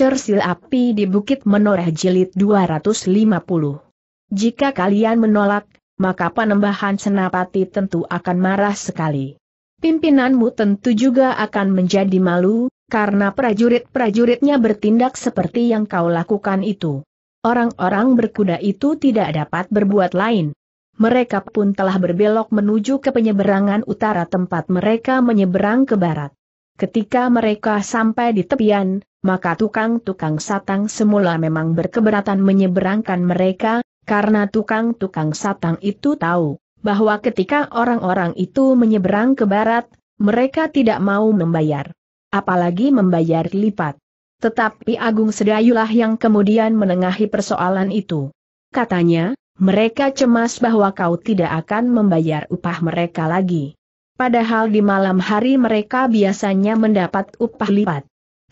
Cersil Api di Bukit Menoreh Jilid 250. Jika kalian menolak, maka penembahan senapati tentu akan marah sekali. Pimpinanmu tentu juga akan menjadi malu, karena prajurit-prajuritnya bertindak seperti yang kau lakukan itu. Orang-orang berkuda itu tidak dapat berbuat lain. Mereka pun telah berbelok menuju ke penyeberangan utara tempat mereka menyeberang ke barat. Ketika mereka sampai di tepian, maka tukang-tukang satang semula memang berkeberatan menyeberangkan mereka, karena tukang-tukang satang itu tahu bahwa ketika orang-orang itu menyeberang ke barat, mereka tidak mau membayar. Apalagi membayar lipat. Tetapi Agung Sedayulah yang kemudian menengahi persoalan itu. Katanya, mereka cemas bahwa kau tidak akan membayar upah mereka lagi padahal di malam hari mereka biasanya mendapat upah lipat.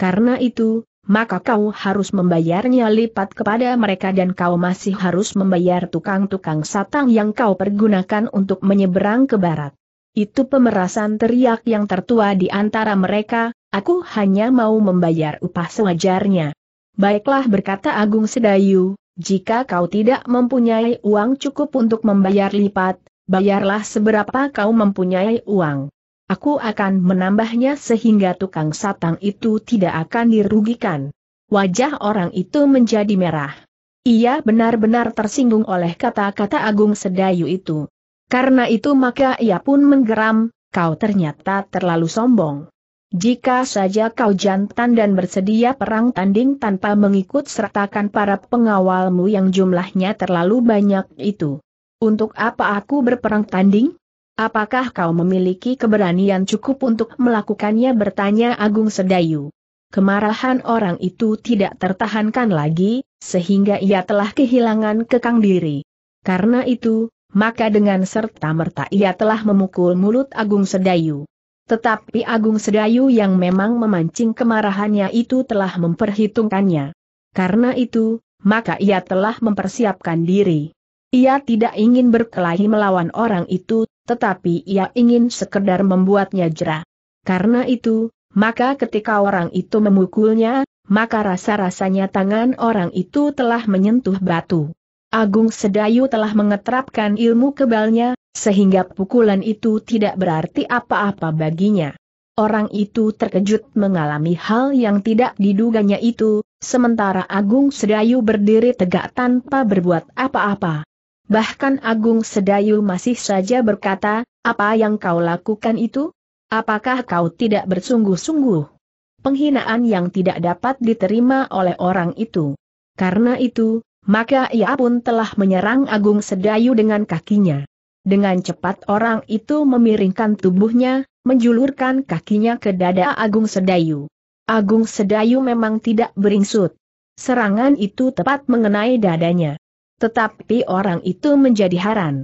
Karena itu, maka kau harus membayarnya lipat kepada mereka dan kau masih harus membayar tukang-tukang satang yang kau pergunakan untuk menyeberang ke barat. Itu pemerasan teriak yang tertua di antara mereka, aku hanya mau membayar upah sewajarnya. Baiklah berkata Agung Sedayu, jika kau tidak mempunyai uang cukup untuk membayar lipat, bayarlah seberapa kau mempunyai uang. Aku akan menambahnya sehingga tukang satang itu tidak akan dirugikan. Wajah orang itu menjadi merah. Ia benar-benar tersinggung oleh kata-kata Agung Sedayu itu. Karena itu maka ia pun menggeram, kau ternyata terlalu sombong. Jika saja kau jantan dan bersedia perang tanding tanpa mengikut sertakan para pengawalmu yang jumlahnya terlalu banyak itu. Untuk apa aku berperang tanding? Apakah kau memiliki keberanian cukup untuk melakukannya bertanya Agung Sedayu. Kemarahan orang itu tidak tertahankan lagi, sehingga ia telah kehilangan kekang diri. Karena itu, maka dengan serta-merta ia telah memukul mulut Agung Sedayu. Tetapi Agung Sedayu yang memang memancing kemarahannya itu telah memperhitungkannya. Karena itu, maka ia telah mempersiapkan diri. Ia tidak ingin berkelahi melawan orang itu, tetapi ia ingin sekedar membuatnya jera. Karena itu, maka ketika orang itu memukulnya, maka rasa-rasanya tangan orang itu telah menyentuh batu. Agung Sedayu telah mengetrapkan ilmu kebalnya, sehingga pukulan itu tidak berarti apa-apa baginya. Orang itu terkejut mengalami hal yang tidak diduganya itu, sementara Agung Sedayu berdiri tegak tanpa berbuat apa-apa. Bahkan Agung Sedayu masih saja berkata, apa yang kau lakukan itu? Apakah kau tidak bersungguh-sungguh? Penghinaan yang tidak dapat diterima oleh orang itu. Karena itu, maka ia pun telah menyerang Agung Sedayu dengan kakinya. Dengan cepat orang itu memiringkan tubuhnya, menjulurkan kakinya ke dada Agung Sedayu. Agung Sedayu memang tidak beringsut. Serangan itu tepat mengenai dadanya. Tetapi orang itu menjadi haran.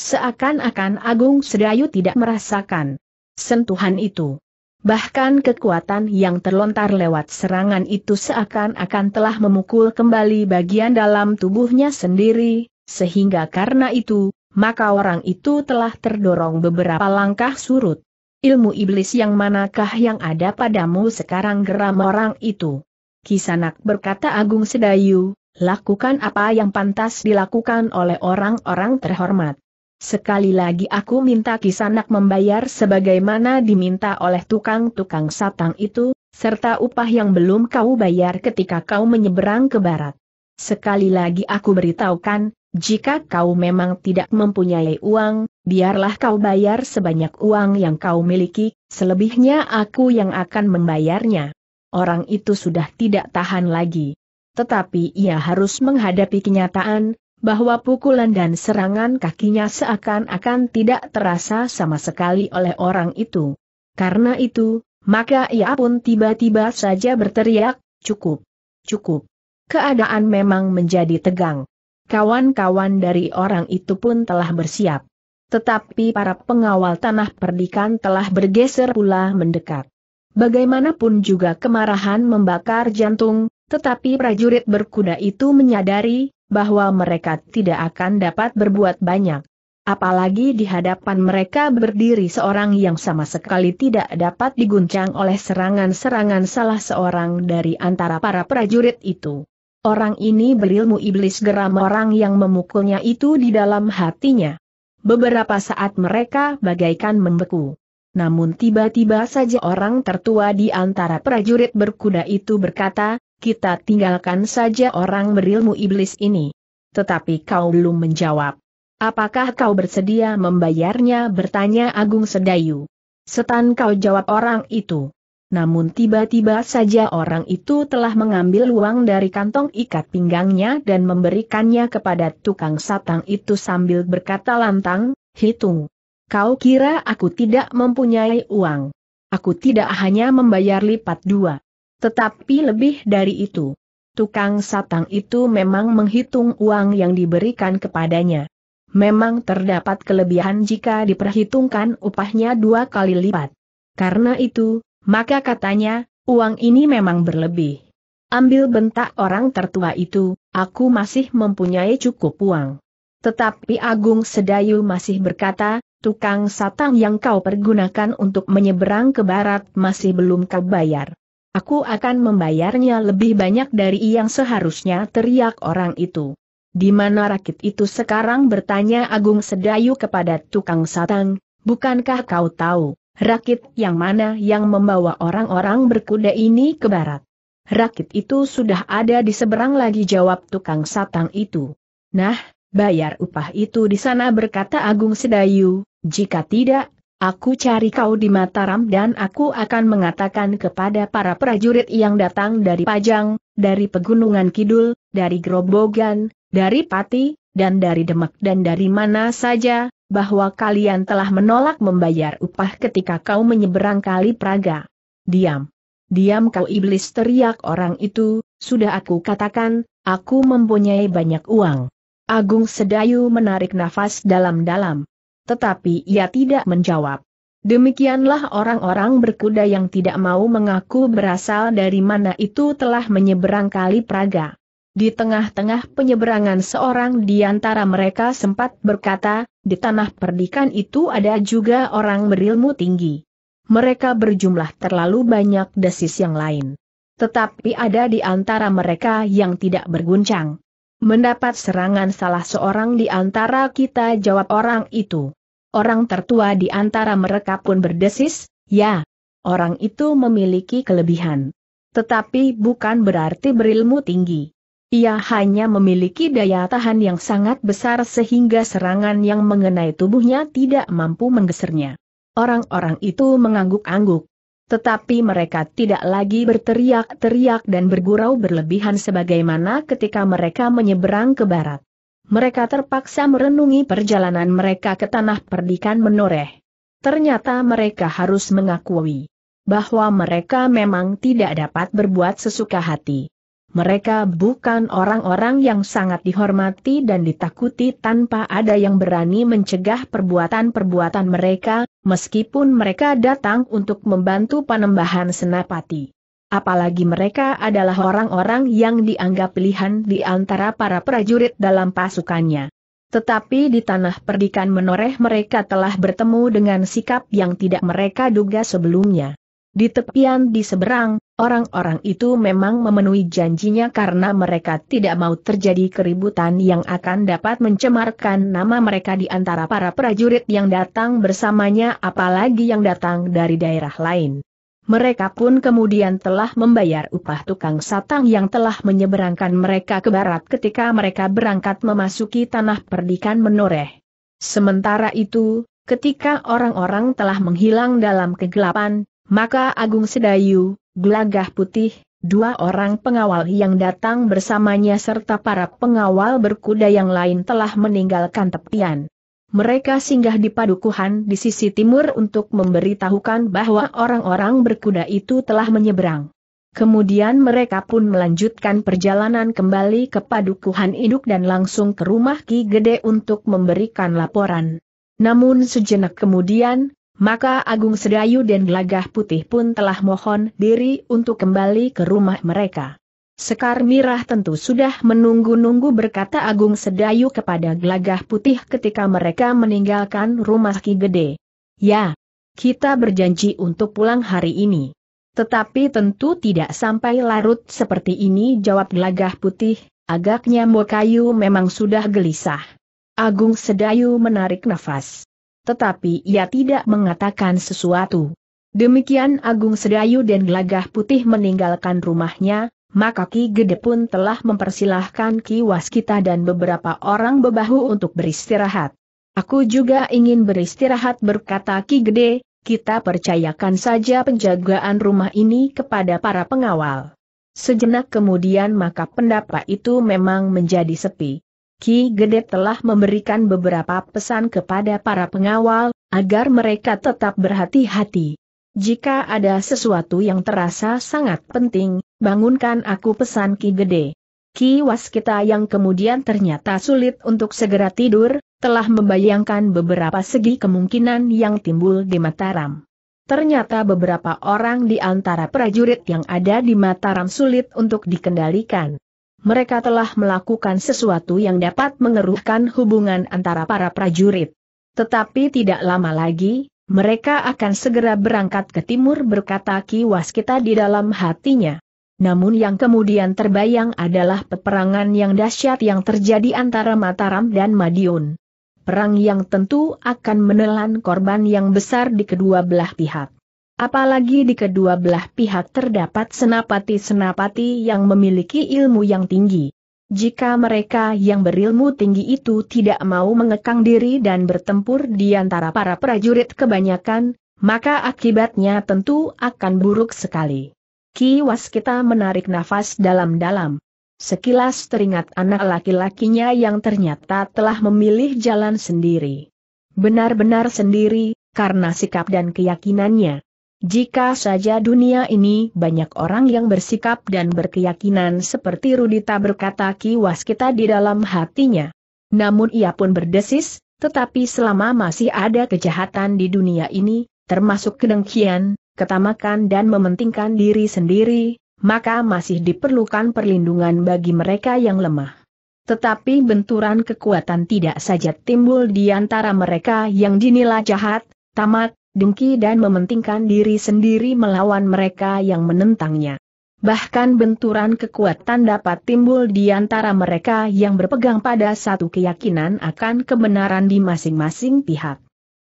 Seakan-akan Agung Sedayu tidak merasakan sentuhan itu. Bahkan kekuatan yang terlontar lewat serangan itu seakan-akan telah memukul kembali bagian dalam tubuhnya sendiri, sehingga karena itu, maka orang itu telah terdorong beberapa langkah surut. Ilmu iblis yang manakah yang ada padamu sekarang geram orang itu? Kisanak berkata Agung Sedayu, Lakukan apa yang pantas dilakukan oleh orang-orang terhormat. Sekali lagi aku minta kisanak membayar sebagaimana diminta oleh tukang-tukang satang itu, serta upah yang belum kau bayar ketika kau menyeberang ke barat. Sekali lagi aku beritahukan, jika kau memang tidak mempunyai uang, biarlah kau bayar sebanyak uang yang kau miliki, selebihnya aku yang akan membayarnya. Orang itu sudah tidak tahan lagi tetapi ia harus menghadapi kenyataan, bahwa pukulan dan serangan kakinya seakan-akan tidak terasa sama sekali oleh orang itu. Karena itu, maka ia pun tiba-tiba saja berteriak, cukup, cukup. Keadaan memang menjadi tegang. Kawan-kawan dari orang itu pun telah bersiap. Tetapi para pengawal tanah perdikan telah bergeser pula mendekat. Bagaimanapun juga kemarahan membakar jantung, tetapi prajurit berkuda itu menyadari bahwa mereka tidak akan dapat berbuat banyak. Apalagi di hadapan mereka berdiri seorang yang sama sekali tidak dapat diguncang oleh serangan-serangan salah seorang dari antara para prajurit itu. Orang ini berilmu iblis geram orang yang memukulnya itu di dalam hatinya. Beberapa saat mereka bagaikan membeku. Namun tiba-tiba saja orang tertua di antara prajurit berkuda itu berkata, kita tinggalkan saja orang berilmu iblis ini. Tetapi kau belum menjawab. Apakah kau bersedia membayarnya bertanya Agung Sedayu. Setan kau jawab orang itu. Namun tiba-tiba saja orang itu telah mengambil uang dari kantong ikat pinggangnya dan memberikannya kepada tukang satang itu sambil berkata lantang, hitung. Kau kira aku tidak mempunyai uang. Aku tidak hanya membayar lipat dua. Tetapi lebih dari itu, tukang satang itu memang menghitung uang yang diberikan kepadanya. Memang terdapat kelebihan jika diperhitungkan upahnya dua kali lipat. Karena itu, maka katanya, uang ini memang berlebih. Ambil bentak orang tertua itu, aku masih mempunyai cukup uang. Tetapi Agung Sedayu masih berkata, tukang satang yang kau pergunakan untuk menyeberang ke barat masih belum kau bayar. Aku akan membayarnya lebih banyak dari yang seharusnya teriak orang itu. Di mana rakit itu sekarang bertanya Agung Sedayu kepada tukang satang, bukankah kau tahu, rakit yang mana yang membawa orang-orang berkuda ini ke barat? Rakit itu sudah ada di seberang lagi jawab tukang satang itu. Nah, bayar upah itu di sana berkata Agung Sedayu, jika tidak, Aku cari kau di Mataram dan aku akan mengatakan kepada para prajurit yang datang dari Pajang, dari Pegunungan Kidul, dari Grobogan, dari Pati, dan dari Demak dan dari mana saja, bahwa kalian telah menolak membayar upah ketika kau menyeberang kali Praga. Diam. Diam kau iblis teriak orang itu, sudah aku katakan, aku mempunyai banyak uang. Agung Sedayu menarik nafas dalam-dalam. Tetapi ia tidak menjawab. Demikianlah orang-orang berkuda yang tidak mau mengaku berasal dari mana itu telah menyeberang kali Praga. Di tengah-tengah penyeberangan seorang di antara mereka sempat berkata, di tanah perdikan itu ada juga orang berilmu tinggi. Mereka berjumlah terlalu banyak desis yang lain. Tetapi ada di antara mereka yang tidak berguncang. Mendapat serangan salah seorang di antara kita jawab orang itu orang tertua di antara mereka pun berdesis, ya, orang itu memiliki kelebihan. Tetapi bukan berarti berilmu tinggi. Ia hanya memiliki daya tahan yang sangat besar sehingga serangan yang mengenai tubuhnya tidak mampu menggesernya. Orang-orang itu mengangguk-angguk. Tetapi mereka tidak lagi berteriak-teriak dan bergurau berlebihan sebagaimana ketika mereka menyeberang ke barat. Mereka terpaksa merenungi perjalanan mereka ke tanah perdikan menoreh. Ternyata mereka harus mengakui bahwa mereka memang tidak dapat berbuat sesuka hati. Mereka bukan orang-orang yang sangat dihormati dan ditakuti tanpa ada yang berani mencegah perbuatan-perbuatan mereka, meskipun mereka datang untuk membantu panembahan senapati apalagi mereka adalah orang-orang yang dianggap pilihan di antara para prajurit dalam pasukannya. Tetapi di tanah perdikan menoreh mereka telah bertemu dengan sikap yang tidak mereka duga sebelumnya. Di tepian di seberang, orang-orang itu memang memenuhi janjinya karena mereka tidak mau terjadi keributan yang akan dapat mencemarkan nama mereka di antara para prajurit yang datang bersamanya apalagi yang datang dari daerah lain. Mereka pun kemudian telah membayar upah tukang satang yang telah menyeberangkan mereka ke barat ketika mereka berangkat memasuki tanah perdikan menoreh. Sementara itu, ketika orang-orang telah menghilang dalam kegelapan, maka Agung Sedayu, Glagah Putih, dua orang pengawal yang datang bersamanya serta para pengawal berkuda yang lain telah meninggalkan tepian mereka singgah di padukuhan di sisi timur untuk memberitahukan bahwa orang-orang berkuda itu telah menyeberang. Kemudian mereka pun melanjutkan perjalanan kembali ke padukuhan induk dan langsung ke rumah Ki Gede untuk memberikan laporan. Namun sejenak kemudian, maka Agung Sedayu dan Lagah Putih pun telah mohon diri untuk kembali ke rumah mereka. Sekar Mirah tentu sudah menunggu-nunggu berkata Agung Sedayu kepada Gelagah Putih ketika mereka meninggalkan rumah Ki Gede. Ya, kita berjanji untuk pulang hari ini. Tetapi tentu tidak sampai larut seperti ini jawab Gelagah Putih, agaknya Mokayu memang sudah gelisah. Agung Sedayu menarik nafas. Tetapi ia tidak mengatakan sesuatu. Demikian Agung Sedayu dan Gelagah Putih meninggalkan rumahnya, maka Ki Gede pun telah mempersilahkan Ki Waskita dan beberapa orang bebahu untuk beristirahat. Aku juga ingin beristirahat berkata Ki Gede, kita percayakan saja penjagaan rumah ini kepada para pengawal. Sejenak kemudian maka pendapat itu memang menjadi sepi. Ki Gede telah memberikan beberapa pesan kepada para pengawal, agar mereka tetap berhati-hati. Jika ada sesuatu yang terasa sangat penting, bangunkan aku pesan Ki Gede. Ki Waskita yang kemudian ternyata sulit untuk segera tidur, telah membayangkan beberapa segi kemungkinan yang timbul di Mataram. Ternyata beberapa orang di antara prajurit yang ada di Mataram sulit untuk dikendalikan. Mereka telah melakukan sesuatu yang dapat mengeruhkan hubungan antara para prajurit. Tetapi tidak lama lagi, mereka akan segera berangkat ke timur berkata Ki Waskita di dalam hatinya namun yang kemudian terbayang adalah peperangan yang dahsyat yang terjadi antara Mataram dan Madiun. Perang yang tentu akan menelan korban yang besar di kedua belah pihak. Apalagi di kedua belah pihak terdapat senapati-senapati yang memiliki ilmu yang tinggi. Jika mereka yang berilmu tinggi itu tidak mau mengekang diri dan bertempur di antara para prajurit kebanyakan, maka akibatnya tentu akan buruk sekali. Ki kita menarik nafas dalam-dalam. Sekilas teringat anak laki-lakinya yang ternyata telah memilih jalan sendiri. Benar-benar sendiri, karena sikap dan keyakinannya. Jika saja dunia ini banyak orang yang bersikap dan berkeyakinan seperti Rudita berkata Ki Waskita di dalam hatinya. Namun ia pun berdesis, tetapi selama masih ada kejahatan di dunia ini, termasuk kedengkian, ketamakan dan mementingkan diri sendiri, maka masih diperlukan perlindungan bagi mereka yang lemah. Tetapi benturan kekuatan tidak saja timbul di antara mereka yang dinilai jahat, tamak, dengki dan mementingkan diri sendiri melawan mereka yang menentangnya. Bahkan benturan kekuatan dapat timbul di antara mereka yang berpegang pada satu keyakinan akan kebenaran di masing-masing pihak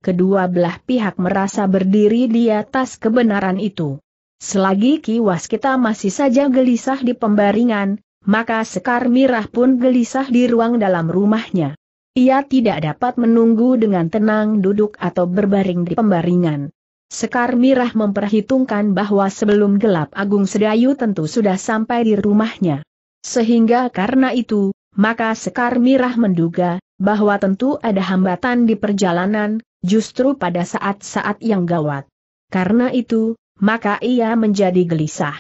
kedua belah pihak merasa berdiri di atas kebenaran itu. Selagi kiwas kita masih saja gelisah di pembaringan, maka Sekar Mirah pun gelisah di ruang dalam rumahnya. Ia tidak dapat menunggu dengan tenang duduk atau berbaring di pembaringan. Sekar Mirah memperhitungkan bahwa sebelum gelap Agung Sedayu tentu sudah sampai di rumahnya. Sehingga karena itu, maka Sekar Mirah menduga, bahwa tentu ada hambatan di perjalanan, justru pada saat-saat yang gawat. Karena itu, maka ia menjadi gelisah.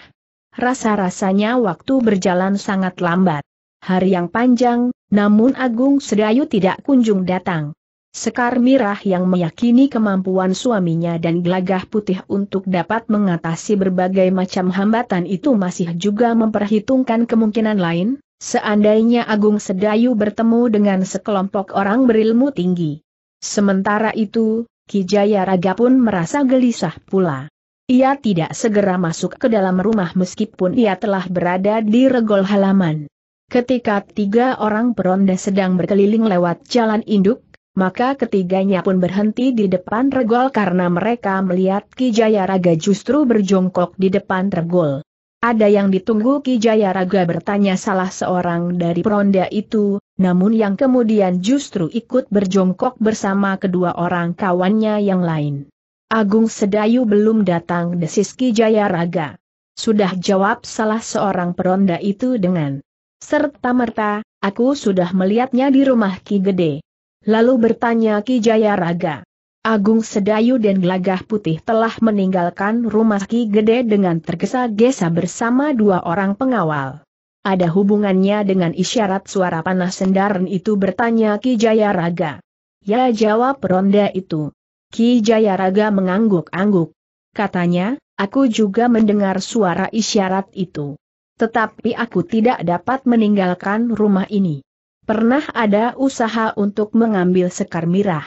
Rasa-rasanya waktu berjalan sangat lambat. Hari yang panjang, namun Agung Sedayu tidak kunjung datang. Sekar Mirah yang meyakini kemampuan suaminya dan gelagah putih untuk dapat mengatasi berbagai macam hambatan itu masih juga memperhitungkan kemungkinan lain, seandainya Agung Sedayu bertemu dengan sekelompok orang berilmu tinggi. Sementara itu, Kijaya Raga pun merasa gelisah pula. Ia tidak segera masuk ke dalam rumah meskipun ia telah berada di regol halaman. Ketika tiga orang peronda sedang berkeliling lewat jalan induk, maka ketiganya pun berhenti di depan regol karena mereka melihat Kijaya Raga justru berjongkok di depan regol. Ada yang ditunggu Kijaya Raga bertanya salah seorang dari peronda itu, namun yang kemudian justru ikut berjongkok bersama kedua orang kawannya yang lain. Agung Sedayu belum datang desis Ki Jayaraga. Sudah jawab salah seorang peronda itu dengan serta merta, aku sudah melihatnya di rumah Ki Gede. Lalu bertanya Ki Jayaraga. Agung Sedayu dan Gelagah Putih telah meninggalkan rumah Ki Gede dengan tergesa-gesa bersama dua orang pengawal. Ada hubungannya dengan isyarat suara panah sendaran itu bertanya Ki Jayaraga. Ya jawab ronda itu. Ki Jayaraga mengangguk-angguk. Katanya, aku juga mendengar suara isyarat itu. Tetapi aku tidak dapat meninggalkan rumah ini. Pernah ada usaha untuk mengambil sekar mirah.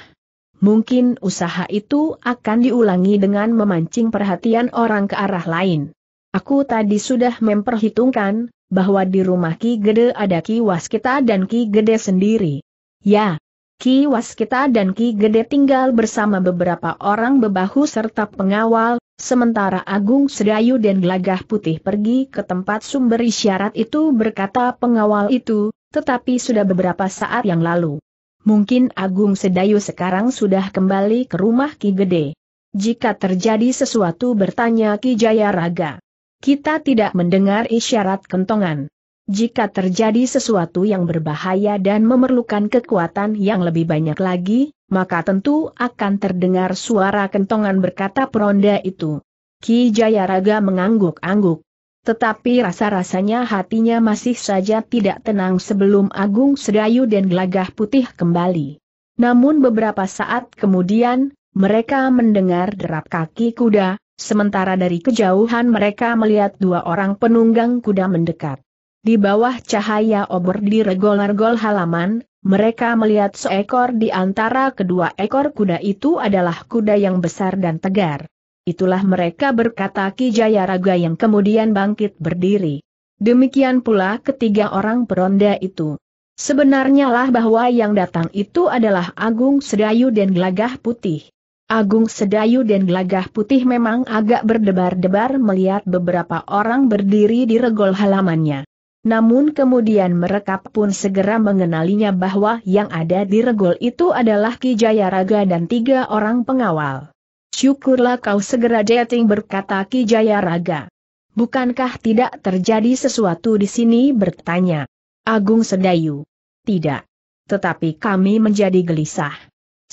Mungkin usaha itu akan diulangi dengan memancing perhatian orang ke arah lain. Aku tadi sudah memperhitungkan, bahwa di rumah Ki Gede ada Ki Waskita dan Ki Gede sendiri. Ya, Ki Waskita dan Ki Gede tinggal bersama beberapa orang bebahu serta pengawal, sementara Agung Sedayu dan Gelagah Putih pergi ke tempat sumber isyarat itu berkata pengawal itu, tetapi sudah beberapa saat yang lalu. Mungkin Agung Sedayu sekarang sudah kembali ke rumah Ki Gede. Jika terjadi sesuatu bertanya Ki Jayaraga. Kita tidak mendengar isyarat kentongan. Jika terjadi sesuatu yang berbahaya dan memerlukan kekuatan yang lebih banyak lagi, maka tentu akan terdengar suara kentongan berkata peronda itu. Ki Jayaraga mengangguk-angguk. Tetapi rasa-rasanya hatinya masih saja tidak tenang sebelum Agung Sedayu dan Gelagah Putih kembali. Namun beberapa saat kemudian, mereka mendengar derap kaki kuda, Sementara dari kejauhan mereka melihat dua orang penunggang kuda mendekat. Di bawah cahaya obor di regol-regol halaman, mereka melihat seekor di antara kedua ekor kuda itu adalah kuda yang besar dan tegar. Itulah mereka berkata Kijaya Raga yang kemudian bangkit berdiri. Demikian pula ketiga orang peronda itu. Sebenarnya lah bahwa yang datang itu adalah Agung Sedayu dan Gelagah Putih. Agung Sedayu dan Gelagah Putih memang agak berdebar-debar melihat beberapa orang berdiri di regol halamannya. Namun kemudian mereka pun segera mengenalinya bahwa yang ada di regol itu adalah Ki Jayaraga dan tiga orang pengawal. Syukurlah kau segera dating berkata Ki Jayaraga. Bukankah tidak terjadi sesuatu di sini bertanya. Agung Sedayu. Tidak. Tetapi kami menjadi gelisah.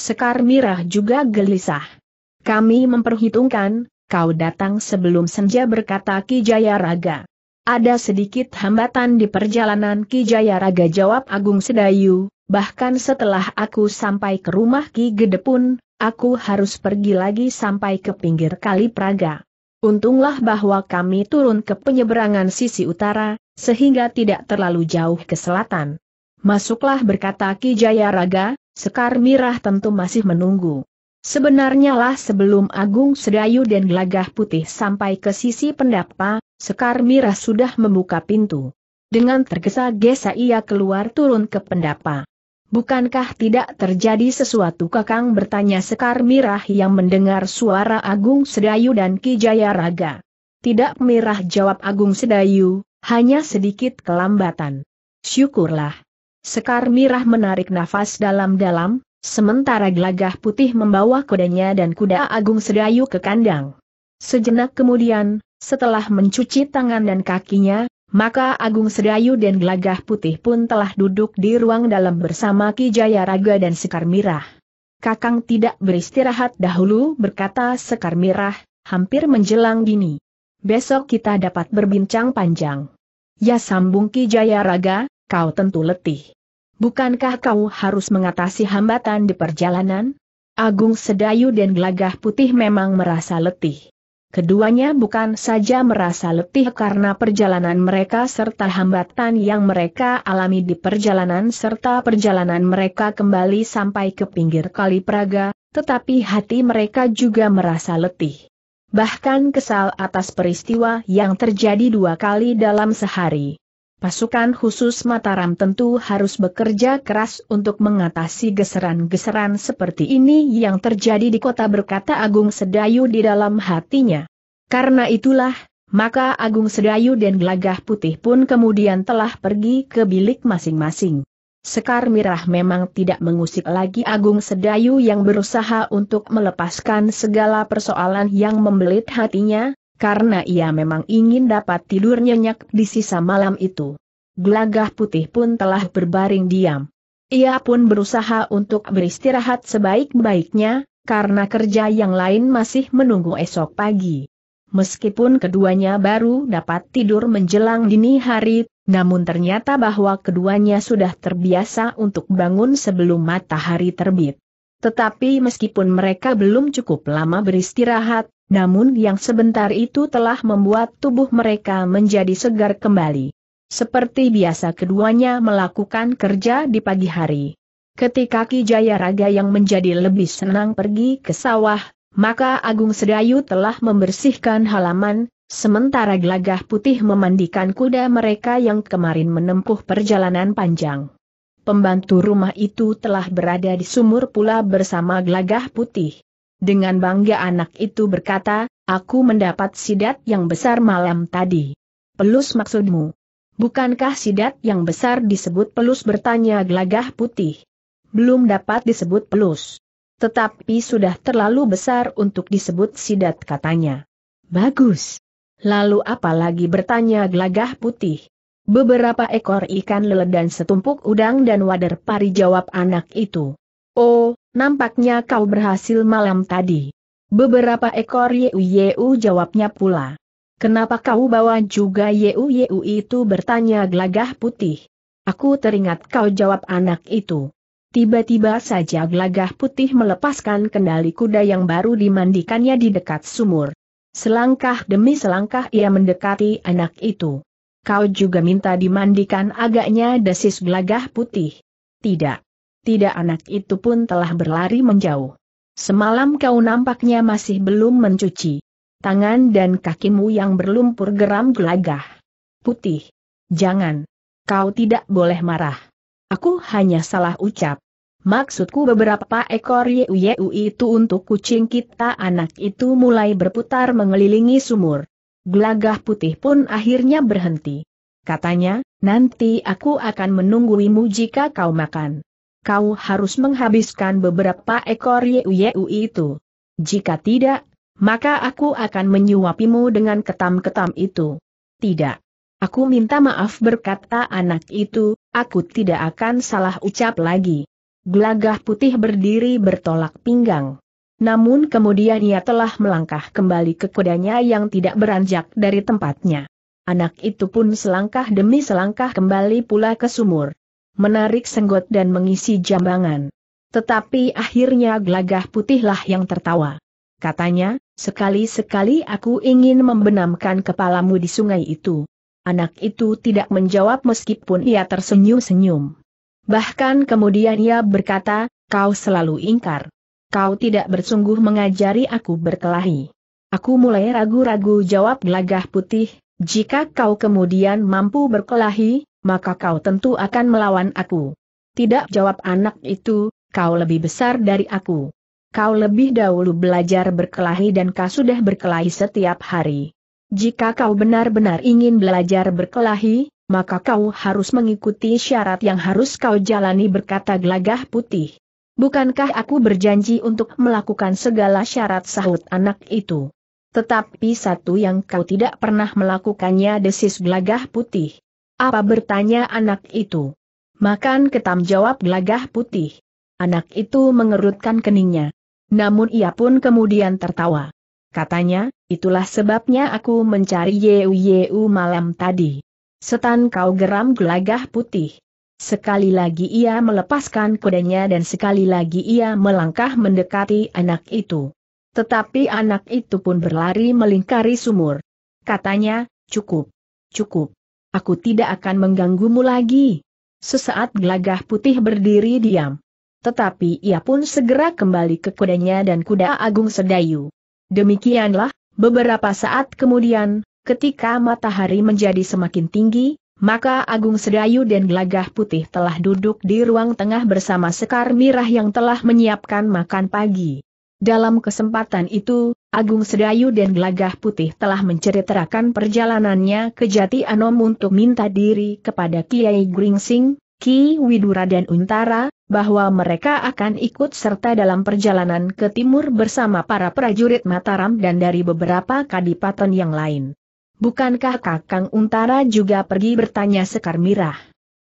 Sekar Mirah juga gelisah. Kami memperhitungkan, kau datang sebelum senja berkata Ki Raga. Ada sedikit hambatan di perjalanan Ki Raga jawab Agung Sedayu, bahkan setelah aku sampai ke rumah Ki Gede pun, aku harus pergi lagi sampai ke pinggir Kali Praga. Untunglah bahwa kami turun ke penyeberangan sisi utara, sehingga tidak terlalu jauh ke selatan. Masuklah berkata Ki Jayaraga, Sekar Mirah tentu masih menunggu. Sebenarnya lah sebelum Agung Sedayu dan Gelagah Putih sampai ke sisi pendapa, Sekar Mirah sudah membuka pintu. Dengan tergesa-gesa ia keluar turun ke pendapa. Bukankah tidak terjadi sesuatu kakang bertanya Sekar Mirah yang mendengar suara Agung Sedayu dan Ki Jayaraga. Tidak Mirah jawab Agung Sedayu, hanya sedikit kelambatan. Syukurlah. Sekar Mirah menarik nafas dalam-dalam, sementara gelagah putih membawa kudanya dan kuda agung sedayu ke kandang. Sejenak kemudian, setelah mencuci tangan dan kakinya, maka Agung Sedayu dan Gelagah Putih pun telah duduk di ruang dalam bersama Ki Jayaraga dan Sekar Mirah. Kakang tidak beristirahat dahulu berkata Sekar Mirah, hampir menjelang dini. Besok kita dapat berbincang panjang. Ya sambung Ki Jayaraga, kau tentu letih. Bukankah kau harus mengatasi hambatan di perjalanan? Agung Sedayu dan Gelagah Putih memang merasa letih. Keduanya bukan saja merasa letih karena perjalanan mereka serta hambatan yang mereka alami di perjalanan serta perjalanan mereka kembali sampai ke pinggir Kali Praga, tetapi hati mereka juga merasa letih. Bahkan kesal atas peristiwa yang terjadi dua kali dalam sehari. Pasukan khusus Mataram tentu harus bekerja keras untuk mengatasi geseran-geseran seperti ini yang terjadi di kota berkata Agung Sedayu di dalam hatinya. Karena itulah, maka Agung Sedayu dan Gelagah Putih pun kemudian telah pergi ke bilik masing-masing. Sekar Mirah memang tidak mengusik lagi Agung Sedayu yang berusaha untuk melepaskan segala persoalan yang membelit hatinya, karena ia memang ingin dapat tidur nyenyak di sisa malam itu. Gelagah putih pun telah berbaring diam. Ia pun berusaha untuk beristirahat sebaik-baiknya, karena kerja yang lain masih menunggu esok pagi. Meskipun keduanya baru dapat tidur menjelang dini hari, namun ternyata bahwa keduanya sudah terbiasa untuk bangun sebelum matahari terbit. Tetapi meskipun mereka belum cukup lama beristirahat, namun yang sebentar itu telah membuat tubuh mereka menjadi segar kembali. Seperti biasa keduanya melakukan kerja di pagi hari. Ketika Ki Jayaraga yang menjadi lebih senang pergi ke sawah, maka Agung Sedayu telah membersihkan halaman, sementara Glagah Putih memandikan kuda mereka yang kemarin menempuh perjalanan panjang. Pembantu rumah itu telah berada di sumur pula bersama Glagah Putih. Dengan bangga anak itu berkata, aku mendapat sidat yang besar malam tadi. Pelus maksudmu? Bukankah sidat yang besar disebut pelus bertanya gelagah putih? Belum dapat disebut pelus. Tetapi sudah terlalu besar untuk disebut sidat katanya. Bagus. Lalu apa lagi bertanya gelagah putih. Beberapa ekor ikan lele dan setumpuk udang dan wader pari jawab anak itu. Oh, nampaknya kau berhasil malam tadi. Beberapa ekor Yeu Yeu jawabnya pula. Kenapa kau bawa juga Yeu Yeu itu bertanya gelagah putih. Aku teringat kau jawab anak itu. Tiba-tiba saja gelagah putih melepaskan kendali kuda yang baru dimandikannya di dekat sumur. Selangkah demi selangkah ia mendekati anak itu. Kau juga minta dimandikan agaknya desis gelagah putih. Tidak tidak anak itu pun telah berlari menjauh. Semalam kau nampaknya masih belum mencuci. Tangan dan kakimu yang berlumpur geram gelagah. Putih. Jangan. Kau tidak boleh marah. Aku hanya salah ucap. Maksudku beberapa ekor yeu yu itu untuk kucing kita anak itu mulai berputar mengelilingi sumur. Gelagah putih pun akhirnya berhenti. Katanya, nanti aku akan menungguimu jika kau makan kau harus menghabiskan beberapa ekor yeu-yeu itu. Jika tidak, maka aku akan menyuapimu dengan ketam-ketam itu. Tidak. Aku minta maaf berkata anak itu, aku tidak akan salah ucap lagi. Gelagah putih berdiri bertolak pinggang. Namun kemudian ia telah melangkah kembali ke kudanya yang tidak beranjak dari tempatnya. Anak itu pun selangkah demi selangkah kembali pula ke sumur menarik senggot dan mengisi jambangan. Tetapi akhirnya gelagah putihlah yang tertawa. Katanya, sekali-sekali aku ingin membenamkan kepalamu di sungai itu. Anak itu tidak menjawab meskipun ia tersenyum-senyum. Bahkan kemudian ia berkata, kau selalu ingkar. Kau tidak bersungguh mengajari aku berkelahi. Aku mulai ragu-ragu jawab gelagah putih, jika kau kemudian mampu berkelahi, maka kau tentu akan melawan aku. Tidak jawab anak itu, kau lebih besar dari aku. Kau lebih dahulu belajar berkelahi dan kau sudah berkelahi setiap hari. Jika kau benar-benar ingin belajar berkelahi, maka kau harus mengikuti syarat yang harus kau jalani berkata gelagah putih. Bukankah aku berjanji untuk melakukan segala syarat sahut anak itu? Tetapi satu yang kau tidak pernah melakukannya desis gelagah putih. Apa bertanya anak itu? Makan ketam jawab gelagah putih. Anak itu mengerutkan keningnya. Namun ia pun kemudian tertawa. Katanya, itulah sebabnya aku mencari Yeu Yeu malam tadi. Setan kau geram gelagah putih. Sekali lagi ia melepaskan kudanya dan sekali lagi ia melangkah mendekati anak itu. Tetapi anak itu pun berlari melingkari sumur. Katanya, cukup, cukup. Aku tidak akan mengganggumu lagi. Sesaat gelagah putih berdiri diam. Tetapi ia pun segera kembali ke kudanya dan kuda agung sedayu. Demikianlah, beberapa saat kemudian, ketika matahari menjadi semakin tinggi, maka Agung Sedayu dan Gelagah Putih telah duduk di ruang tengah bersama Sekar Mirah yang telah menyiapkan makan pagi. Dalam kesempatan itu, Agung Sedayu dan Gelagah Putih telah menceritakan perjalanannya ke Jati Anom untuk minta diri kepada Kiai Gringsing, Ki Widura dan Untara, bahwa mereka akan ikut serta dalam perjalanan ke timur bersama para prajurit Mataram dan dari beberapa kadipaten yang lain. Bukankah Kakang Untara juga pergi bertanya Sekar Mirah?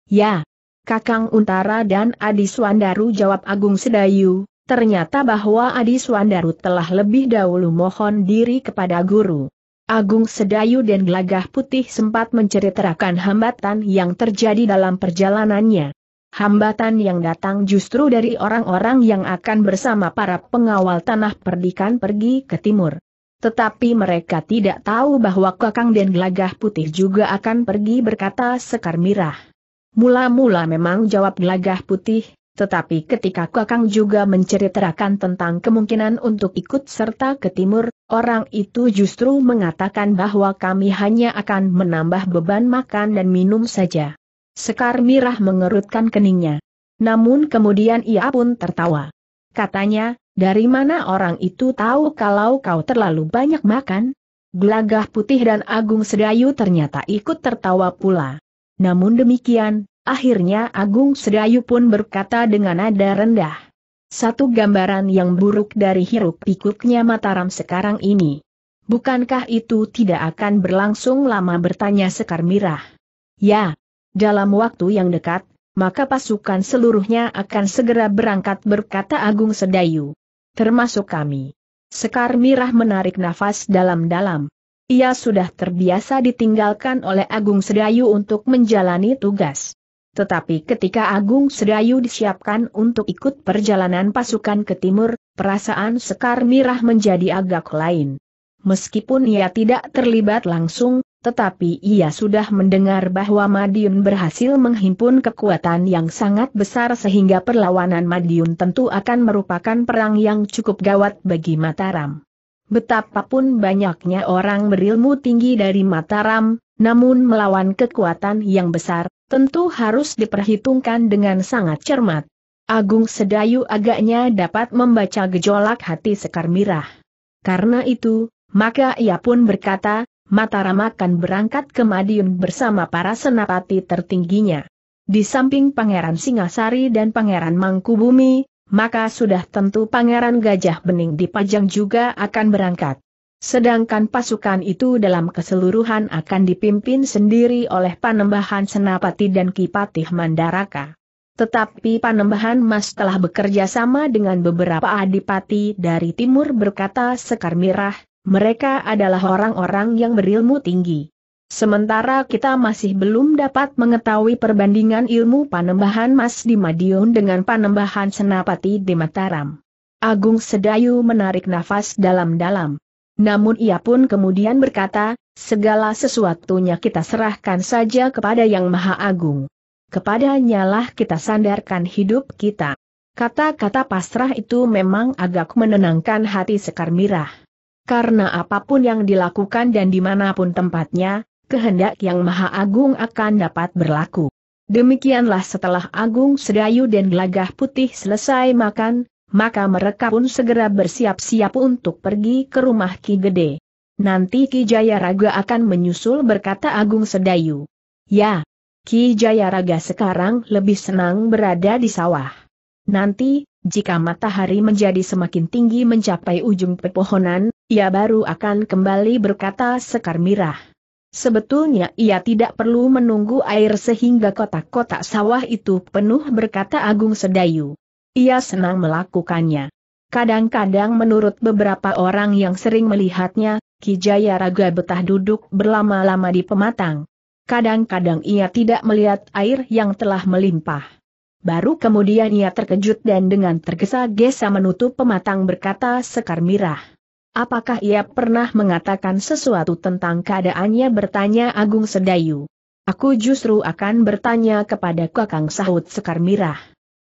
Ya, Kakang Untara dan Adi Swandaru jawab Agung Sedayu, ternyata bahwa Adi Swandaru telah lebih dahulu mohon diri kepada guru. Agung Sedayu dan Gelagah Putih sempat menceritakan hambatan yang terjadi dalam perjalanannya. Hambatan yang datang justru dari orang-orang yang akan bersama para pengawal tanah perdikan pergi ke timur. Tetapi mereka tidak tahu bahwa Kakang dan Gelagah Putih juga akan pergi berkata Sekar Mirah. Mula-mula memang jawab Gelagah Putih, tetapi ketika Kakang juga menceritakan tentang kemungkinan untuk ikut serta ke timur, orang itu justru mengatakan bahwa kami hanya akan menambah beban makan dan minum saja. Sekar Mirah mengerutkan keningnya. Namun kemudian ia pun tertawa. Katanya, dari mana orang itu tahu kalau kau terlalu banyak makan? Gelagah Putih dan Agung Sedayu ternyata ikut tertawa pula. Namun demikian, Akhirnya Agung Sedayu pun berkata dengan nada rendah. Satu gambaran yang buruk dari hiruk pikuknya Mataram sekarang ini. Bukankah itu tidak akan berlangsung lama bertanya Sekar Mirah? Ya, dalam waktu yang dekat, maka pasukan seluruhnya akan segera berangkat berkata Agung Sedayu. Termasuk kami. Sekar Mirah menarik nafas dalam-dalam. Ia sudah terbiasa ditinggalkan oleh Agung Sedayu untuk menjalani tugas. Tetapi ketika Agung Sedayu disiapkan untuk ikut perjalanan pasukan ke timur, perasaan Sekar Mirah menjadi agak lain. Meskipun ia tidak terlibat langsung, tetapi ia sudah mendengar bahwa Madiun berhasil menghimpun kekuatan yang sangat besar sehingga perlawanan Madiun tentu akan merupakan perang yang cukup gawat bagi Mataram. Betapapun banyaknya orang berilmu tinggi dari Mataram, namun melawan kekuatan yang besar, tentu harus diperhitungkan dengan sangat cermat. Agung Sedayu agaknya dapat membaca gejolak hati Sekar Mirah. Karena itu, maka ia pun berkata, Mataram akan berangkat ke Madiun bersama para senapati tertingginya. Di samping Pangeran Singasari dan Pangeran Mangkubumi, maka sudah tentu Pangeran Gajah Bening dipajang juga akan berangkat. Sedangkan pasukan itu dalam keseluruhan akan dipimpin sendiri oleh Panembahan Senapati dan Kipatih Mandaraka. Tetapi Panembahan Mas telah bekerja sama dengan beberapa adipati dari timur berkata Sekar Mirah, mereka adalah orang-orang yang berilmu tinggi. Sementara kita masih belum dapat mengetahui perbandingan ilmu Panembahan Mas di Madiun dengan Panembahan Senapati di Mataram. Agung Sedayu menarik nafas dalam-dalam. Namun ia pun kemudian berkata, segala sesuatunya kita serahkan saja kepada Yang Maha Agung. Kepadanya lah kita sandarkan hidup kita. Kata-kata pasrah itu memang agak menenangkan hati Sekar Mirah. Karena apapun yang dilakukan dan dimanapun tempatnya, kehendak Yang Maha Agung akan dapat berlaku. Demikianlah setelah Agung Sedayu dan Gelagah Putih selesai makan, maka mereka pun segera bersiap-siap untuk pergi ke rumah Ki Gede. Nanti Ki Jayaraga akan menyusul berkata Agung Sedayu. Ya, Ki Jayaraga sekarang lebih senang berada di sawah. Nanti, jika matahari menjadi semakin tinggi mencapai ujung pepohonan, ia baru akan kembali berkata sekar mirah. Sebetulnya ia tidak perlu menunggu air sehingga kotak-kotak sawah itu penuh berkata Agung Sedayu. Ia senang melakukannya. Kadang-kadang menurut beberapa orang yang sering melihatnya, Kijaya Raga betah duduk berlama-lama di pematang. Kadang-kadang ia tidak melihat air yang telah melimpah. Baru kemudian ia terkejut dan dengan tergesa-gesa menutup pematang berkata sekar mirah. Apakah ia pernah mengatakan sesuatu tentang keadaannya bertanya Agung Sedayu. Aku justru akan bertanya kepada Kakang Sahut Sekar Mirah.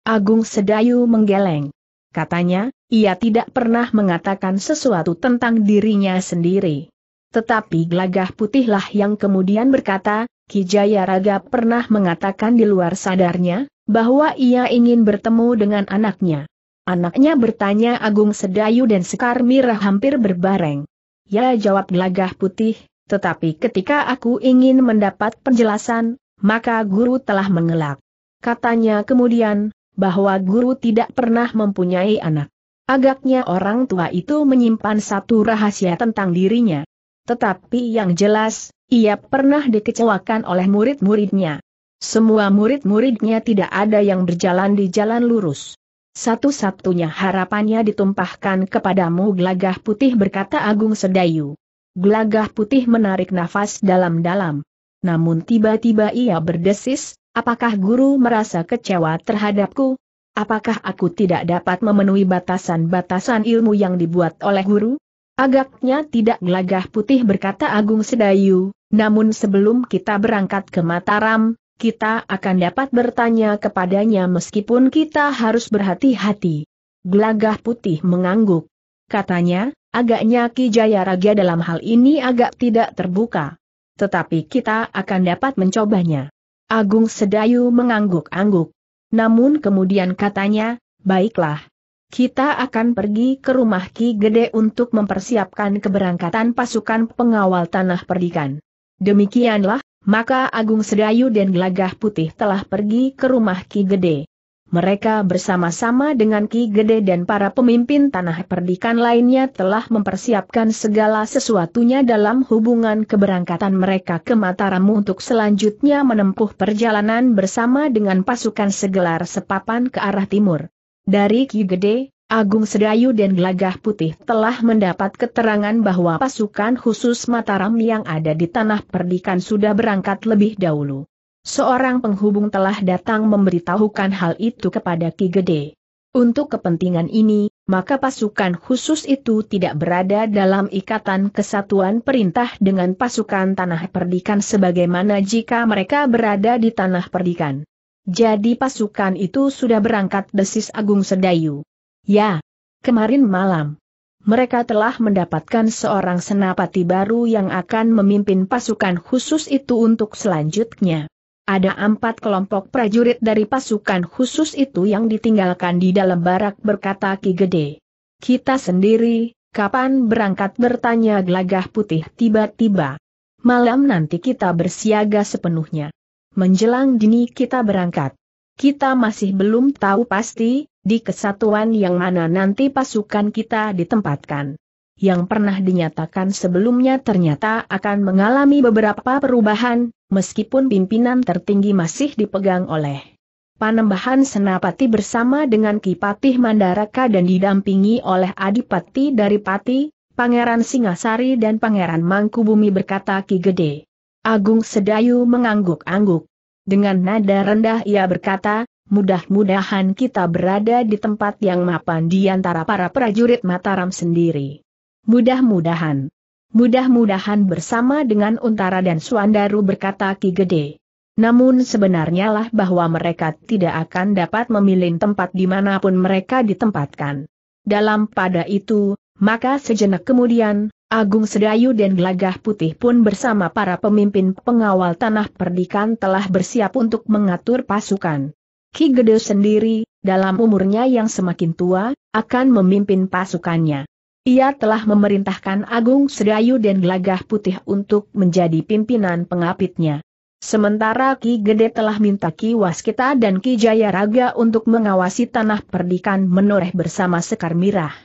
Agung Sedayu menggeleng. Katanya, ia tidak pernah mengatakan sesuatu tentang dirinya sendiri. Tetapi Glagah putihlah yang kemudian berkata, Kijaya Raga pernah mengatakan di luar sadarnya, bahwa ia ingin bertemu dengan anaknya. Anaknya bertanya Agung Sedayu dan Sekar Mira hampir berbareng. Ya jawab Glagah putih, tetapi ketika aku ingin mendapat penjelasan, maka guru telah mengelak. Katanya kemudian, bahwa guru tidak pernah mempunyai anak. Agaknya orang tua itu menyimpan satu rahasia tentang dirinya. Tetapi yang jelas, ia pernah dikecewakan oleh murid-muridnya. Semua murid-muridnya tidak ada yang berjalan di jalan lurus. Satu-satunya harapannya ditumpahkan kepadamu gelagah putih berkata Agung Sedayu. Gelagah putih menarik nafas dalam-dalam. Namun tiba-tiba ia berdesis, Apakah guru merasa kecewa terhadapku? Apakah aku tidak dapat memenuhi batasan-batasan ilmu yang dibuat oleh guru? Agaknya tidak gelagah putih berkata Agung Sedayu, namun sebelum kita berangkat ke Mataram, kita akan dapat bertanya kepadanya meskipun kita harus berhati-hati. Gelagah putih mengangguk. Katanya, agaknya Ki Jaya Raja dalam hal ini agak tidak terbuka. Tetapi kita akan dapat mencobanya. Agung Sedayu mengangguk-angguk. Namun kemudian katanya, baiklah. Kita akan pergi ke rumah Ki Gede untuk mempersiapkan keberangkatan pasukan pengawal tanah perdikan. Demikianlah, maka Agung Sedayu dan Gelagah Putih telah pergi ke rumah Ki Gede mereka bersama-sama dengan Ki Gede dan para pemimpin tanah perdikan lainnya telah mempersiapkan segala sesuatunya dalam hubungan keberangkatan mereka ke Mataram untuk selanjutnya menempuh perjalanan bersama dengan pasukan segelar sepapan ke arah timur. Dari Ki Gede, Agung Sedayu dan Gelagah Putih telah mendapat keterangan bahwa pasukan khusus Mataram yang ada di tanah perdikan sudah berangkat lebih dahulu. Seorang penghubung telah datang memberitahukan hal itu kepada Ki Gede. Untuk kepentingan ini, maka pasukan khusus itu tidak berada dalam ikatan kesatuan perintah dengan pasukan tanah perdikan sebagaimana jika mereka berada di tanah perdikan. Jadi pasukan itu sudah berangkat desis Agung Sedayu. Ya, kemarin malam. Mereka telah mendapatkan seorang senapati baru yang akan memimpin pasukan khusus itu untuk selanjutnya. Ada empat kelompok prajurit dari pasukan khusus itu yang ditinggalkan di dalam barak berkata Ki Gede. Kita sendiri, kapan berangkat bertanya gelagah putih tiba-tiba. Malam nanti kita bersiaga sepenuhnya. Menjelang dini kita berangkat. Kita masih belum tahu pasti, di kesatuan yang mana nanti pasukan kita ditempatkan yang pernah dinyatakan sebelumnya ternyata akan mengalami beberapa perubahan, meskipun pimpinan tertinggi masih dipegang oleh Panembahan Senapati bersama dengan Kipatih Mandaraka dan didampingi oleh Adipati dari Pati, Pangeran Singasari dan Pangeran Mangkubumi berkata Ki Gede. Agung Sedayu mengangguk-angguk. Dengan nada rendah ia berkata, mudah-mudahan kita berada di tempat yang mapan di antara para prajurit Mataram sendiri. Mudah-mudahan. Mudah-mudahan bersama dengan Untara dan Suandaru berkata Ki Gede. Namun sebenarnya lah bahwa mereka tidak akan dapat memilih tempat dimanapun mereka ditempatkan. Dalam pada itu, maka sejenak kemudian, Agung Sedayu dan Gelagah Putih pun bersama para pemimpin pengawal tanah perdikan telah bersiap untuk mengatur pasukan. Ki Gede sendiri, dalam umurnya yang semakin tua, akan memimpin pasukannya. Ia telah memerintahkan Agung Sedayu dan Gelagah Putih untuk menjadi pimpinan pengapitnya. Sementara Ki Gede telah minta Ki Waskita dan Ki Jayaraga untuk mengawasi tanah perdikan menoreh bersama Sekar Mirah.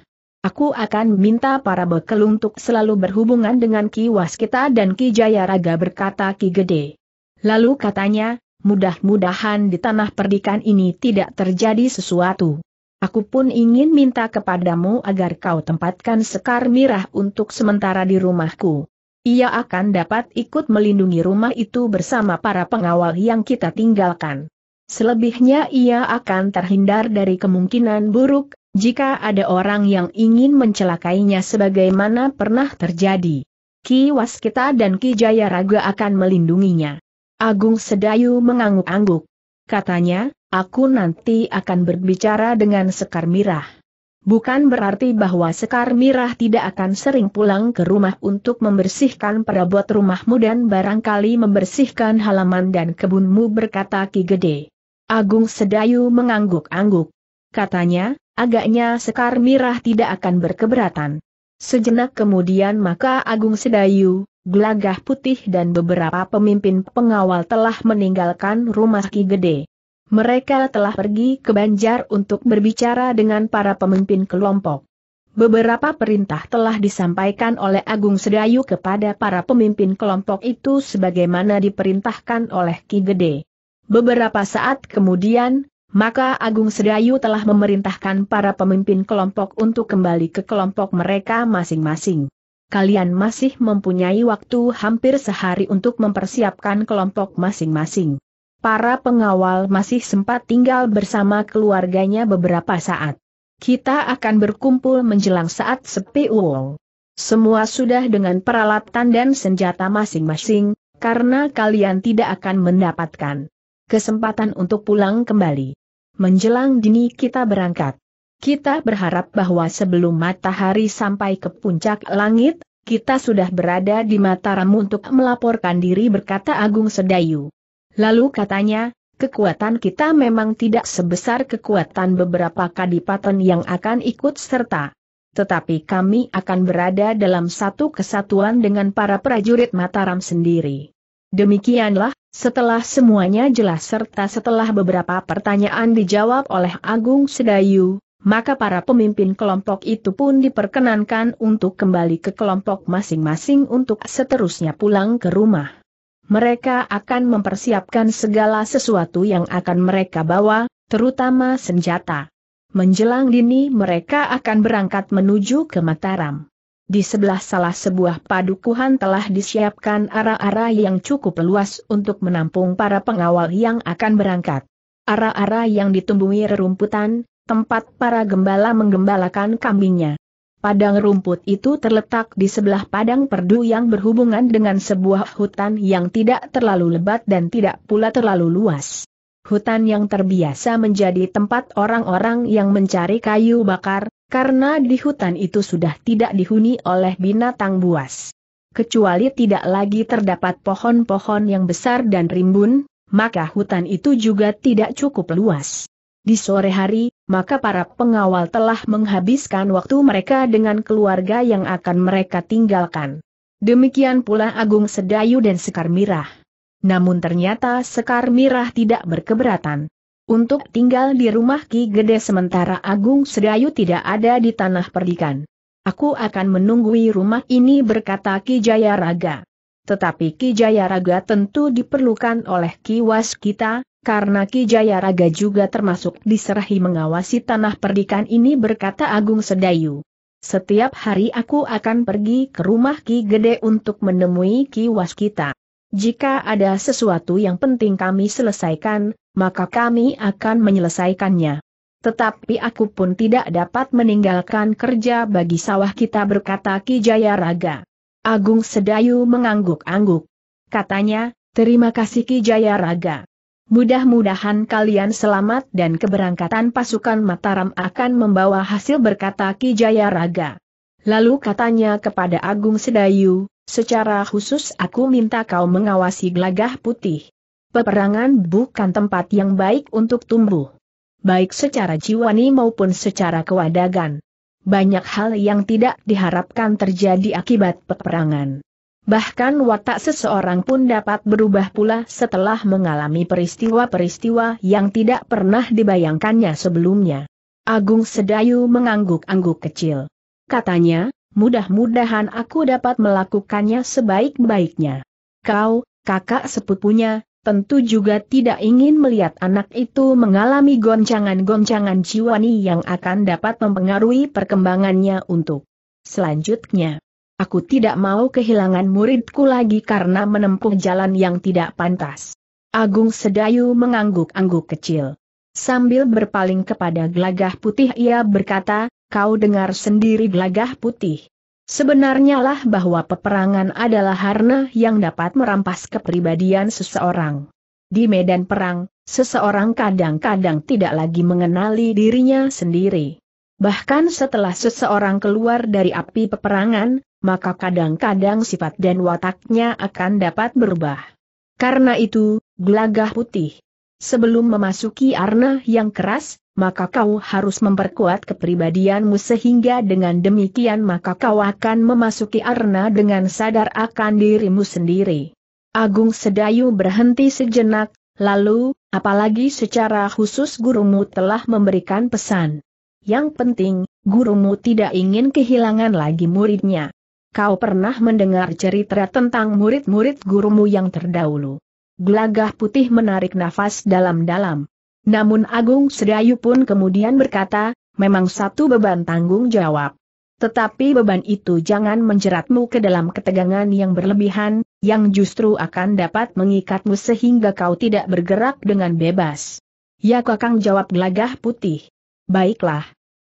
Aku akan minta para bekel untuk selalu berhubungan dengan Ki Waskita dan Ki Jayaraga berkata Ki Gede. Lalu katanya, mudah-mudahan di tanah perdikan ini tidak terjadi sesuatu. Aku pun ingin minta kepadamu agar kau tempatkan Sekar Mirah untuk sementara di rumahku. Ia akan dapat ikut melindungi rumah itu bersama para pengawal yang kita tinggalkan. Selebihnya ia akan terhindar dari kemungkinan buruk, jika ada orang yang ingin mencelakainya sebagaimana pernah terjadi. Ki Waskita dan Ki Jayaraga akan melindunginya. Agung Sedayu mengangguk-angguk. Katanya, Aku nanti akan berbicara dengan Sekar Mirah. Bukan berarti bahwa Sekar Mirah tidak akan sering pulang ke rumah untuk membersihkan perabot rumahmu dan barangkali membersihkan halaman dan kebunmu berkata Ki Gede. Agung Sedayu mengangguk-angguk. Katanya, agaknya Sekar Mirah tidak akan berkeberatan. Sejenak kemudian maka Agung Sedayu, Gelagah Putih dan beberapa pemimpin pengawal telah meninggalkan rumah Ki Gede mereka telah pergi ke Banjar untuk berbicara dengan para pemimpin kelompok. Beberapa perintah telah disampaikan oleh Agung Sedayu kepada para pemimpin kelompok itu sebagaimana diperintahkan oleh Ki Gede. Beberapa saat kemudian, maka Agung Sedayu telah memerintahkan para pemimpin kelompok untuk kembali ke kelompok mereka masing-masing. Kalian masih mempunyai waktu hampir sehari untuk mempersiapkan kelompok masing-masing para pengawal masih sempat tinggal bersama keluarganya beberapa saat. Kita akan berkumpul menjelang saat sepi uang. Semua sudah dengan peralatan dan senjata masing-masing, karena kalian tidak akan mendapatkan kesempatan untuk pulang kembali. Menjelang dini kita berangkat. Kita berharap bahwa sebelum matahari sampai ke puncak langit, kita sudah berada di Mataram untuk melaporkan diri berkata Agung Sedayu. Lalu katanya, kekuatan kita memang tidak sebesar kekuatan beberapa kadipaten yang akan ikut serta. Tetapi kami akan berada dalam satu kesatuan dengan para prajurit Mataram sendiri. Demikianlah, setelah semuanya jelas serta setelah beberapa pertanyaan dijawab oleh Agung Sedayu, maka para pemimpin kelompok itu pun diperkenankan untuk kembali ke kelompok masing-masing untuk seterusnya pulang ke rumah. Mereka akan mempersiapkan segala sesuatu yang akan mereka bawa, terutama senjata. Menjelang dini mereka akan berangkat menuju ke Mataram. Di sebelah salah sebuah padukuhan telah disiapkan arah-arah yang cukup luas untuk menampung para pengawal yang akan berangkat. Arah-arah yang ditumbuhi rerumputan, tempat para gembala menggembalakan kambingnya. Padang rumput itu terletak di sebelah padang perdu yang berhubungan dengan sebuah hutan yang tidak terlalu lebat dan tidak pula terlalu luas. Hutan yang terbiasa menjadi tempat orang-orang yang mencari kayu bakar, karena di hutan itu sudah tidak dihuni oleh binatang buas. Kecuali tidak lagi terdapat pohon-pohon yang besar dan rimbun, maka hutan itu juga tidak cukup luas. Di sore hari, maka para pengawal telah menghabiskan waktu mereka dengan keluarga yang akan mereka tinggalkan. Demikian pula Agung Sedayu dan Sekar Mirah. Namun ternyata Sekar Mirah tidak berkeberatan. Untuk tinggal di rumah Ki Gede sementara Agung Sedayu tidak ada di tanah perdikan. Aku akan menunggui rumah ini berkata Ki Jayaraga. Tetapi Ki Jayaraga tentu diperlukan oleh Ki Was kita, karena Ki Jayaraga juga termasuk diserahi mengawasi tanah perdikan ini berkata Agung Sedayu. Setiap hari aku akan pergi ke rumah Ki Gede untuk menemui Ki Waskita. Jika ada sesuatu yang penting kami selesaikan, maka kami akan menyelesaikannya. Tetapi aku pun tidak dapat meninggalkan kerja bagi sawah kita berkata Ki Jayaraga. Agung Sedayu mengangguk-angguk. Katanya, terima kasih Ki Jayaraga. Mudah-mudahan kalian selamat dan keberangkatan pasukan Mataram akan membawa hasil berkata Ki Jaya Raga. Lalu katanya kepada Agung Sedayu, secara khusus aku minta kau mengawasi gelagah putih. Peperangan bukan tempat yang baik untuk tumbuh. Baik secara jiwani maupun secara kewadagan. Banyak hal yang tidak diharapkan terjadi akibat peperangan. Bahkan watak seseorang pun dapat berubah pula setelah mengalami peristiwa-peristiwa yang tidak pernah dibayangkannya sebelumnya. Agung Sedayu mengangguk-angguk kecil. Katanya, mudah-mudahan aku dapat melakukannya sebaik-baiknya. Kau, kakak sepupunya, tentu juga tidak ingin melihat anak itu mengalami goncangan-goncangan jiwani yang akan dapat mempengaruhi perkembangannya untuk selanjutnya. Aku tidak mau kehilangan muridku lagi karena menempuh jalan yang tidak pantas. Agung Sedayu mengangguk-angguk kecil. Sambil berpaling kepada Glagah putih ia berkata, kau dengar sendiri Glagah putih. Sebenarnya lah bahwa peperangan adalah harna yang dapat merampas kepribadian seseorang. Di medan perang, seseorang kadang-kadang tidak lagi mengenali dirinya sendiri. Bahkan setelah seseorang keluar dari api peperangan, maka kadang-kadang sifat dan wataknya akan dapat berubah. Karena itu, gelagah putih. Sebelum memasuki arna yang keras, maka kau harus memperkuat kepribadianmu sehingga dengan demikian maka kau akan memasuki arna dengan sadar akan dirimu sendiri. Agung Sedayu berhenti sejenak, lalu, apalagi secara khusus gurumu telah memberikan pesan. Yang penting, gurumu tidak ingin kehilangan lagi muridnya kau pernah mendengar cerita tentang murid-murid gurumu yang terdahulu. Gelagah putih menarik nafas dalam-dalam. Namun Agung Sedayu pun kemudian berkata, memang satu beban tanggung jawab. Tetapi beban itu jangan menjeratmu ke dalam ketegangan yang berlebihan, yang justru akan dapat mengikatmu sehingga kau tidak bergerak dengan bebas. Ya kakang jawab gelagah putih. Baiklah,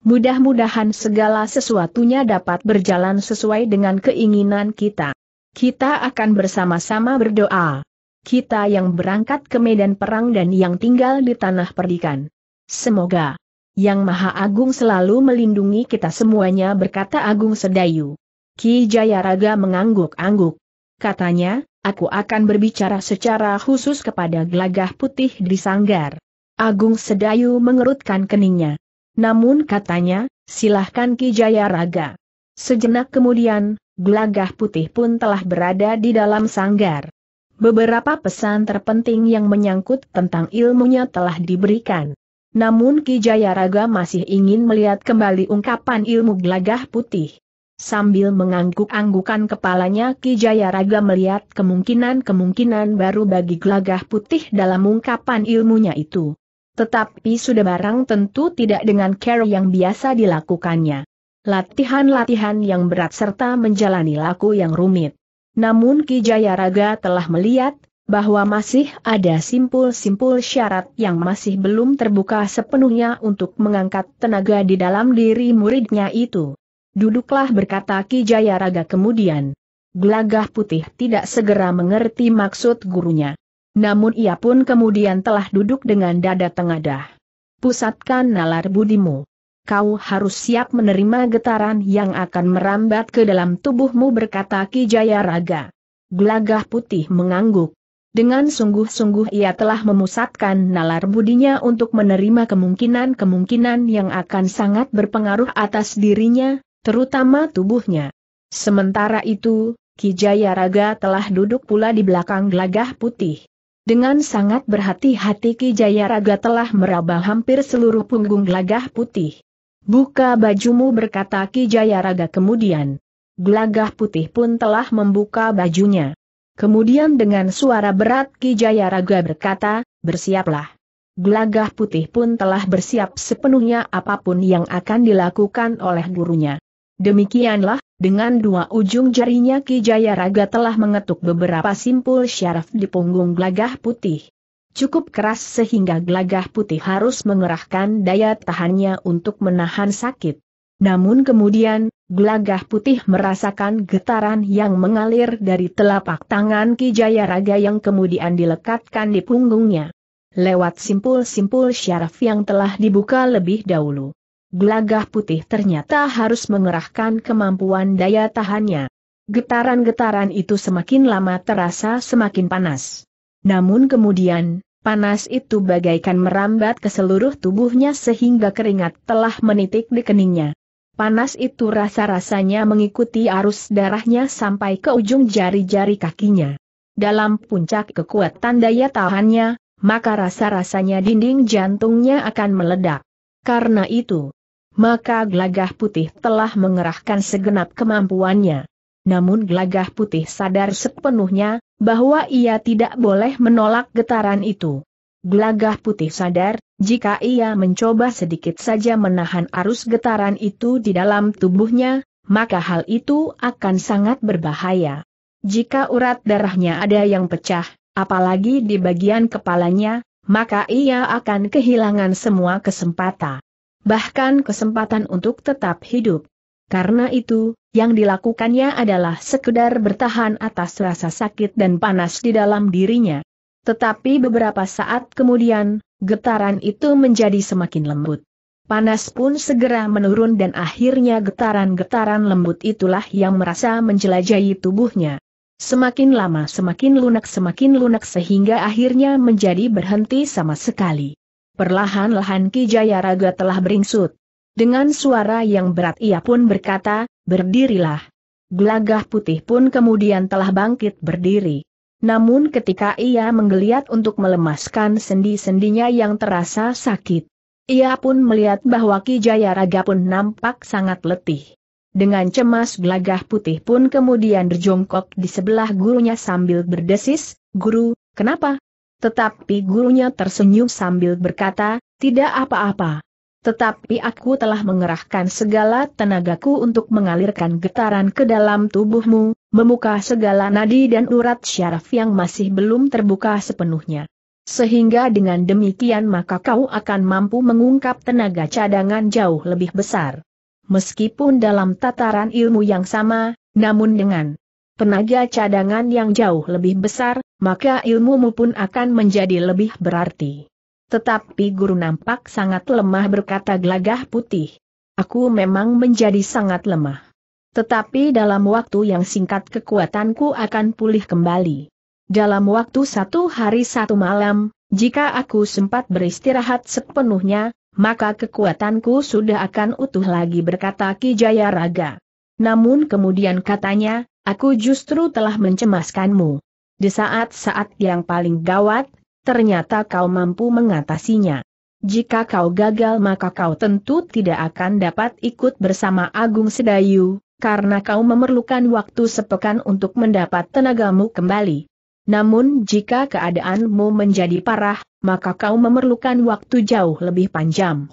Mudah-mudahan segala sesuatunya dapat berjalan sesuai dengan keinginan kita. Kita akan bersama-sama berdoa. Kita yang berangkat ke medan perang dan yang tinggal di tanah perdikan. Semoga Yang Maha Agung selalu melindungi kita semuanya berkata Agung Sedayu. Ki Jayaraga mengangguk-angguk. Katanya, aku akan berbicara secara khusus kepada gelagah putih di sanggar. Agung Sedayu mengerutkan keningnya. Namun katanya, silahkan Ki Jaya Raga. Sejenak kemudian, Glagah putih pun telah berada di dalam sanggar. Beberapa pesan terpenting yang menyangkut tentang ilmunya telah diberikan. Namun Ki Jayaraga masih ingin melihat kembali ungkapan ilmu Glagah putih. Sambil mengangguk-anggukan kepalanya Ki Jayaraga melihat kemungkinan-kemungkinan baru bagi Glagah putih dalam ungkapan ilmunya itu. Tetapi sudah barang tentu tidak dengan care yang biasa dilakukannya. Latihan-latihan yang berat serta menjalani laku yang rumit. Namun Ki Jayaraga telah melihat, bahwa masih ada simpul-simpul syarat yang masih belum terbuka sepenuhnya untuk mengangkat tenaga di dalam diri muridnya itu. Duduklah berkata Ki Jayaraga kemudian. Gelagah putih tidak segera mengerti maksud gurunya. Namun ia pun kemudian telah duduk dengan dada tengadah. Pusatkan nalar budimu. Kau harus siap menerima getaran yang akan merambat ke dalam tubuhmu berkata Ki Jayaraga. Gelagah putih mengangguk. Dengan sungguh-sungguh ia telah memusatkan nalar budinya untuk menerima kemungkinan-kemungkinan yang akan sangat berpengaruh atas dirinya, terutama tubuhnya. Sementara itu, Ki Jayaraga telah duduk pula di belakang gelagah putih. Dengan sangat berhati-hati Ki Jayaraga telah meraba hampir seluruh punggung gelagah putih. Buka bajumu berkata Ki Jayaraga kemudian. Gelagah putih pun telah membuka bajunya. Kemudian dengan suara berat Ki Jayaraga berkata, bersiaplah. Gelagah putih pun telah bersiap sepenuhnya apapun yang akan dilakukan oleh gurunya. Demikianlah, dengan dua ujung jarinya Ki Jayaraga telah mengetuk beberapa simpul syaraf di punggung gelagah putih. Cukup keras sehingga gelagah putih harus mengerahkan daya tahannya untuk menahan sakit. Namun kemudian, gelagah putih merasakan getaran yang mengalir dari telapak tangan Ki Jayaraga yang kemudian dilekatkan di punggungnya. Lewat simpul-simpul syaraf yang telah dibuka lebih dahulu. Gelagah putih ternyata harus mengerahkan kemampuan daya tahannya. Getaran-getaran itu semakin lama terasa semakin panas. Namun kemudian, panas itu bagaikan merambat ke seluruh tubuhnya sehingga keringat telah menitik di keningnya. Panas itu rasa-rasanya mengikuti arus darahnya sampai ke ujung jari-jari kakinya. Dalam puncak kekuatan daya tahannya, maka rasa-rasanya dinding jantungnya akan meledak. Karena itu, maka Glagah putih telah mengerahkan segenap kemampuannya. Namun Glagah putih sadar sepenuhnya, bahwa ia tidak boleh menolak getaran itu. Glagah putih sadar, jika ia mencoba sedikit saja menahan arus getaran itu di dalam tubuhnya, maka hal itu akan sangat berbahaya. Jika urat darahnya ada yang pecah, apalagi di bagian kepalanya, maka ia akan kehilangan semua kesempatan bahkan kesempatan untuk tetap hidup. Karena itu, yang dilakukannya adalah sekedar bertahan atas rasa sakit dan panas di dalam dirinya. Tetapi beberapa saat kemudian, getaran itu menjadi semakin lembut. Panas pun segera menurun dan akhirnya getaran-getaran lembut itulah yang merasa menjelajahi tubuhnya. Semakin lama semakin lunak semakin lunak sehingga akhirnya menjadi berhenti sama sekali. Perlahan-lahan Ki Raga telah beringsut. Dengan suara yang berat ia pun berkata, berdirilah. Gelagah putih pun kemudian telah bangkit berdiri. Namun ketika ia menggeliat untuk melemaskan sendi-sendinya yang terasa sakit, ia pun melihat bahwa Ki Raga pun nampak sangat letih. Dengan cemas gelagah putih pun kemudian berjongkok di sebelah gurunya sambil berdesis, Guru, kenapa? Tetapi gurunya tersenyum sambil berkata, tidak apa-apa. Tetapi aku telah mengerahkan segala tenagaku untuk mengalirkan getaran ke dalam tubuhmu, membuka segala nadi dan urat syaraf yang masih belum terbuka sepenuhnya. Sehingga dengan demikian maka kau akan mampu mengungkap tenaga cadangan jauh lebih besar. Meskipun dalam tataran ilmu yang sama, namun dengan penaga cadangan yang jauh lebih besar, maka ilmumu pun akan menjadi lebih berarti. Tetapi guru nampak sangat lemah berkata gelagah putih. Aku memang menjadi sangat lemah. Tetapi dalam waktu yang singkat kekuatanku akan pulih kembali. Dalam waktu satu hari satu malam, jika aku sempat beristirahat sepenuhnya, maka kekuatanku sudah akan utuh lagi berkata Ki Jaya Raga. Namun kemudian katanya, Aku justru telah mencemaskanmu. Di saat-saat yang paling gawat, ternyata kau mampu mengatasinya. Jika kau gagal maka kau tentu tidak akan dapat ikut bersama Agung Sedayu, karena kau memerlukan waktu sepekan untuk mendapat tenagamu kembali. Namun jika keadaanmu menjadi parah, maka kau memerlukan waktu jauh lebih panjang.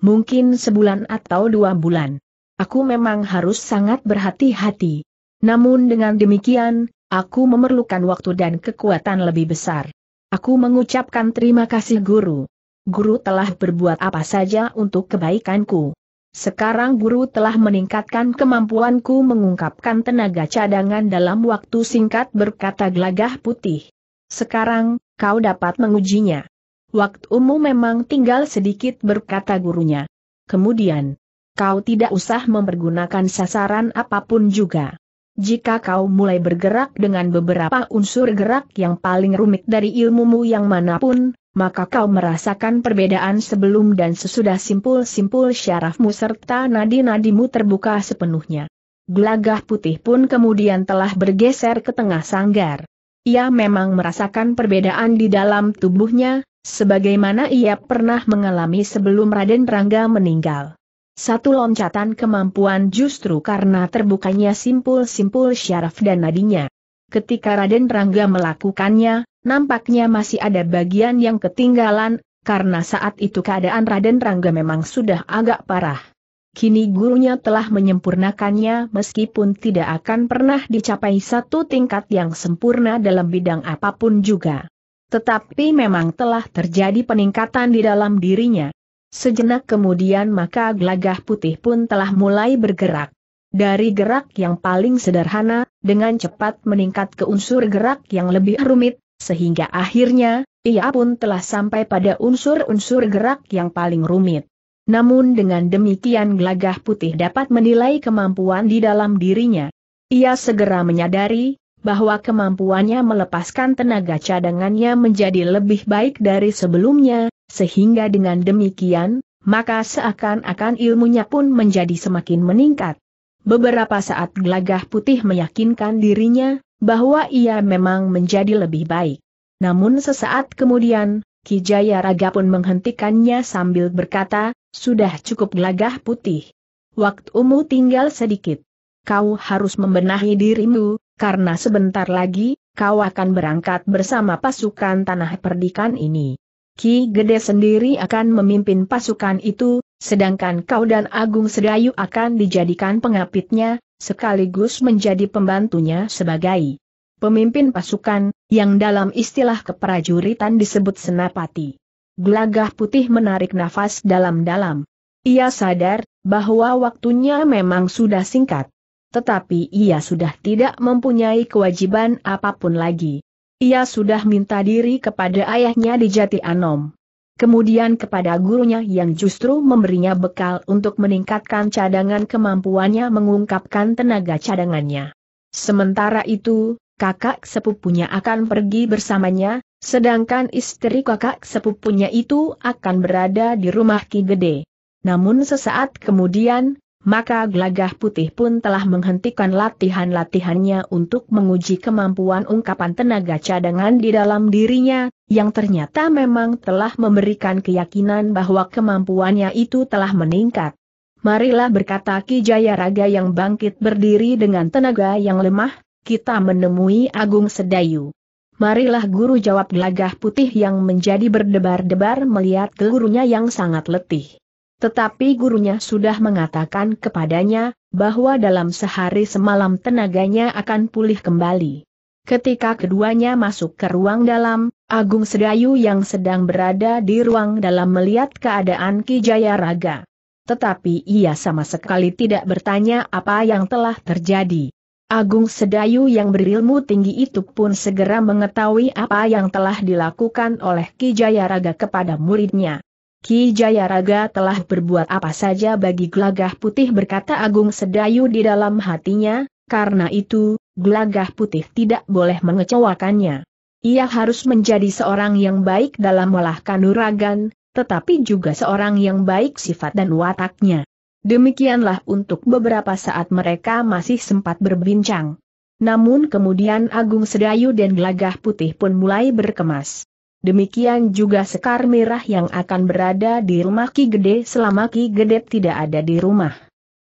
Mungkin sebulan atau dua bulan. Aku memang harus sangat berhati-hati. Namun dengan demikian, aku memerlukan waktu dan kekuatan lebih besar. Aku mengucapkan terima kasih guru. Guru telah berbuat apa saja untuk kebaikanku. Sekarang guru telah meningkatkan kemampuanku mengungkapkan tenaga cadangan dalam waktu singkat berkata gelagah putih. Sekarang, kau dapat mengujinya. Waktumu memang tinggal sedikit berkata gurunya. Kemudian, kau tidak usah mempergunakan sasaran apapun juga. Jika kau mulai bergerak dengan beberapa unsur gerak yang paling rumit dari ilmumu yang manapun, maka kau merasakan perbedaan sebelum dan sesudah simpul-simpul syarafmu serta nadi-nadimu terbuka sepenuhnya. Gelagah putih pun kemudian telah bergeser ke tengah sanggar. Ia memang merasakan perbedaan di dalam tubuhnya, sebagaimana ia pernah mengalami sebelum Raden Rangga meninggal. Satu loncatan kemampuan justru karena terbukanya simpul-simpul syaraf dan nadinya. Ketika Raden Rangga melakukannya, nampaknya masih ada bagian yang ketinggalan, karena saat itu keadaan Raden Rangga memang sudah agak parah. Kini gurunya telah menyempurnakannya meskipun tidak akan pernah dicapai satu tingkat yang sempurna dalam bidang apapun juga. Tetapi memang telah terjadi peningkatan di dalam dirinya. Sejenak kemudian maka gelagah putih pun telah mulai bergerak. Dari gerak yang paling sederhana, dengan cepat meningkat ke unsur gerak yang lebih rumit, sehingga akhirnya, ia pun telah sampai pada unsur-unsur gerak yang paling rumit. Namun dengan demikian gelagah putih dapat menilai kemampuan di dalam dirinya. Ia segera menyadari, bahwa kemampuannya melepaskan tenaga cadangannya menjadi lebih baik dari sebelumnya, sehingga dengan demikian, maka seakan-akan ilmunya pun menjadi semakin meningkat. Beberapa saat gelagah putih meyakinkan dirinya, bahwa ia memang menjadi lebih baik. Namun sesaat kemudian, Kijaya Raga pun menghentikannya sambil berkata, sudah cukup gelagah putih. Waktumu tinggal sedikit. Kau harus membenahi dirimu, karena sebentar lagi, kau akan berangkat bersama pasukan tanah perdikan ini. Ki Gede sendiri akan memimpin pasukan itu, sedangkan kau dan Agung Sedayu akan dijadikan pengapitnya, sekaligus menjadi pembantunya sebagai pemimpin pasukan, yang dalam istilah keprajuritan disebut senapati. Gelagah putih menarik nafas dalam-dalam. Ia sadar, bahwa waktunya memang sudah singkat. Tetapi ia sudah tidak mempunyai kewajiban apapun lagi. Ia sudah minta diri kepada ayahnya di Jati Anom. Kemudian kepada gurunya yang justru memberinya bekal untuk meningkatkan cadangan kemampuannya mengungkapkan tenaga cadangannya. Sementara itu, kakak sepupunya akan pergi bersamanya, sedangkan istri kakak sepupunya itu akan berada di rumah Ki Gede. Namun sesaat kemudian, maka gelagah putih pun telah menghentikan latihan-latihannya untuk menguji kemampuan ungkapan tenaga cadangan di dalam dirinya, yang ternyata memang telah memberikan keyakinan bahwa kemampuannya itu telah meningkat. Marilah berkata Ki Raga yang bangkit berdiri dengan tenaga yang lemah, kita menemui Agung Sedayu. Marilah guru jawab gelagah putih yang menjadi berdebar-debar melihat gurunya yang sangat letih. Tetapi gurunya sudah mengatakan kepadanya, bahwa dalam sehari semalam tenaganya akan pulih kembali. Ketika keduanya masuk ke ruang dalam, Agung Sedayu yang sedang berada di ruang dalam melihat keadaan Ki Raga. Tetapi ia sama sekali tidak bertanya apa yang telah terjadi. Agung Sedayu yang berilmu tinggi itu pun segera mengetahui apa yang telah dilakukan oleh Ki Raga kepada muridnya. Ki Jayaraga telah berbuat apa saja bagi Glagah putih berkata Agung Sedayu di dalam hatinya, karena itu, Glagah putih tidak boleh mengecewakannya. Ia harus menjadi seorang yang baik dalam olah kanuragan, tetapi juga seorang yang baik sifat dan wataknya. Demikianlah untuk beberapa saat mereka masih sempat berbincang. Namun kemudian Agung Sedayu dan Glagah Putih pun mulai berkemas. Demikian juga Sekar Merah yang akan berada di rumah Ki Gede selama Ki Gede tidak ada di rumah.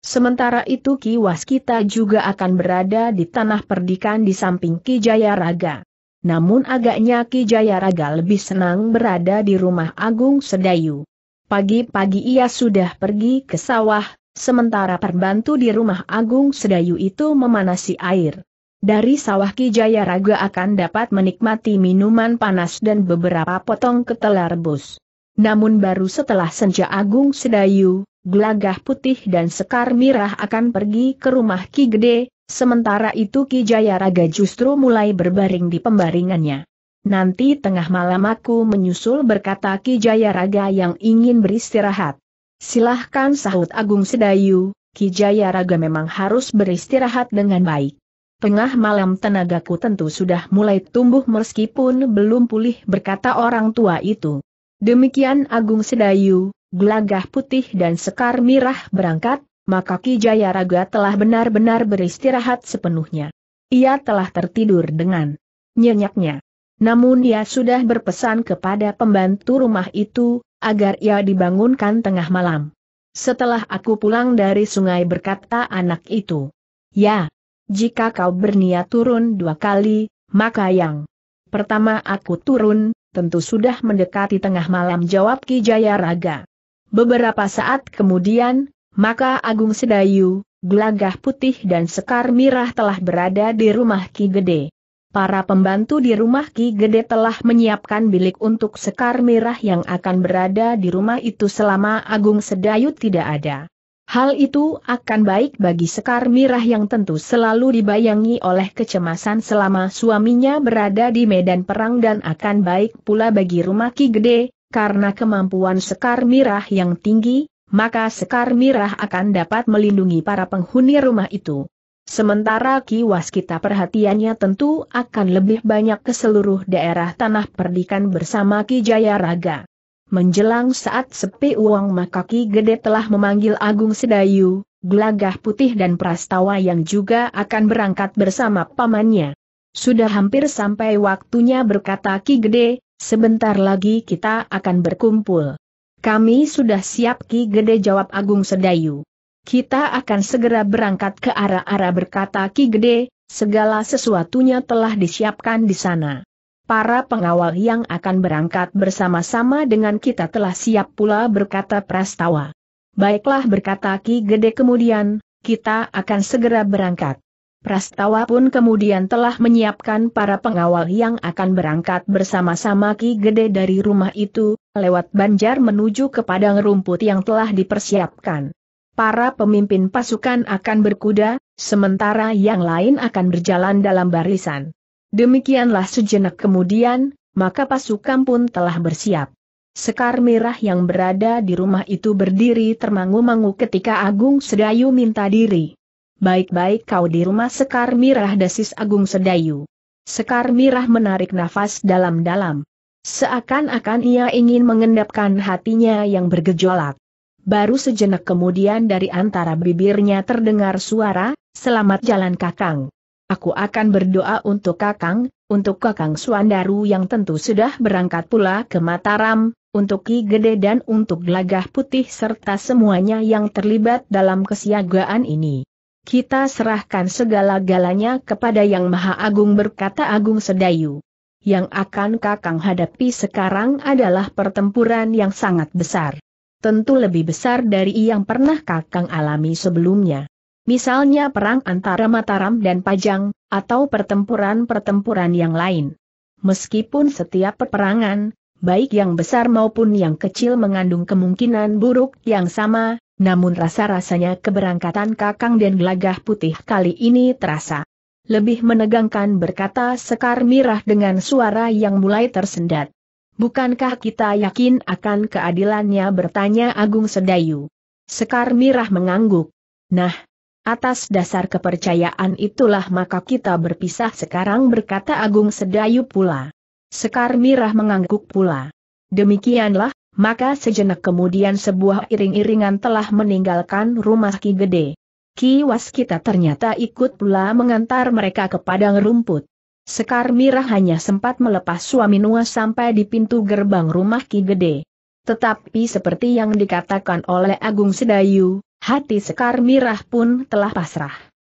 Sementara itu Ki Waskita juga akan berada di tanah perdikan di samping Ki Jayaraga. Namun agaknya Ki Jayaraga lebih senang berada di rumah Agung Sedayu. Pagi-pagi ia sudah pergi ke sawah, sementara perbantu di rumah Agung Sedayu itu memanasi air. Dari sawah Kijaya Raga akan dapat menikmati minuman panas dan beberapa potong ketela rebus. Namun baru setelah senja agung sedayu, Glagah putih dan sekar mirah akan pergi ke rumah Ki Gede, sementara itu Ki Jayaraga justru mulai berbaring di pembaringannya. Nanti tengah malam aku menyusul berkata Ki Jayaraga yang ingin beristirahat. Silahkan sahut Agung Sedayu, Ki Jayaraga memang harus beristirahat dengan baik. Tengah malam tenagaku tentu sudah mulai tumbuh meskipun belum pulih berkata orang tua itu. Demikian Agung Sedayu, gelagah putih dan sekar mirah berangkat, maka Ki Jaya Raga telah benar-benar beristirahat sepenuhnya. Ia telah tertidur dengan nyenyaknya. Namun ia sudah berpesan kepada pembantu rumah itu, agar ia dibangunkan tengah malam. Setelah aku pulang dari sungai berkata anak itu. Ya, jika kau berniat turun dua kali, maka yang pertama aku turun, tentu sudah mendekati tengah malam jawab Ki Jaya Raga. Beberapa saat kemudian, maka Agung Sedayu, gelagah putih dan sekar mirah telah berada di rumah Ki Gede. Para pembantu di rumah Ki Gede telah menyiapkan bilik untuk sekar mirah yang akan berada di rumah itu selama Agung Sedayu tidak ada. Hal itu akan baik bagi Sekar Mirah yang tentu selalu dibayangi oleh kecemasan selama suaminya berada di medan perang dan akan baik pula bagi rumah Ki Gede, karena kemampuan Sekar Mirah yang tinggi, maka Sekar Mirah akan dapat melindungi para penghuni rumah itu. Sementara Ki Waskita perhatiannya tentu akan lebih banyak ke seluruh daerah tanah perdikan bersama Ki Jayaraga. Menjelang saat sepi uang maka Ki gede telah memanggil Agung Sedayu, gelagah putih dan prastawa yang juga akan berangkat bersama pamannya. Sudah hampir sampai waktunya berkata Ki Gede, sebentar lagi kita akan berkumpul. Kami sudah siap Ki Gede jawab Agung Sedayu. Kita akan segera berangkat ke arah-arah berkata Ki Gede, segala sesuatunya telah disiapkan di sana para pengawal yang akan berangkat bersama-sama dengan kita telah siap pula berkata Prastawa. Baiklah berkata Ki Gede kemudian, kita akan segera berangkat. Prastawa pun kemudian telah menyiapkan para pengawal yang akan berangkat bersama-sama Ki Gede dari rumah itu, lewat banjar menuju ke padang rumput yang telah dipersiapkan. Para pemimpin pasukan akan berkuda, sementara yang lain akan berjalan dalam barisan. Demikianlah sejenak kemudian, maka pasukan pun telah bersiap. Sekar Merah yang berada di rumah itu berdiri termangu-mangu ketika Agung Sedayu minta diri. Baik-baik kau di rumah Sekar Mirah desis Agung Sedayu. Sekar Mirah menarik nafas dalam-dalam. Seakan-akan ia ingin mengendapkan hatinya yang bergejolak. Baru sejenak kemudian dari antara bibirnya terdengar suara, selamat jalan kakang. Aku akan berdoa untuk Kakang, untuk Kakang Suandaru yang tentu sudah berangkat pula ke Mataram, untuk Ki Gede dan untuk Gelagah Putih serta semuanya yang terlibat dalam kesiagaan ini. Kita serahkan segala-galanya kepada Yang Maha Agung berkata Agung Sedayu. Yang akan Kakang hadapi sekarang adalah pertempuran yang sangat besar. Tentu lebih besar dari yang pernah Kakang alami sebelumnya misalnya perang antara Mataram dan Pajang, atau pertempuran-pertempuran yang lain. Meskipun setiap peperangan, baik yang besar maupun yang kecil mengandung kemungkinan buruk yang sama, namun rasa-rasanya keberangkatan Kakang dan Gelagah Putih kali ini terasa. Lebih menegangkan berkata Sekar Mirah dengan suara yang mulai tersendat. Bukankah kita yakin akan keadilannya bertanya Agung Sedayu. Sekar Mirah mengangguk. Nah, Atas dasar kepercayaan itulah maka kita berpisah sekarang berkata Agung Sedayu pula. Sekar Mirah mengangguk pula. Demikianlah, maka sejenak kemudian sebuah iring-iringan telah meninggalkan rumah Ki Gede. Ki Waskita ternyata ikut pula mengantar mereka ke padang rumput. Sekar Mirah hanya sempat melepas suami Nua sampai di pintu gerbang rumah Ki Gede. Tetapi seperti yang dikatakan oleh Agung Sedayu, hati Sekar Mirah pun telah pasrah.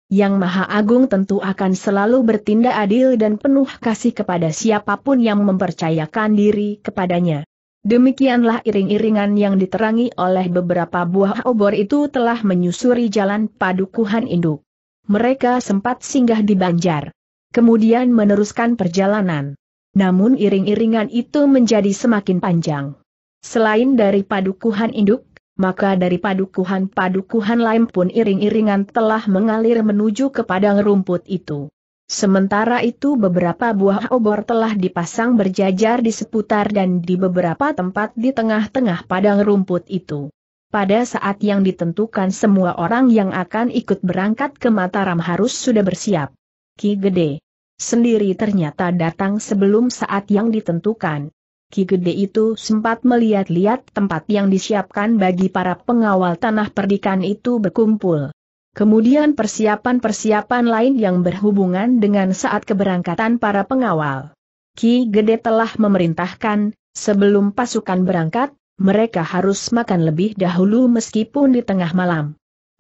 Yang Maha Agung tentu akan selalu bertindak adil dan penuh kasih kepada siapapun yang mempercayakan diri kepadanya. Demikianlah iring-iringan yang diterangi oleh beberapa buah obor itu telah menyusuri jalan padukuhan induk. Mereka sempat singgah di Banjar. Kemudian meneruskan perjalanan. Namun iring-iringan itu menjadi semakin panjang. Selain dari padukuhan induk, maka dari padukuhan-padukuhan lain pun iring-iringan telah mengalir menuju ke padang rumput itu. Sementara itu beberapa buah obor telah dipasang berjajar di seputar dan di beberapa tempat di tengah-tengah padang rumput itu. Pada saat yang ditentukan semua orang yang akan ikut berangkat ke Mataram harus sudah bersiap. Ki Gede sendiri ternyata datang sebelum saat yang ditentukan. Ki Gede itu sempat melihat-lihat tempat yang disiapkan bagi para pengawal tanah perdikan itu berkumpul. Kemudian persiapan-persiapan lain yang berhubungan dengan saat keberangkatan para pengawal. Ki Gede telah memerintahkan, sebelum pasukan berangkat, mereka harus makan lebih dahulu meskipun di tengah malam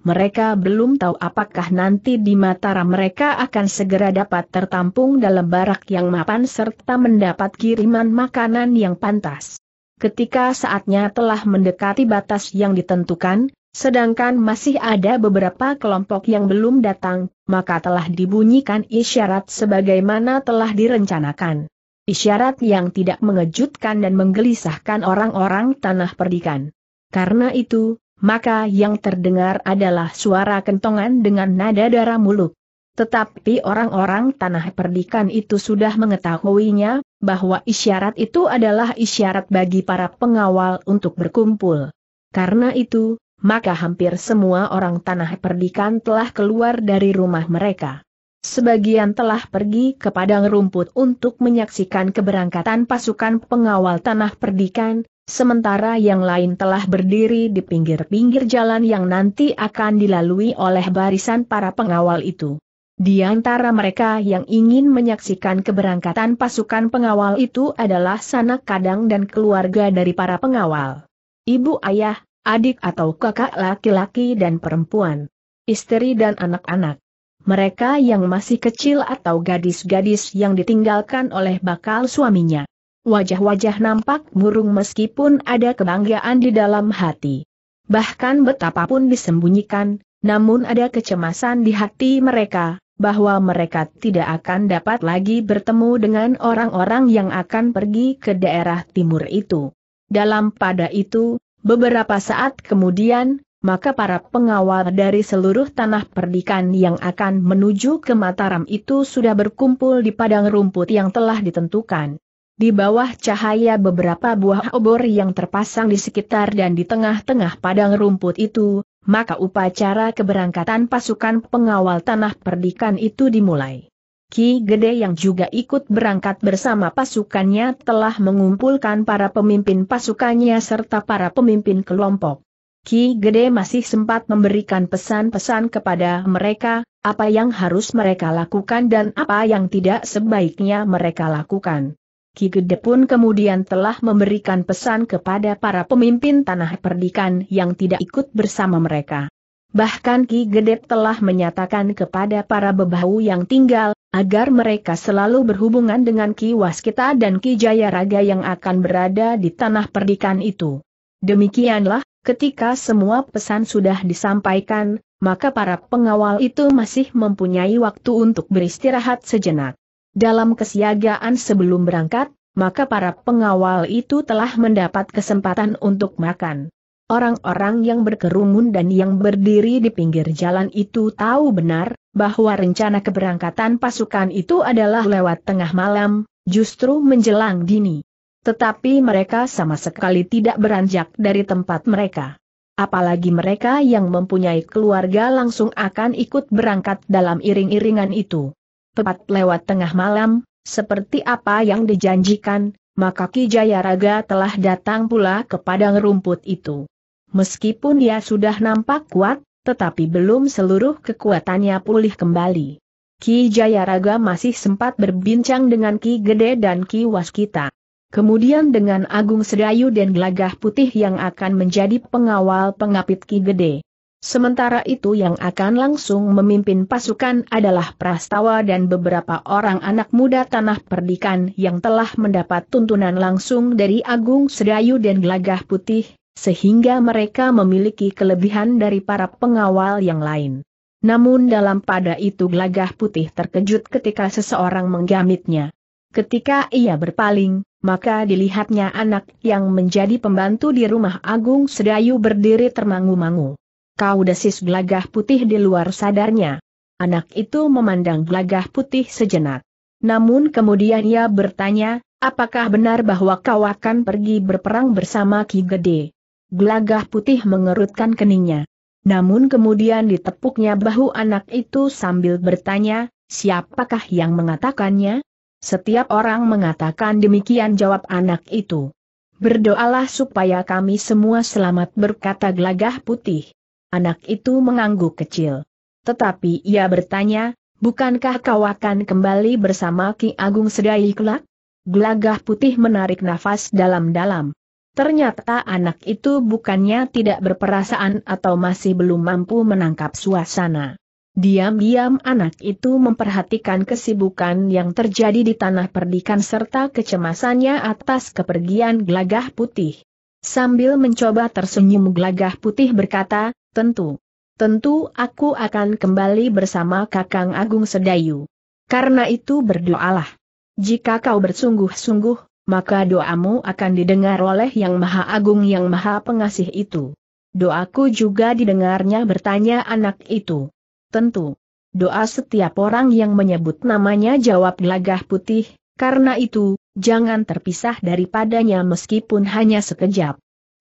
mereka belum tahu apakah nanti di Mataram mereka akan segera dapat tertampung dalam barak yang mapan serta mendapat kiriman makanan yang pantas. Ketika saatnya telah mendekati batas yang ditentukan, sedangkan masih ada beberapa kelompok yang belum datang, maka telah dibunyikan isyarat sebagaimana telah direncanakan. Isyarat yang tidak mengejutkan dan menggelisahkan orang-orang tanah perdikan. Karena itu, maka yang terdengar adalah suara kentongan dengan nada darah muluk. Tetapi orang-orang tanah perdikan itu sudah mengetahuinya, bahwa isyarat itu adalah isyarat bagi para pengawal untuk berkumpul. Karena itu, maka hampir semua orang tanah perdikan telah keluar dari rumah mereka. Sebagian telah pergi ke padang rumput untuk menyaksikan keberangkatan pasukan pengawal tanah perdikan, sementara yang lain telah berdiri di pinggir-pinggir jalan yang nanti akan dilalui oleh barisan para pengawal itu. Di antara mereka yang ingin menyaksikan keberangkatan pasukan pengawal itu adalah sanak kadang dan keluarga dari para pengawal. Ibu ayah, adik atau kakak laki-laki dan perempuan. Istri dan anak-anak. Mereka yang masih kecil atau gadis-gadis yang ditinggalkan oleh bakal suaminya wajah-wajah nampak murung meskipun ada kebanggaan di dalam hati. Bahkan betapapun disembunyikan, namun ada kecemasan di hati mereka, bahwa mereka tidak akan dapat lagi bertemu dengan orang-orang yang akan pergi ke daerah timur itu. Dalam pada itu, beberapa saat kemudian, maka para pengawal dari seluruh tanah perdikan yang akan menuju ke Mataram itu sudah berkumpul di padang rumput yang telah ditentukan. Di bawah cahaya beberapa buah obor yang terpasang di sekitar dan di tengah-tengah padang rumput itu, maka upacara keberangkatan pasukan pengawal tanah perdikan itu dimulai. Ki Gede yang juga ikut berangkat bersama pasukannya telah mengumpulkan para pemimpin pasukannya serta para pemimpin kelompok. Ki Gede masih sempat memberikan pesan-pesan kepada mereka, apa yang harus mereka lakukan dan apa yang tidak sebaiknya mereka lakukan. Ki Gede pun kemudian telah memberikan pesan kepada para pemimpin tanah perdikan yang tidak ikut bersama mereka. Bahkan Ki Gede telah menyatakan kepada para bebahu yang tinggal, agar mereka selalu berhubungan dengan Ki Waskita dan Ki Jayaraga yang akan berada di tanah perdikan itu. Demikianlah, ketika semua pesan sudah disampaikan, maka para pengawal itu masih mempunyai waktu untuk beristirahat sejenak. Dalam kesiagaan sebelum berangkat, maka para pengawal itu telah mendapat kesempatan untuk makan. Orang-orang yang berkerumun dan yang berdiri di pinggir jalan itu tahu benar bahwa rencana keberangkatan pasukan itu adalah lewat tengah malam, justru menjelang dini. Tetapi mereka sama sekali tidak beranjak dari tempat mereka. Apalagi mereka yang mempunyai keluarga langsung akan ikut berangkat dalam iring-iringan itu tepat lewat tengah malam, seperti apa yang dijanjikan, maka Ki Jayaraga telah datang pula ke padang rumput itu. Meskipun dia sudah nampak kuat, tetapi belum seluruh kekuatannya pulih kembali. Ki Jayaraga masih sempat berbincang dengan Ki Gede dan Ki Waskita. Kemudian dengan Agung Sedayu dan Gelagah Putih yang akan menjadi pengawal pengapit Ki Gede. Sementara itu yang akan langsung memimpin pasukan adalah Prastawa dan beberapa orang anak muda tanah perdikan yang telah mendapat tuntunan langsung dari Agung Sedayu dan Gelagah Putih, sehingga mereka memiliki kelebihan dari para pengawal yang lain. Namun dalam pada itu Gelagah Putih terkejut ketika seseorang menggamitnya. Ketika ia berpaling, maka dilihatnya anak yang menjadi pembantu di rumah Agung Sedayu berdiri termangu-mangu kau desis gelagah putih di luar sadarnya. Anak itu memandang gelagah putih sejenak. Namun kemudian ia bertanya, apakah benar bahwa kau akan pergi berperang bersama Ki Gede? Gelagah putih mengerutkan keningnya. Namun kemudian ditepuknya bahu anak itu sambil bertanya, siapakah yang mengatakannya? Setiap orang mengatakan demikian jawab anak itu. Berdoalah supaya kami semua selamat berkata gelagah putih. Anak itu mengangguk kecil. Tetapi ia bertanya, bukankah kau akan kembali bersama Ki Agung Sedai kelak? Gelagah putih menarik nafas dalam-dalam. Ternyata anak itu bukannya tidak berperasaan atau masih belum mampu menangkap suasana. Diam-diam anak itu memperhatikan kesibukan yang terjadi di tanah perdikan serta kecemasannya atas kepergian gelagah putih. Sambil mencoba tersenyum gelagah putih berkata, tentu. Tentu aku akan kembali bersama Kakang Agung Sedayu. Karena itu berdoalah. Jika kau bersungguh-sungguh, maka doamu akan didengar oleh Yang Maha Agung Yang Maha Pengasih itu. Doaku juga didengarnya bertanya anak itu. Tentu. Doa setiap orang yang menyebut namanya jawab gelagah putih, karena itu, jangan terpisah daripadanya meskipun hanya sekejap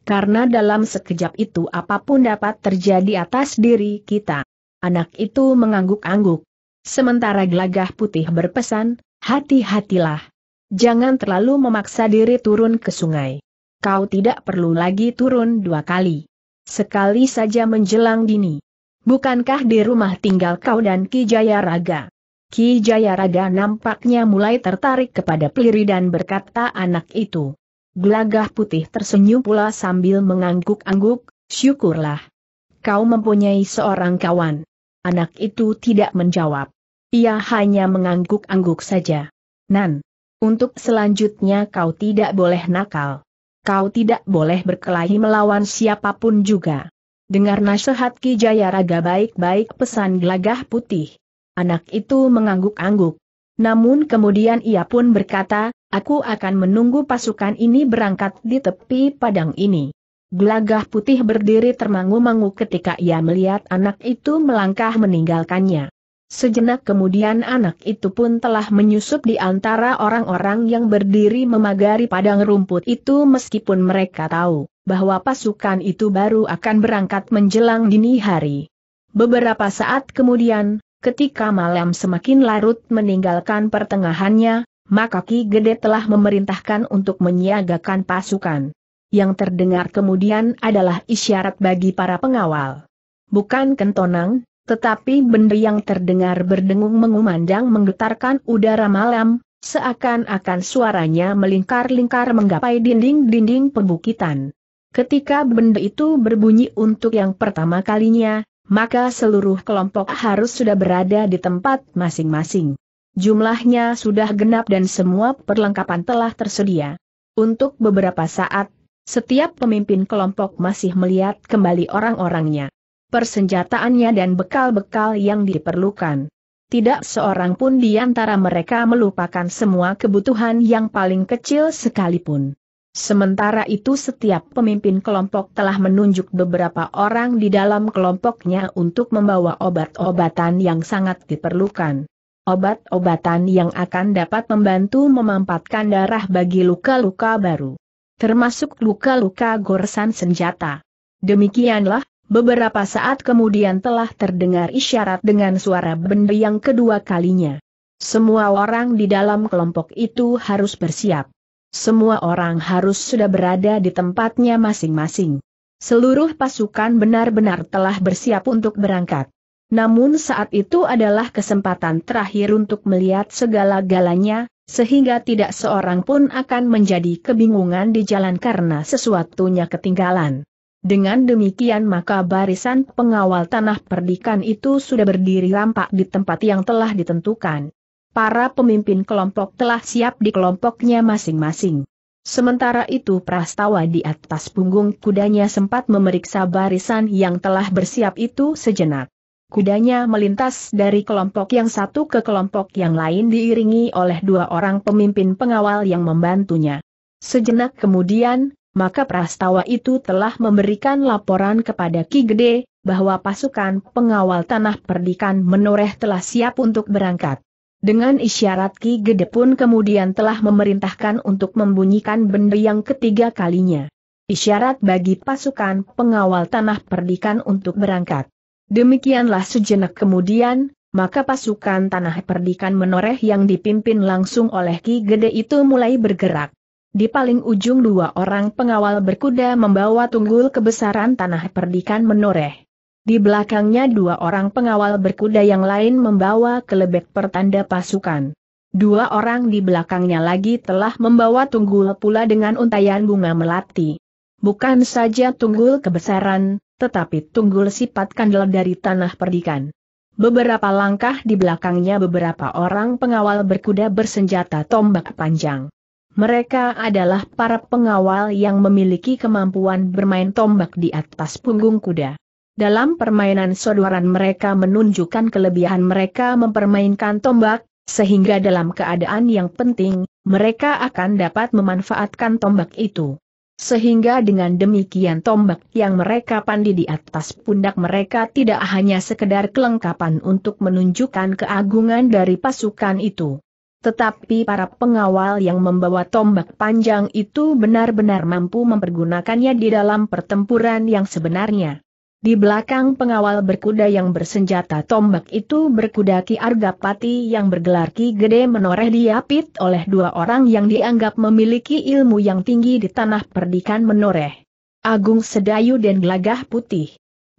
karena dalam sekejap itu apapun dapat terjadi atas diri kita. Anak itu mengangguk-angguk. Sementara gelagah putih berpesan, hati-hatilah. Jangan terlalu memaksa diri turun ke sungai. Kau tidak perlu lagi turun dua kali. Sekali saja menjelang dini. Bukankah di rumah tinggal kau dan Ki Jayaraga? Ki Jayaraga nampaknya mulai tertarik kepada peliri dan berkata anak itu. Gelagah putih tersenyum pula sambil mengangguk-angguk, syukurlah. Kau mempunyai seorang kawan. Anak itu tidak menjawab. Ia hanya mengangguk-angguk saja. Nan. Untuk selanjutnya kau tidak boleh nakal. Kau tidak boleh berkelahi melawan siapapun juga. Dengar nasihat Ki Jayaraga baik-baik pesan gelagah putih. Anak itu mengangguk-angguk. Namun kemudian ia pun berkata, Aku akan menunggu pasukan ini berangkat di tepi padang ini. Gelagah putih berdiri termangu-mangu ketika ia melihat anak itu melangkah meninggalkannya. Sejenak kemudian anak itu pun telah menyusup di antara orang-orang yang berdiri memagari padang rumput itu meskipun mereka tahu bahwa pasukan itu baru akan berangkat menjelang dini hari. Beberapa saat kemudian, ketika malam semakin larut meninggalkan pertengahannya, maka Ki Gede telah memerintahkan untuk menyiagakan pasukan. Yang terdengar kemudian adalah isyarat bagi para pengawal. Bukan kentonang, tetapi benda yang terdengar berdengung mengumandang menggetarkan udara malam, seakan-akan suaranya melingkar-lingkar menggapai dinding-dinding pembukitan. Ketika benda itu berbunyi untuk yang pertama kalinya, maka seluruh kelompok harus sudah berada di tempat masing-masing. Jumlahnya sudah genap dan semua perlengkapan telah tersedia. Untuk beberapa saat, setiap pemimpin kelompok masih melihat kembali orang-orangnya, persenjataannya dan bekal-bekal yang diperlukan. Tidak seorang pun di antara mereka melupakan semua kebutuhan yang paling kecil sekalipun. Sementara itu setiap pemimpin kelompok telah menunjuk beberapa orang di dalam kelompoknya untuk membawa obat-obatan yang sangat diperlukan obat-obatan yang akan dapat membantu memampatkan darah bagi luka-luka baru. Termasuk luka-luka goresan senjata. Demikianlah, beberapa saat kemudian telah terdengar isyarat dengan suara benda yang kedua kalinya. Semua orang di dalam kelompok itu harus bersiap. Semua orang harus sudah berada di tempatnya masing-masing. Seluruh pasukan benar-benar telah bersiap untuk berangkat. Namun saat itu adalah kesempatan terakhir untuk melihat segala-galanya, sehingga tidak seorang pun akan menjadi kebingungan di jalan karena sesuatunya ketinggalan. Dengan demikian maka barisan pengawal tanah perdikan itu sudah berdiri rampak di tempat yang telah ditentukan. Para pemimpin kelompok telah siap di kelompoknya masing-masing. Sementara itu Prastawa di atas punggung kudanya sempat memeriksa barisan yang telah bersiap itu sejenak. Kudanya melintas dari kelompok yang satu ke kelompok yang lain diiringi oleh dua orang pemimpin pengawal yang membantunya. Sejenak kemudian, maka prastawa itu telah memberikan laporan kepada Ki Gede, bahwa pasukan pengawal tanah perdikan menoreh telah siap untuk berangkat. Dengan isyarat Ki Gede pun kemudian telah memerintahkan untuk membunyikan benda yang ketiga kalinya. Isyarat bagi pasukan pengawal tanah perdikan untuk berangkat. Demikianlah sejenak kemudian, maka pasukan tanah perdikan menoreh yang dipimpin langsung oleh Ki Gede itu mulai bergerak. Di paling ujung dua orang pengawal berkuda membawa tunggul kebesaran tanah perdikan menoreh. Di belakangnya dua orang pengawal berkuda yang lain membawa kelebek pertanda pasukan. Dua orang di belakangnya lagi telah membawa tunggul pula dengan untayan bunga melati. Bukan saja tunggul kebesaran, tetapi tunggul sifat kandel dari tanah perdikan. Beberapa langkah di belakangnya beberapa orang pengawal berkuda bersenjata tombak panjang. Mereka adalah para pengawal yang memiliki kemampuan bermain tombak di atas punggung kuda. Dalam permainan sodoran mereka menunjukkan kelebihan mereka mempermainkan tombak, sehingga dalam keadaan yang penting, mereka akan dapat memanfaatkan tombak itu. Sehingga dengan demikian tombak yang mereka pandi di atas pundak mereka tidak hanya sekedar kelengkapan untuk menunjukkan keagungan dari pasukan itu. Tetapi para pengawal yang membawa tombak panjang itu benar-benar mampu mempergunakannya di dalam pertempuran yang sebenarnya. Di belakang pengawal berkuda yang bersenjata tombak itu berkuda Ki Argapati yang bergelar Ki Gede menoreh diapit oleh dua orang yang dianggap memiliki ilmu yang tinggi di tanah perdikan menoreh. Agung Sedayu dan Gelagah Putih.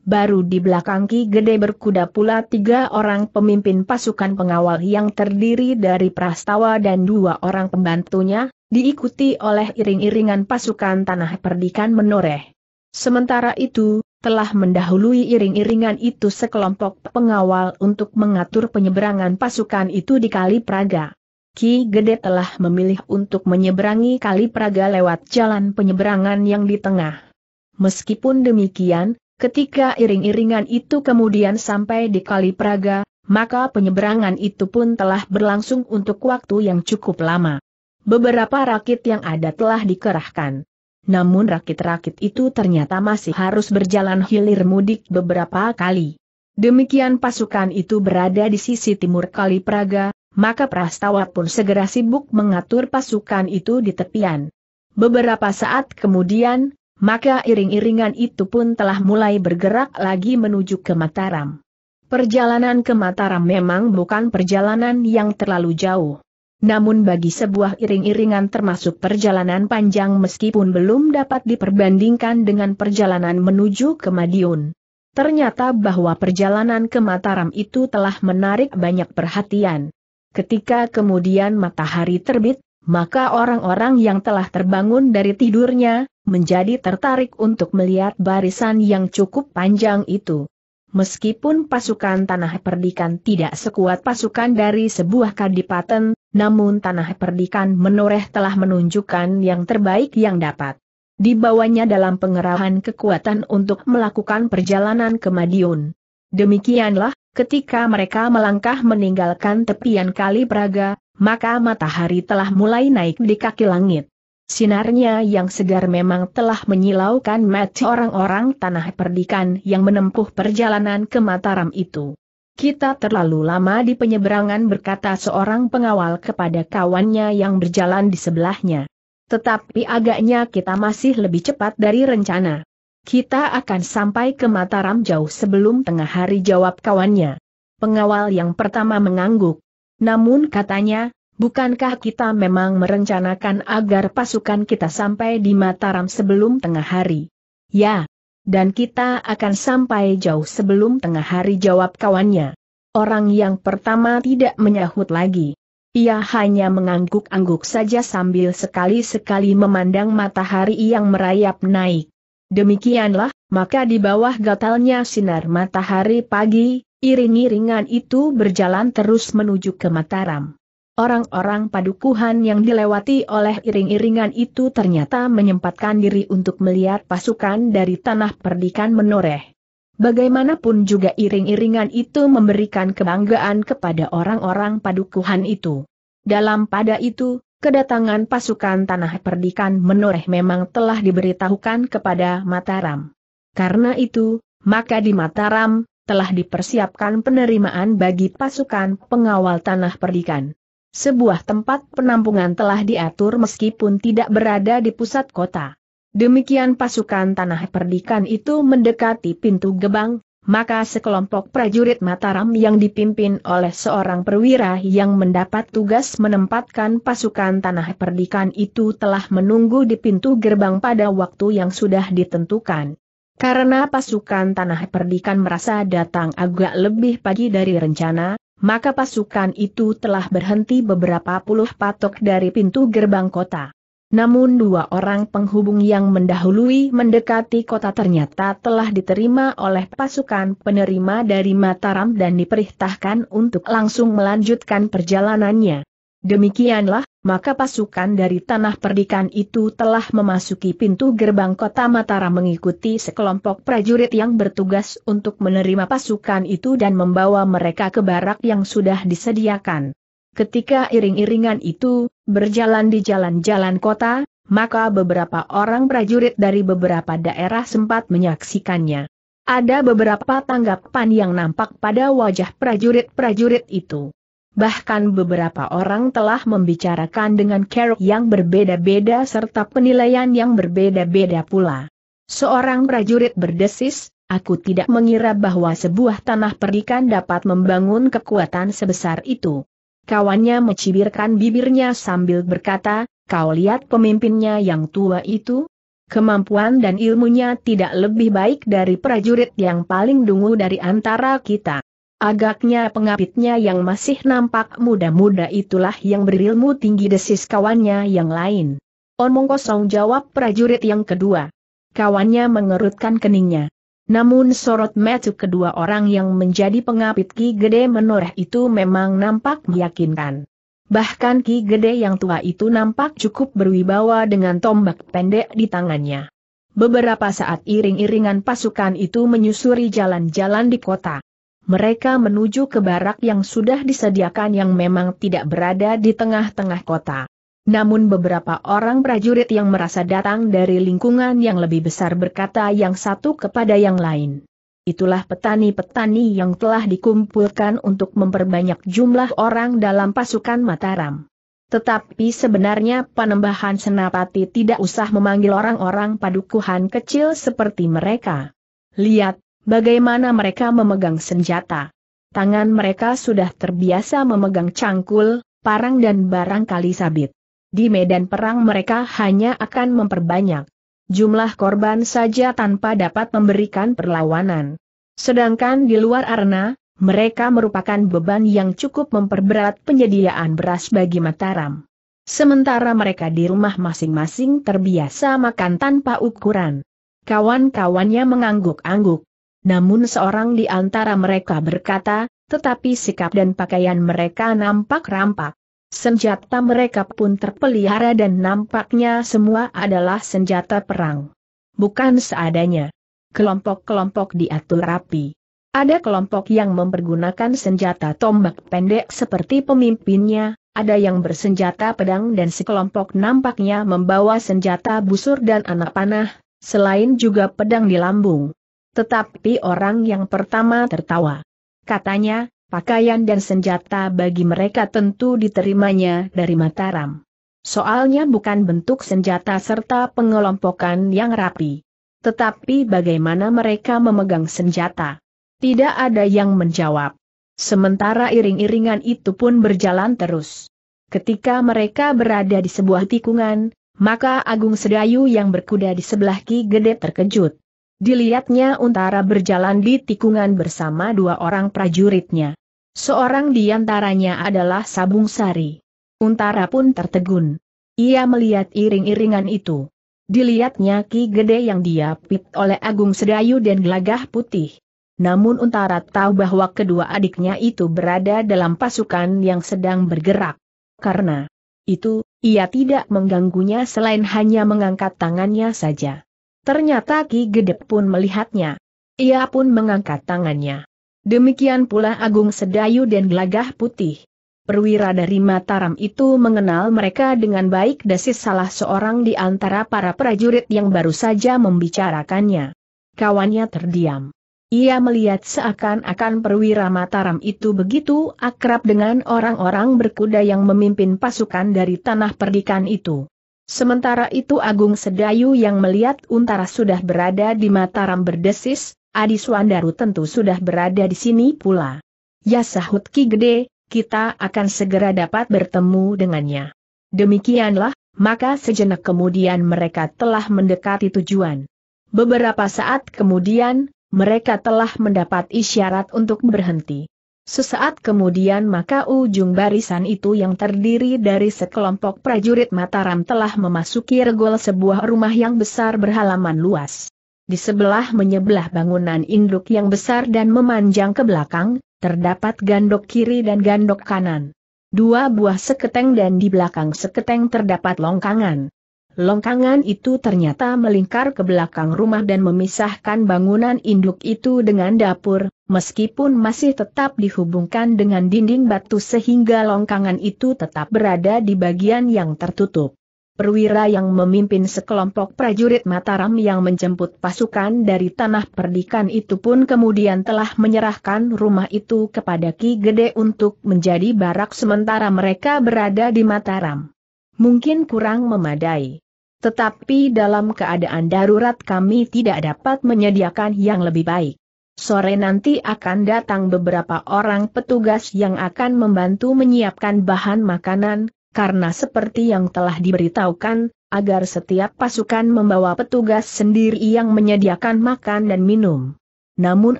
Baru di belakang Ki Gede berkuda pula tiga orang pemimpin pasukan pengawal yang terdiri dari Prastawa dan dua orang pembantunya, diikuti oleh iring-iringan pasukan tanah perdikan menoreh. Sementara itu, telah mendahului iring-iringan itu sekelompok pengawal untuk mengatur penyeberangan pasukan itu di Kali Praga. Ki Gede telah memilih untuk menyeberangi Kali Praga lewat jalan penyeberangan yang di tengah. Meskipun demikian, ketika iring-iringan itu kemudian sampai di Kali Praga, maka penyeberangan itu pun telah berlangsung untuk waktu yang cukup lama. Beberapa rakit yang ada telah dikerahkan namun rakit-rakit itu ternyata masih harus berjalan hilir mudik beberapa kali. Demikian pasukan itu berada di sisi timur Kali Praga, maka Prastawa pun segera sibuk mengatur pasukan itu di tepian. Beberapa saat kemudian, maka iring-iringan itu pun telah mulai bergerak lagi menuju ke Mataram. Perjalanan ke Mataram memang bukan perjalanan yang terlalu jauh. Namun bagi sebuah iring-iringan termasuk perjalanan panjang meskipun belum dapat diperbandingkan dengan perjalanan menuju ke Madiun. Ternyata bahwa perjalanan ke Mataram itu telah menarik banyak perhatian. Ketika kemudian matahari terbit, maka orang-orang yang telah terbangun dari tidurnya, menjadi tertarik untuk melihat barisan yang cukup panjang itu. Meskipun pasukan tanah perdikan tidak sekuat pasukan dari sebuah kadipaten, namun tanah perdikan menoreh telah menunjukkan yang terbaik yang dapat. Dibawanya dalam pengerahan kekuatan untuk melakukan perjalanan ke Madiun. Demikianlah, ketika mereka melangkah meninggalkan tepian Kali Praga, maka matahari telah mulai naik di kaki langit. Sinarnya yang segar memang telah menyilaukan mata orang-orang tanah perdikan yang menempuh perjalanan ke Mataram itu. Kita terlalu lama di penyeberangan berkata seorang pengawal kepada kawannya yang berjalan di sebelahnya. Tetapi agaknya kita masih lebih cepat dari rencana. Kita akan sampai ke Mataram jauh sebelum tengah hari jawab kawannya. Pengawal yang pertama mengangguk. Namun katanya, bukankah kita memang merencanakan agar pasukan kita sampai di Mataram sebelum tengah hari? Ya, dan kita akan sampai jauh sebelum tengah hari jawab kawannya. Orang yang pertama tidak menyahut lagi. Ia hanya mengangguk-angguk saja sambil sekali-sekali memandang matahari yang merayap naik. Demikianlah, maka di bawah gatalnya sinar matahari pagi, iring-iringan itu berjalan terus menuju ke Mataram. Orang-orang padukuhan yang dilewati oleh iring-iringan itu ternyata menyempatkan diri untuk melihat pasukan dari tanah perdikan menoreh. Bagaimanapun juga iring-iringan itu memberikan kebanggaan kepada orang-orang padukuhan itu. Dalam pada itu, kedatangan pasukan tanah perdikan menoreh memang telah diberitahukan kepada Mataram. Karena itu, maka di Mataram, telah dipersiapkan penerimaan bagi pasukan pengawal tanah perdikan sebuah tempat penampungan telah diatur meskipun tidak berada di pusat kota. Demikian pasukan tanah perdikan itu mendekati pintu gebang, maka sekelompok prajurit Mataram yang dipimpin oleh seorang perwira yang mendapat tugas menempatkan pasukan tanah perdikan itu telah menunggu di pintu gerbang pada waktu yang sudah ditentukan. Karena pasukan tanah perdikan merasa datang agak lebih pagi dari rencana, maka pasukan itu telah berhenti beberapa puluh patok dari pintu gerbang kota. Namun dua orang penghubung yang mendahului mendekati kota ternyata telah diterima oleh pasukan penerima dari Mataram dan diperintahkan untuk langsung melanjutkan perjalanannya. Demikianlah, maka pasukan dari tanah perdikan itu telah memasuki pintu gerbang kota Mataram mengikuti sekelompok prajurit yang bertugas untuk menerima pasukan itu dan membawa mereka ke barak yang sudah disediakan. Ketika iring-iringan itu berjalan di jalan-jalan kota, maka beberapa orang prajurit dari beberapa daerah sempat menyaksikannya. Ada beberapa tanggapan yang nampak pada wajah prajurit-prajurit itu bahkan beberapa orang telah membicarakan dengan keruk yang berbeda-beda serta penilaian yang berbeda-beda pula. Seorang prajurit berdesis, aku tidak mengira bahwa sebuah tanah perdikan dapat membangun kekuatan sebesar itu. Kawannya mencibirkan bibirnya sambil berkata, kau lihat pemimpinnya yang tua itu? Kemampuan dan ilmunya tidak lebih baik dari prajurit yang paling dungu dari antara kita. Agaknya pengapitnya yang masih nampak muda-muda itulah yang berilmu tinggi desis kawannya yang lain. Omong kosong jawab prajurit yang kedua. Kawannya mengerutkan keningnya. Namun sorot metu kedua orang yang menjadi pengapit Ki Gede menoreh itu memang nampak meyakinkan. Bahkan Ki Gede yang tua itu nampak cukup berwibawa dengan tombak pendek di tangannya. Beberapa saat iring-iringan pasukan itu menyusuri jalan-jalan di kota. Mereka menuju ke barak yang sudah disediakan yang memang tidak berada di tengah-tengah kota. Namun beberapa orang prajurit yang merasa datang dari lingkungan yang lebih besar berkata yang satu kepada yang lain. Itulah petani-petani yang telah dikumpulkan untuk memperbanyak jumlah orang dalam pasukan Mataram. Tetapi sebenarnya panembahan Senapati tidak usah memanggil orang-orang padukuhan kecil seperti mereka. Lihat, Bagaimana mereka memegang senjata? Tangan mereka sudah terbiasa memegang cangkul, parang dan barangkali sabit. Di medan perang mereka hanya akan memperbanyak jumlah korban saja tanpa dapat memberikan perlawanan. Sedangkan di luar arena, mereka merupakan beban yang cukup memperberat penyediaan beras bagi Mataram. Sementara mereka di rumah masing-masing terbiasa makan tanpa ukuran. Kawan-kawannya mengangguk-angguk namun seorang di antara mereka berkata, tetapi sikap dan pakaian mereka nampak rampak. Senjata mereka pun terpelihara dan nampaknya semua adalah senjata perang. Bukan seadanya. Kelompok-kelompok diatur rapi. Ada kelompok yang mempergunakan senjata tombak pendek seperti pemimpinnya, ada yang bersenjata pedang dan sekelompok nampaknya membawa senjata busur dan anak panah, selain juga pedang di lambung. Tetapi orang yang pertama tertawa. Katanya, pakaian dan senjata bagi mereka tentu diterimanya dari Mataram. Soalnya bukan bentuk senjata serta pengelompokan yang rapi. Tetapi bagaimana mereka memegang senjata? Tidak ada yang menjawab. Sementara iring-iringan itu pun berjalan terus. Ketika mereka berada di sebuah tikungan, maka Agung Sedayu yang berkuda di sebelah Ki Gede terkejut. Dilihatnya Untara berjalan di tikungan bersama dua orang prajuritnya. Seorang di antaranya adalah Sabung Sari. Untara pun tertegun. Ia melihat iring-iringan itu. Dilihatnya Ki Gede yang diapit oleh Agung Sedayu dan Gelagah Putih. Namun Untara tahu bahwa kedua adiknya itu berada dalam pasukan yang sedang bergerak. Karena itu, ia tidak mengganggunya selain hanya mengangkat tangannya saja. Ternyata Ki Gede pun melihatnya. Ia pun mengangkat tangannya. Demikian pula Agung Sedayu dan Gelagah Putih. Perwira dari Mataram itu mengenal mereka dengan baik desis salah seorang di antara para prajurit yang baru saja membicarakannya. Kawannya terdiam. Ia melihat seakan-akan perwira Mataram itu begitu akrab dengan orang-orang berkuda yang memimpin pasukan dari tanah perdikan itu. Sementara itu Agung Sedayu yang melihat Untara sudah berada di Mataram berdesis, Adi Suandaru tentu sudah berada di sini pula. Ya sahut Ki Gede, kita akan segera dapat bertemu dengannya. Demikianlah, maka sejenak kemudian mereka telah mendekati tujuan. Beberapa saat kemudian, mereka telah mendapat isyarat untuk berhenti. Sesaat kemudian maka ujung barisan itu yang terdiri dari sekelompok prajurit Mataram telah memasuki regol sebuah rumah yang besar berhalaman luas. Di sebelah menyebelah bangunan induk yang besar dan memanjang ke belakang, terdapat gandok kiri dan gandok kanan. Dua buah seketeng dan di belakang seketeng terdapat longkangan. Longkangan itu ternyata melingkar ke belakang rumah dan memisahkan bangunan induk itu dengan dapur, meskipun masih tetap dihubungkan dengan dinding batu sehingga longkangan itu tetap berada di bagian yang tertutup. Perwira yang memimpin sekelompok prajurit Mataram yang menjemput pasukan dari tanah perdikan itu pun kemudian telah menyerahkan rumah itu kepada Ki Gede untuk menjadi barak sementara mereka berada di Mataram mungkin kurang memadai. Tetapi dalam keadaan darurat kami tidak dapat menyediakan yang lebih baik. Sore nanti akan datang beberapa orang petugas yang akan membantu menyiapkan bahan makanan, karena seperti yang telah diberitahukan, agar setiap pasukan membawa petugas sendiri yang menyediakan makan dan minum. Namun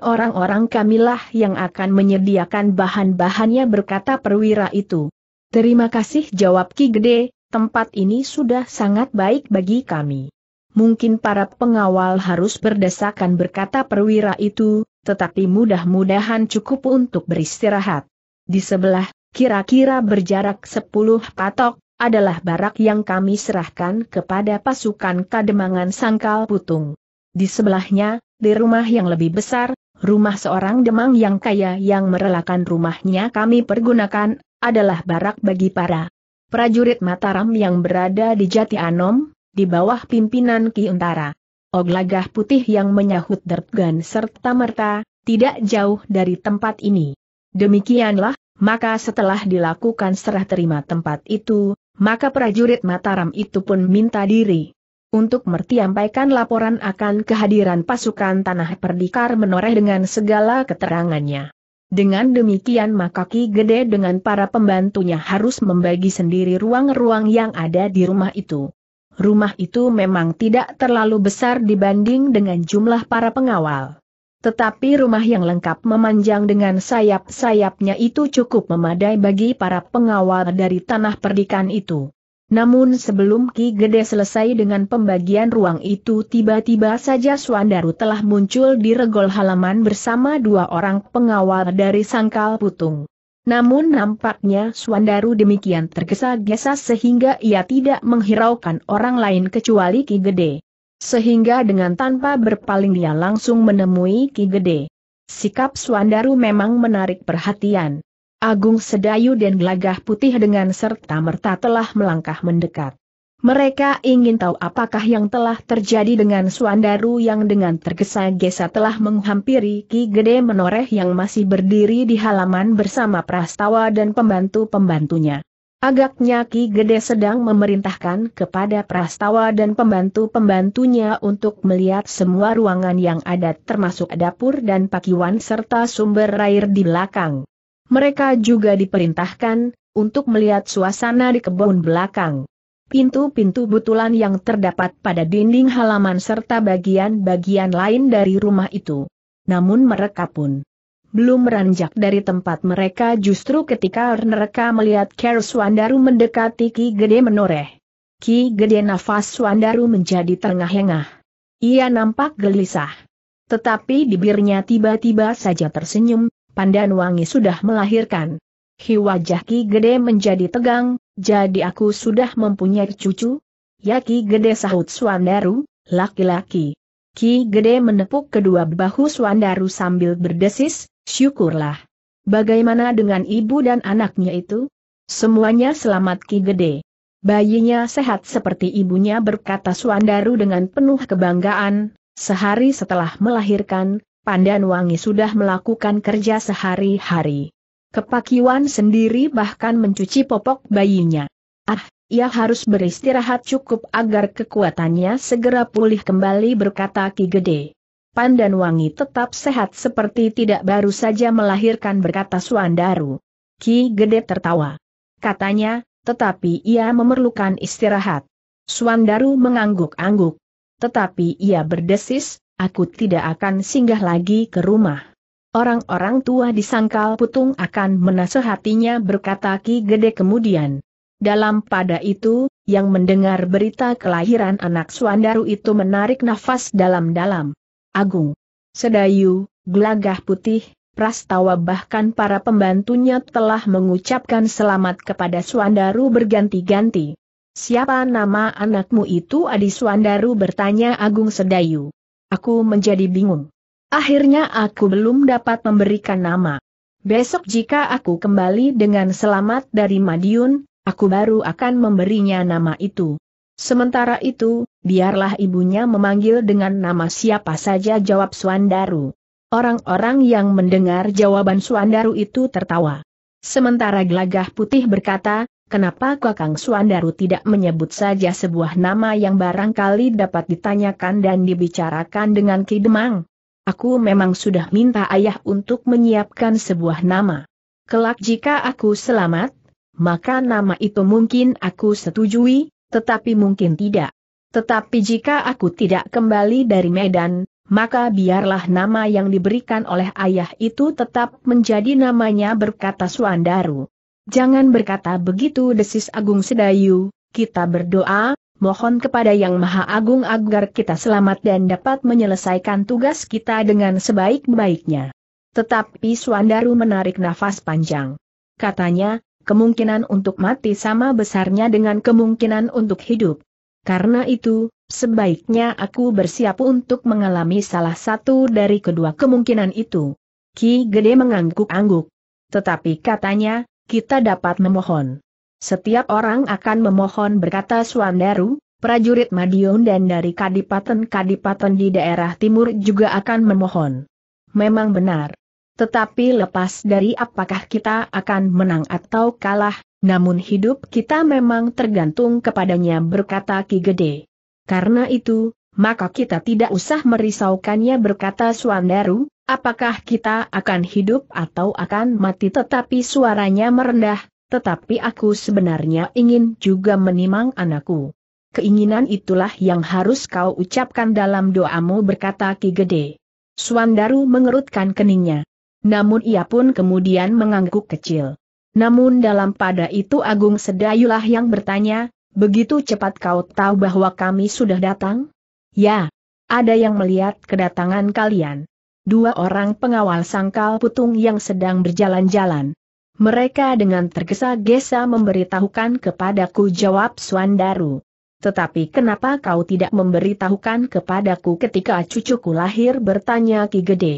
orang-orang kamilah yang akan menyediakan bahan-bahannya berkata perwira itu. Terima kasih jawab Ki Gede, tempat ini sudah sangat baik bagi kami. Mungkin para pengawal harus berdesakan berkata perwira itu, tetapi mudah-mudahan cukup untuk beristirahat. Di sebelah, kira-kira berjarak 10 patok, adalah barak yang kami serahkan kepada pasukan Kademangan Sangkal Putung. Di sebelahnya, di rumah yang lebih besar, rumah seorang demang yang kaya yang merelakan rumahnya kami pergunakan, adalah barak bagi para prajurit Mataram yang berada di Jati Anom, di bawah pimpinan Ki Untara. Oglagah putih yang menyahut Dertgan serta merta, tidak jauh dari tempat ini. Demikianlah, maka setelah dilakukan serah terima tempat itu, maka prajurit Mataram itu pun minta diri. Untuk mertiampaikan laporan akan kehadiran pasukan tanah perdikar menoreh dengan segala keterangannya. Dengan demikian maka Ki Gede dengan para pembantunya harus membagi sendiri ruang-ruang yang ada di rumah itu. Rumah itu memang tidak terlalu besar dibanding dengan jumlah para pengawal. Tetapi rumah yang lengkap memanjang dengan sayap-sayapnya itu cukup memadai bagi para pengawal dari tanah perdikan itu. Namun sebelum Ki Gede selesai dengan pembagian ruang itu tiba-tiba saja Suandaru telah muncul di regol halaman bersama dua orang pengawal dari Sangkal Putung. Namun nampaknya Suandaru demikian tergesa-gesa sehingga ia tidak menghiraukan orang lain kecuali Ki Gede. Sehingga dengan tanpa berpaling dia langsung menemui Ki Gede. Sikap Suandaru memang menarik perhatian. Agung Sedayu dan Glagah Putih dengan serta-merta telah melangkah mendekat. Mereka ingin tahu apakah yang telah terjadi dengan Suandaru yang dengan tergesa-gesa telah menghampiri Ki Gede Menoreh yang masih berdiri di halaman bersama Prastawa dan pembantu-pembantunya. Agaknya Ki Gede sedang memerintahkan kepada Prastawa dan pembantu-pembantunya untuk melihat semua ruangan yang ada termasuk dapur dan pakiwan serta sumber air di belakang. Mereka juga diperintahkan untuk melihat suasana di kebun belakang. Pintu-pintu butulan yang terdapat pada dinding halaman serta bagian-bagian lain dari rumah itu. Namun mereka pun belum meranjak dari tempat mereka justru ketika mereka melihat Kero Swandaru mendekati Ki Gede menoreh. Ki Gede nafas Swandaru menjadi terengah-engah. Ia nampak gelisah. Tetapi bibirnya tiba-tiba saja tersenyum, Pandan Wangi sudah melahirkan. Hi wajah Ki Gede menjadi tegang, jadi aku sudah mempunyai cucu? Ya Ki Gede sahut Swandaru, laki-laki. Ki Gede menepuk kedua bahu Swandaru sambil berdesis, syukurlah. Bagaimana dengan ibu dan anaknya itu? Semuanya selamat Ki Gede. Bayinya sehat seperti ibunya berkata Swandaru dengan penuh kebanggaan, sehari setelah melahirkan, Pandan Wangi sudah melakukan kerja sehari-hari. Kepakiwan sendiri bahkan mencuci popok bayinya. Ah, ia harus beristirahat cukup agar kekuatannya segera pulih kembali berkata Ki Gede. Pandan Wangi tetap sehat seperti tidak baru saja melahirkan berkata Suandaru. Ki Gede tertawa. Katanya, tetapi ia memerlukan istirahat. Suandaru mengangguk-angguk. Tetapi ia berdesis, aku tidak akan singgah lagi ke rumah. Orang-orang tua di sangkal putung akan menasehatinya berkata Ki Gede kemudian. Dalam pada itu, yang mendengar berita kelahiran anak Suandaru itu menarik nafas dalam-dalam. Agung, Sedayu, Gelagah Putih, Prastawa bahkan para pembantunya telah mengucapkan selamat kepada Suandaru berganti-ganti. Siapa nama anakmu itu Adi Suandaru bertanya Agung Sedayu. Aku menjadi bingung. Akhirnya aku belum dapat memberikan nama. Besok jika aku kembali dengan selamat dari Madiun, aku baru akan memberinya nama itu. Sementara itu, biarlah ibunya memanggil dengan nama siapa saja jawab Suandaru. Orang-orang yang mendengar jawaban Suandaru itu tertawa. Sementara gelagah putih berkata, Kenapa Kakang Suandaru tidak menyebut saja sebuah nama yang barangkali dapat ditanyakan dan dibicarakan dengan Ki Demang? Aku memang sudah minta ayah untuk menyiapkan sebuah nama. Kelak jika aku selamat, maka nama itu mungkin aku setujui, tetapi mungkin tidak. Tetapi jika aku tidak kembali dari Medan, maka biarlah nama yang diberikan oleh ayah itu tetap menjadi namanya berkata Suandaru. Jangan berkata begitu desis Agung Sedayu, kita berdoa, mohon kepada Yang Maha Agung agar kita selamat dan dapat menyelesaikan tugas kita dengan sebaik-baiknya. Tetapi Suandaru menarik nafas panjang. Katanya, kemungkinan untuk mati sama besarnya dengan kemungkinan untuk hidup. Karena itu, sebaiknya aku bersiap untuk mengalami salah satu dari kedua kemungkinan itu. Ki Gede mengangguk-angguk. Tetapi katanya, kita dapat memohon. Setiap orang akan memohon berkata Suandaru, prajurit Madiun dan dari kadipaten-kadipaten di daerah timur juga akan memohon. Memang benar. Tetapi lepas dari apakah kita akan menang atau kalah, namun hidup kita memang tergantung kepadanya berkata Ki Gede. Karena itu, maka kita tidak usah merisaukannya berkata Suandaru, apakah kita akan hidup atau akan mati tetapi suaranya merendah, tetapi aku sebenarnya ingin juga menimang anakku. Keinginan itulah yang harus kau ucapkan dalam doamu berkata Ki Gede. Suandaru mengerutkan keningnya. Namun ia pun kemudian mengangguk kecil. Namun dalam pada itu Agung Sedayulah yang bertanya, begitu cepat kau tahu bahwa kami sudah datang? Ya, ada yang melihat kedatangan kalian dua orang pengawal sangkal putung yang sedang berjalan-jalan. Mereka dengan tergesa-gesa memberitahukan kepadaku jawab Suandaru. Tetapi kenapa kau tidak memberitahukan kepadaku ketika cucuku lahir bertanya Ki Gede?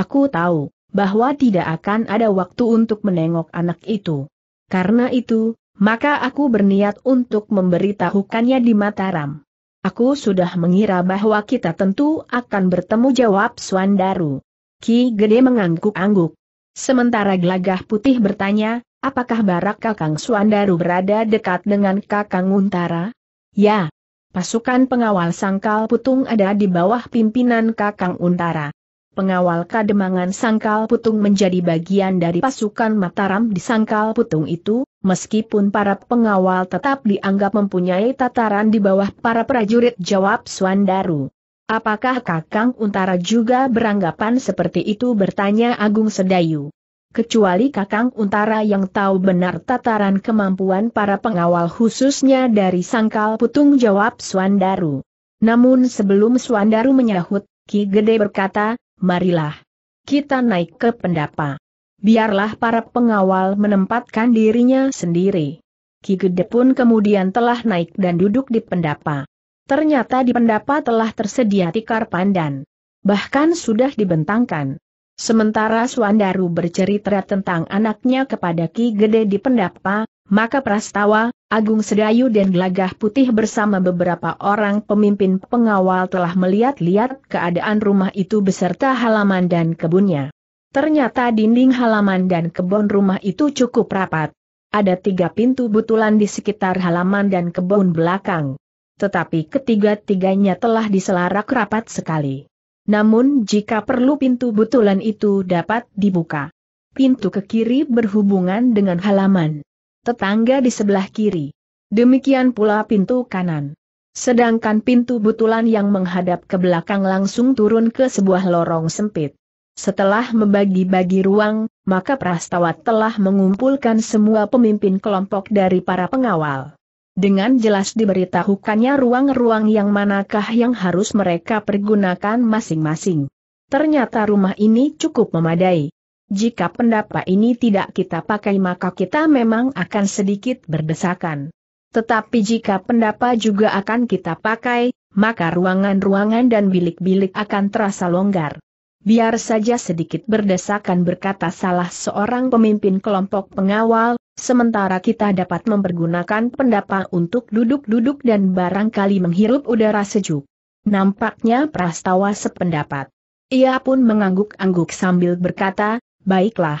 Aku tahu, bahwa tidak akan ada waktu untuk menengok anak itu. Karena itu, maka aku berniat untuk memberitahukannya di Mataram. Aku sudah mengira bahwa kita tentu akan bertemu jawab Suandaru. Ki Gede mengangguk-angguk. Sementara gelagah putih bertanya, apakah barak Kakang Suandaru berada dekat dengan Kakang Untara? Ya. Pasukan pengawal sangkal putung ada di bawah pimpinan Kakang Untara. Pengawal kademangan Sangkal Putung menjadi bagian dari pasukan Mataram di Sangkal Putung itu, meskipun para pengawal tetap dianggap mempunyai tataran di bawah para prajurit jawab Swandaru. Apakah Kakang Untara juga beranggapan seperti itu bertanya Agung Sedayu. Kecuali Kakang Untara yang tahu benar tataran kemampuan para pengawal khususnya dari Sangkal Putung jawab Swandaru. Namun sebelum Swandaru menyahut, Ki Gede berkata, marilah. Kita naik ke pendapa. Biarlah para pengawal menempatkan dirinya sendiri. Ki Gede pun kemudian telah naik dan duduk di pendapa. Ternyata di pendapa telah tersedia tikar pandan. Bahkan sudah dibentangkan. Sementara Suandaru bercerita tentang anaknya kepada Ki Gede di pendapa, maka Prastawa, Agung Sedayu dan Gelagah Putih bersama beberapa orang pemimpin pengawal telah melihat-lihat keadaan rumah itu beserta halaman dan kebunnya. Ternyata dinding halaman dan kebun rumah itu cukup rapat. Ada tiga pintu butulan di sekitar halaman dan kebun belakang. Tetapi ketiga-tiganya telah diselarak rapat sekali. Namun jika perlu pintu butulan itu dapat dibuka. Pintu ke kiri berhubungan dengan halaman tetangga di sebelah kiri. Demikian pula pintu kanan. Sedangkan pintu butulan yang menghadap ke belakang langsung turun ke sebuah lorong sempit. Setelah membagi-bagi ruang, maka Prastawat telah mengumpulkan semua pemimpin kelompok dari para pengawal. Dengan jelas diberitahukannya ruang-ruang yang manakah yang harus mereka pergunakan masing-masing. Ternyata rumah ini cukup memadai. Jika pendapat ini tidak kita pakai maka kita memang akan sedikit berdesakan. Tetapi jika pendapat juga akan kita pakai, maka ruangan-ruangan dan bilik-bilik akan terasa longgar. Biar saja sedikit berdesakan berkata salah seorang pemimpin kelompok pengawal, sementara kita dapat mempergunakan pendapat untuk duduk-duduk dan barangkali menghirup udara sejuk. Nampaknya prastawa sependapat. Ia pun mengangguk-angguk sambil berkata, baiklah.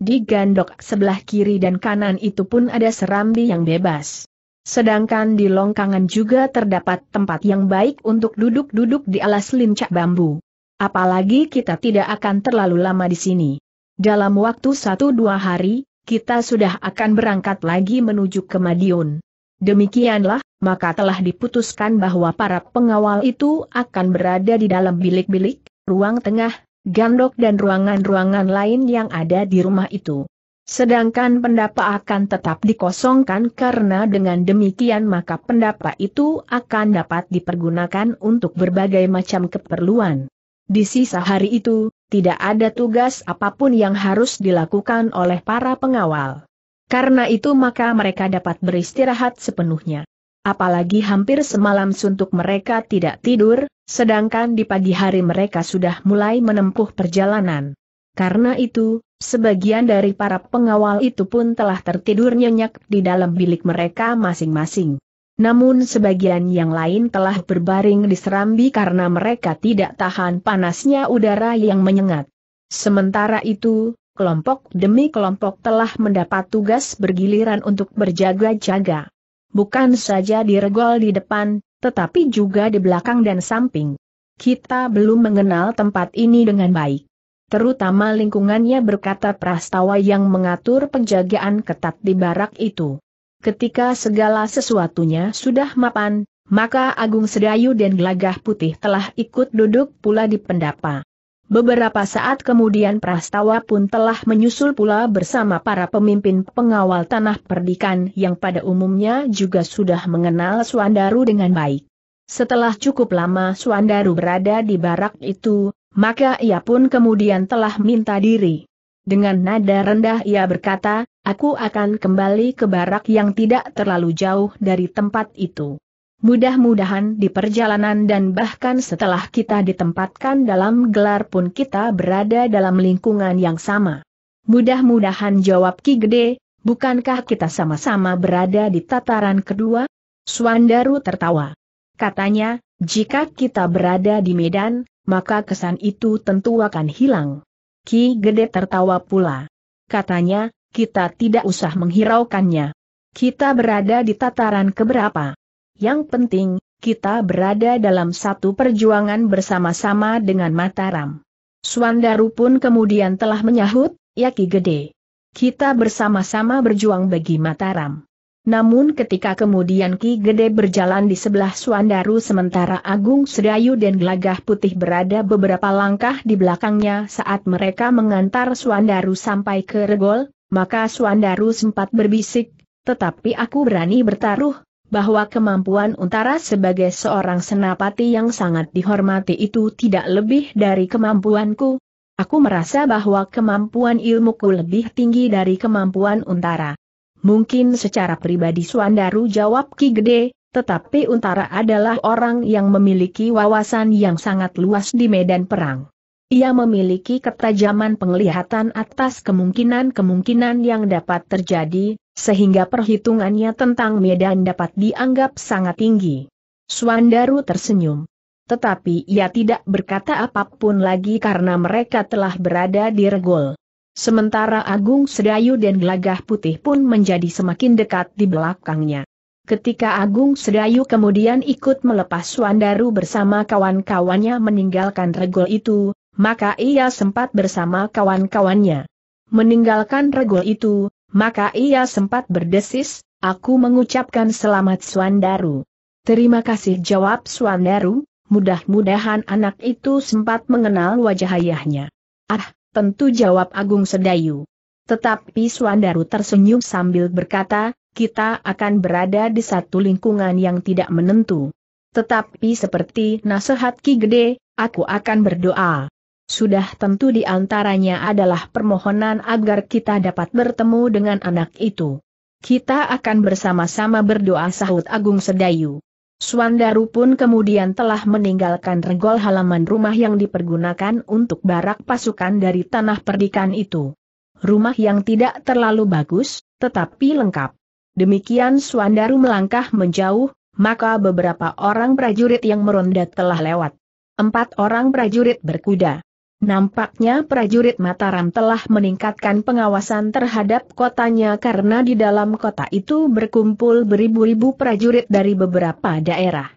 Di gandok sebelah kiri dan kanan itu pun ada serambi yang bebas. Sedangkan di longkangan juga terdapat tempat yang baik untuk duduk-duduk di alas lincak bambu. Apalagi kita tidak akan terlalu lama di sini. Dalam waktu satu dua hari, kita sudah akan berangkat lagi menuju ke Madiun. Demikianlah, maka telah diputuskan bahwa para pengawal itu akan berada di dalam bilik-bilik, ruang tengah, gandok dan ruangan-ruangan lain yang ada di rumah itu. Sedangkan pendapa akan tetap dikosongkan karena dengan demikian maka pendapa itu akan dapat dipergunakan untuk berbagai macam keperluan. Di sisa hari itu, tidak ada tugas apapun yang harus dilakukan oleh para pengawal. Karena itu maka mereka dapat beristirahat sepenuhnya. Apalagi hampir semalam suntuk mereka tidak tidur, sedangkan di pagi hari mereka sudah mulai menempuh perjalanan. Karena itu, sebagian dari para pengawal itu pun telah tertidur nyenyak di dalam bilik mereka masing-masing. Namun sebagian yang lain telah berbaring di serambi karena mereka tidak tahan panasnya udara yang menyengat. Sementara itu, kelompok demi kelompok telah mendapat tugas bergiliran untuk berjaga-jaga bukan saja diregol di depan, tetapi juga di belakang dan samping. Kita belum mengenal tempat ini dengan baik. Terutama lingkungannya berkata prastawa yang mengatur penjagaan ketat di barak itu. Ketika segala sesuatunya sudah mapan, maka Agung Sedayu dan Gelagah Putih telah ikut duduk pula di pendapa. Beberapa saat kemudian Prastawa pun telah menyusul pula bersama para pemimpin pengawal tanah perdikan yang pada umumnya juga sudah mengenal Suandaru dengan baik. Setelah cukup lama Suandaru berada di barak itu, maka ia pun kemudian telah minta diri. Dengan nada rendah ia berkata, aku akan kembali ke barak yang tidak terlalu jauh dari tempat itu. Mudah-mudahan di perjalanan dan bahkan setelah kita ditempatkan dalam gelar pun kita berada dalam lingkungan yang sama. Mudah-mudahan jawab Ki Gede, bukankah kita sama-sama berada di tataran kedua? Suandaru tertawa. Katanya, jika kita berada di Medan, maka kesan itu tentu akan hilang. Ki Gede tertawa pula. Katanya, kita tidak usah menghiraukannya. Kita berada di tataran keberapa? Yang penting, kita berada dalam satu perjuangan bersama-sama dengan Mataram. Suandaru pun kemudian telah menyahut, Yaki Gede. Kita bersama-sama berjuang bagi Mataram. Namun ketika kemudian Ki Gede berjalan di sebelah Suandaru sementara Agung Sedayu dan Gelagah Putih berada beberapa langkah di belakangnya saat mereka mengantar Suandaru sampai ke Regol, maka Suandaru sempat berbisik, tetapi aku berani bertaruh, bahwa kemampuan Untara sebagai seorang senapati yang sangat dihormati itu tidak lebih dari kemampuanku. Aku merasa bahwa kemampuan ilmuku lebih tinggi dari kemampuan Untara. Mungkin secara pribadi Suandaru jawab Ki Gede, tetapi Untara adalah orang yang memiliki wawasan yang sangat luas di medan perang. Ia memiliki ketajaman penglihatan atas kemungkinan-kemungkinan yang dapat terjadi, sehingga perhitungannya tentang Medan dapat dianggap sangat tinggi. Swandaru tersenyum. Tetapi ia tidak berkata apapun lagi karena mereka telah berada di regol. Sementara Agung Sedayu dan Gelagah Putih pun menjadi semakin dekat di belakangnya. Ketika Agung Sedayu kemudian ikut melepas Swandaru bersama kawan-kawannya meninggalkan regol itu, maka ia sempat bersama kawan-kawannya meninggalkan regol itu, maka ia sempat berdesis, aku mengucapkan selamat Swandaru. Terima kasih jawab Swandaru. mudah-mudahan anak itu sempat mengenal wajah ayahnya. Ah, tentu jawab Agung Sedayu. Tetapi Swandaru tersenyum sambil berkata, kita akan berada di satu lingkungan yang tidak menentu. Tetapi seperti nasihat Ki Gede, aku akan berdoa. Sudah tentu di antaranya adalah permohonan agar kita dapat bertemu dengan anak itu. Kita akan bersama-sama berdoa sahut Agung Sedayu. Swandaru pun kemudian telah meninggalkan regol halaman rumah yang dipergunakan untuk barak pasukan dari tanah perdikan itu. Rumah yang tidak terlalu bagus, tetapi lengkap. Demikian Swandaru melangkah menjauh, maka beberapa orang prajurit yang meronda telah lewat. Empat orang prajurit berkuda Nampaknya prajurit Mataram telah meningkatkan pengawasan terhadap kotanya karena di dalam kota itu berkumpul beribu-ribu prajurit dari beberapa daerah.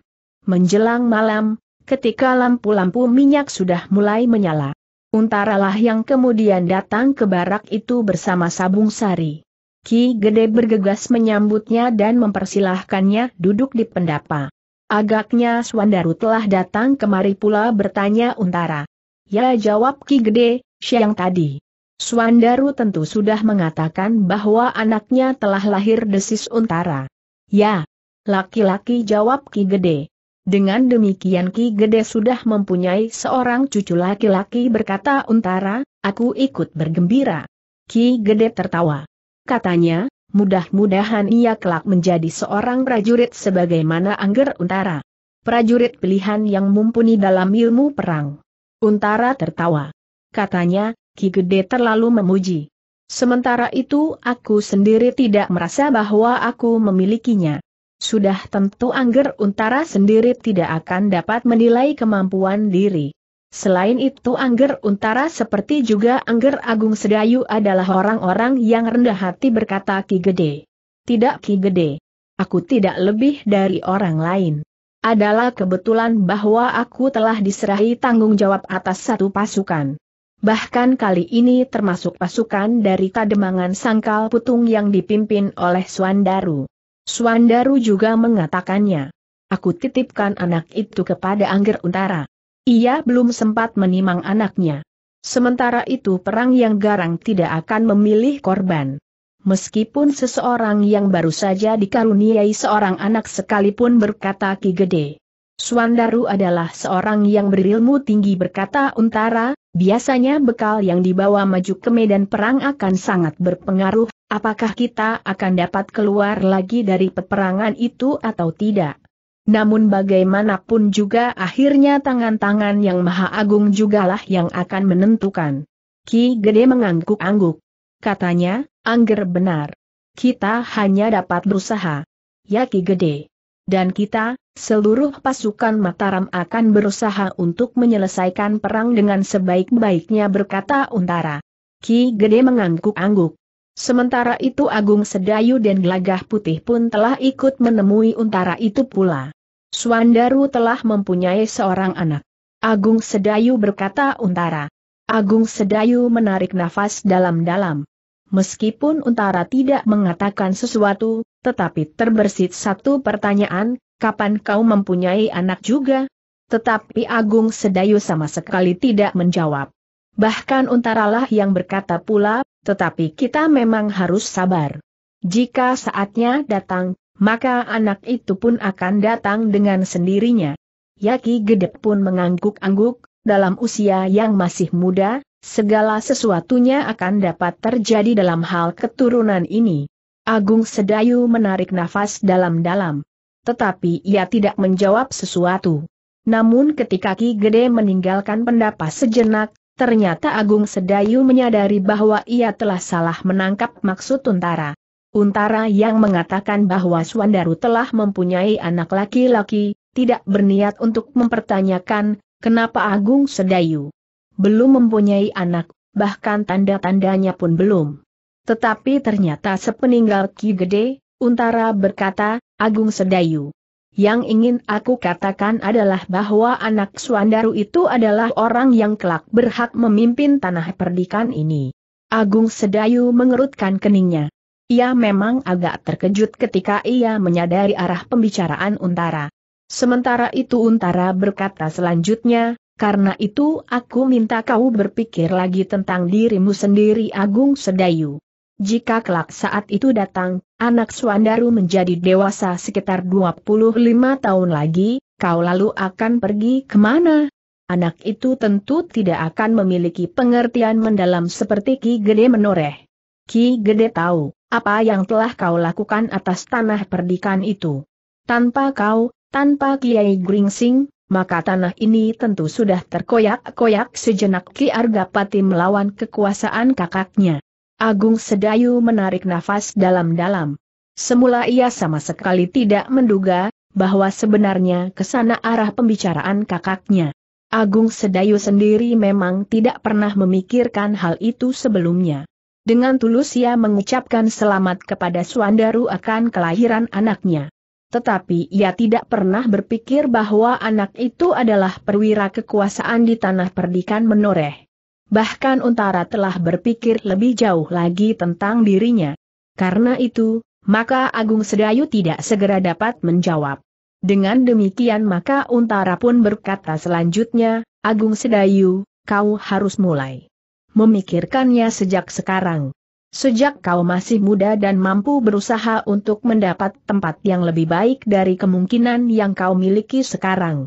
Menjelang malam, ketika lampu-lampu minyak sudah mulai menyala, Untaralah yang kemudian datang ke barak itu bersama Sabung Sari. Ki Gede bergegas menyambutnya dan mempersilahkannya duduk di pendapa. Agaknya Swandaru telah datang kemari pula bertanya Untara. Ya jawab Ki Gede, siang tadi. Suandaru tentu sudah mengatakan bahwa anaknya telah lahir desis untara. Ya. Laki-laki jawab Ki Gede. Dengan demikian Ki Gede sudah mempunyai seorang cucu laki-laki berkata untara, aku ikut bergembira. Ki Gede tertawa. Katanya, mudah-mudahan ia kelak menjadi seorang prajurit sebagaimana Angger Untara. Prajurit pilihan yang mumpuni dalam ilmu perang. Untara tertawa. Katanya, Ki Gede terlalu memuji. Sementara itu aku sendiri tidak merasa bahwa aku memilikinya. Sudah tentu Angger Untara sendiri tidak akan dapat menilai kemampuan diri. Selain itu Angger Untara seperti juga Angger Agung Sedayu adalah orang-orang yang rendah hati berkata Ki Gede. Tidak Ki Gede. Aku tidak lebih dari orang lain adalah kebetulan bahwa aku telah diserahi tanggung jawab atas satu pasukan. Bahkan kali ini termasuk pasukan dari Kademangan Sangkal Putung yang dipimpin oleh Swandaru. Swandaru juga mengatakannya. Aku titipkan anak itu kepada Angger Untara. Ia belum sempat menimang anaknya. Sementara itu perang yang garang tidak akan memilih korban. Meskipun seseorang yang baru saja dikaruniai seorang anak sekalipun berkata Ki Gede. Suandaru adalah seorang yang berilmu tinggi berkata untara, biasanya bekal yang dibawa maju ke medan perang akan sangat berpengaruh, apakah kita akan dapat keluar lagi dari peperangan itu atau tidak. Namun bagaimanapun juga akhirnya tangan-tangan yang maha agung jugalah yang akan menentukan. Ki Gede mengangguk-angguk. Katanya, Angger benar. Kita hanya dapat berusaha. Yaki gede. Dan kita, seluruh pasukan Mataram akan berusaha untuk menyelesaikan perang dengan sebaik-baiknya berkata Untara. Ki Gede mengangguk-angguk. Sementara itu Agung Sedayu dan Gelagah Putih pun telah ikut menemui untara itu pula. Suandaru telah mempunyai seorang anak. Agung Sedayu berkata untara. Agung Sedayu menarik nafas dalam-dalam. Meskipun Untara tidak mengatakan sesuatu, tetapi terbersit satu pertanyaan, kapan kau mempunyai anak juga? Tetapi Agung Sedayu sama sekali tidak menjawab. Bahkan Untaralah yang berkata pula, tetapi kita memang harus sabar. Jika saatnya datang, maka anak itu pun akan datang dengan sendirinya. Yaki Gedep pun mengangguk-angguk, dalam usia yang masih muda, Segala sesuatunya akan dapat terjadi dalam hal keturunan ini. Agung Sedayu menarik nafas dalam-dalam. Tetapi ia tidak menjawab sesuatu. Namun ketika Ki Gede meninggalkan pendapat sejenak, ternyata Agung Sedayu menyadari bahwa ia telah salah menangkap maksud Untara. Untara yang mengatakan bahwa Suandaru telah mempunyai anak laki-laki, tidak berniat untuk mempertanyakan, kenapa Agung Sedayu belum mempunyai anak, bahkan tanda-tandanya pun belum. Tetapi ternyata sepeninggal Ki Gede, Untara berkata, Agung Sedayu. Yang ingin aku katakan adalah bahwa anak Suandaru itu adalah orang yang kelak berhak memimpin tanah perdikan ini. Agung Sedayu mengerutkan keningnya. Ia memang agak terkejut ketika ia menyadari arah pembicaraan Untara. Sementara itu Untara berkata selanjutnya, karena itu aku minta kau berpikir lagi tentang dirimu sendiri Agung Sedayu. Jika kelak saat itu datang, anak Suandaru menjadi dewasa sekitar 25 tahun lagi, kau lalu akan pergi kemana? Anak itu tentu tidak akan memiliki pengertian mendalam seperti Ki Gede menoreh. Ki Gede tahu, apa yang telah kau lakukan atas tanah perdikan itu. Tanpa kau, tanpa Kiai Gringsing, maka tanah ini tentu sudah terkoyak-koyak sejenak Ki Argapati melawan kekuasaan kakaknya. Agung Sedayu menarik nafas dalam-dalam. Semula ia sama sekali tidak menduga, bahwa sebenarnya kesana arah pembicaraan kakaknya. Agung Sedayu sendiri memang tidak pernah memikirkan hal itu sebelumnya. Dengan tulus ia mengucapkan selamat kepada Suandaru akan kelahiran anaknya tetapi ia tidak pernah berpikir bahwa anak itu adalah perwira kekuasaan di tanah perdikan menoreh. Bahkan Untara telah berpikir lebih jauh lagi tentang dirinya. Karena itu, maka Agung Sedayu tidak segera dapat menjawab. Dengan demikian maka Untara pun berkata selanjutnya, Agung Sedayu, kau harus mulai memikirkannya sejak sekarang. Sejak kau masih muda dan mampu berusaha untuk mendapat tempat yang lebih baik dari kemungkinan yang kau miliki sekarang.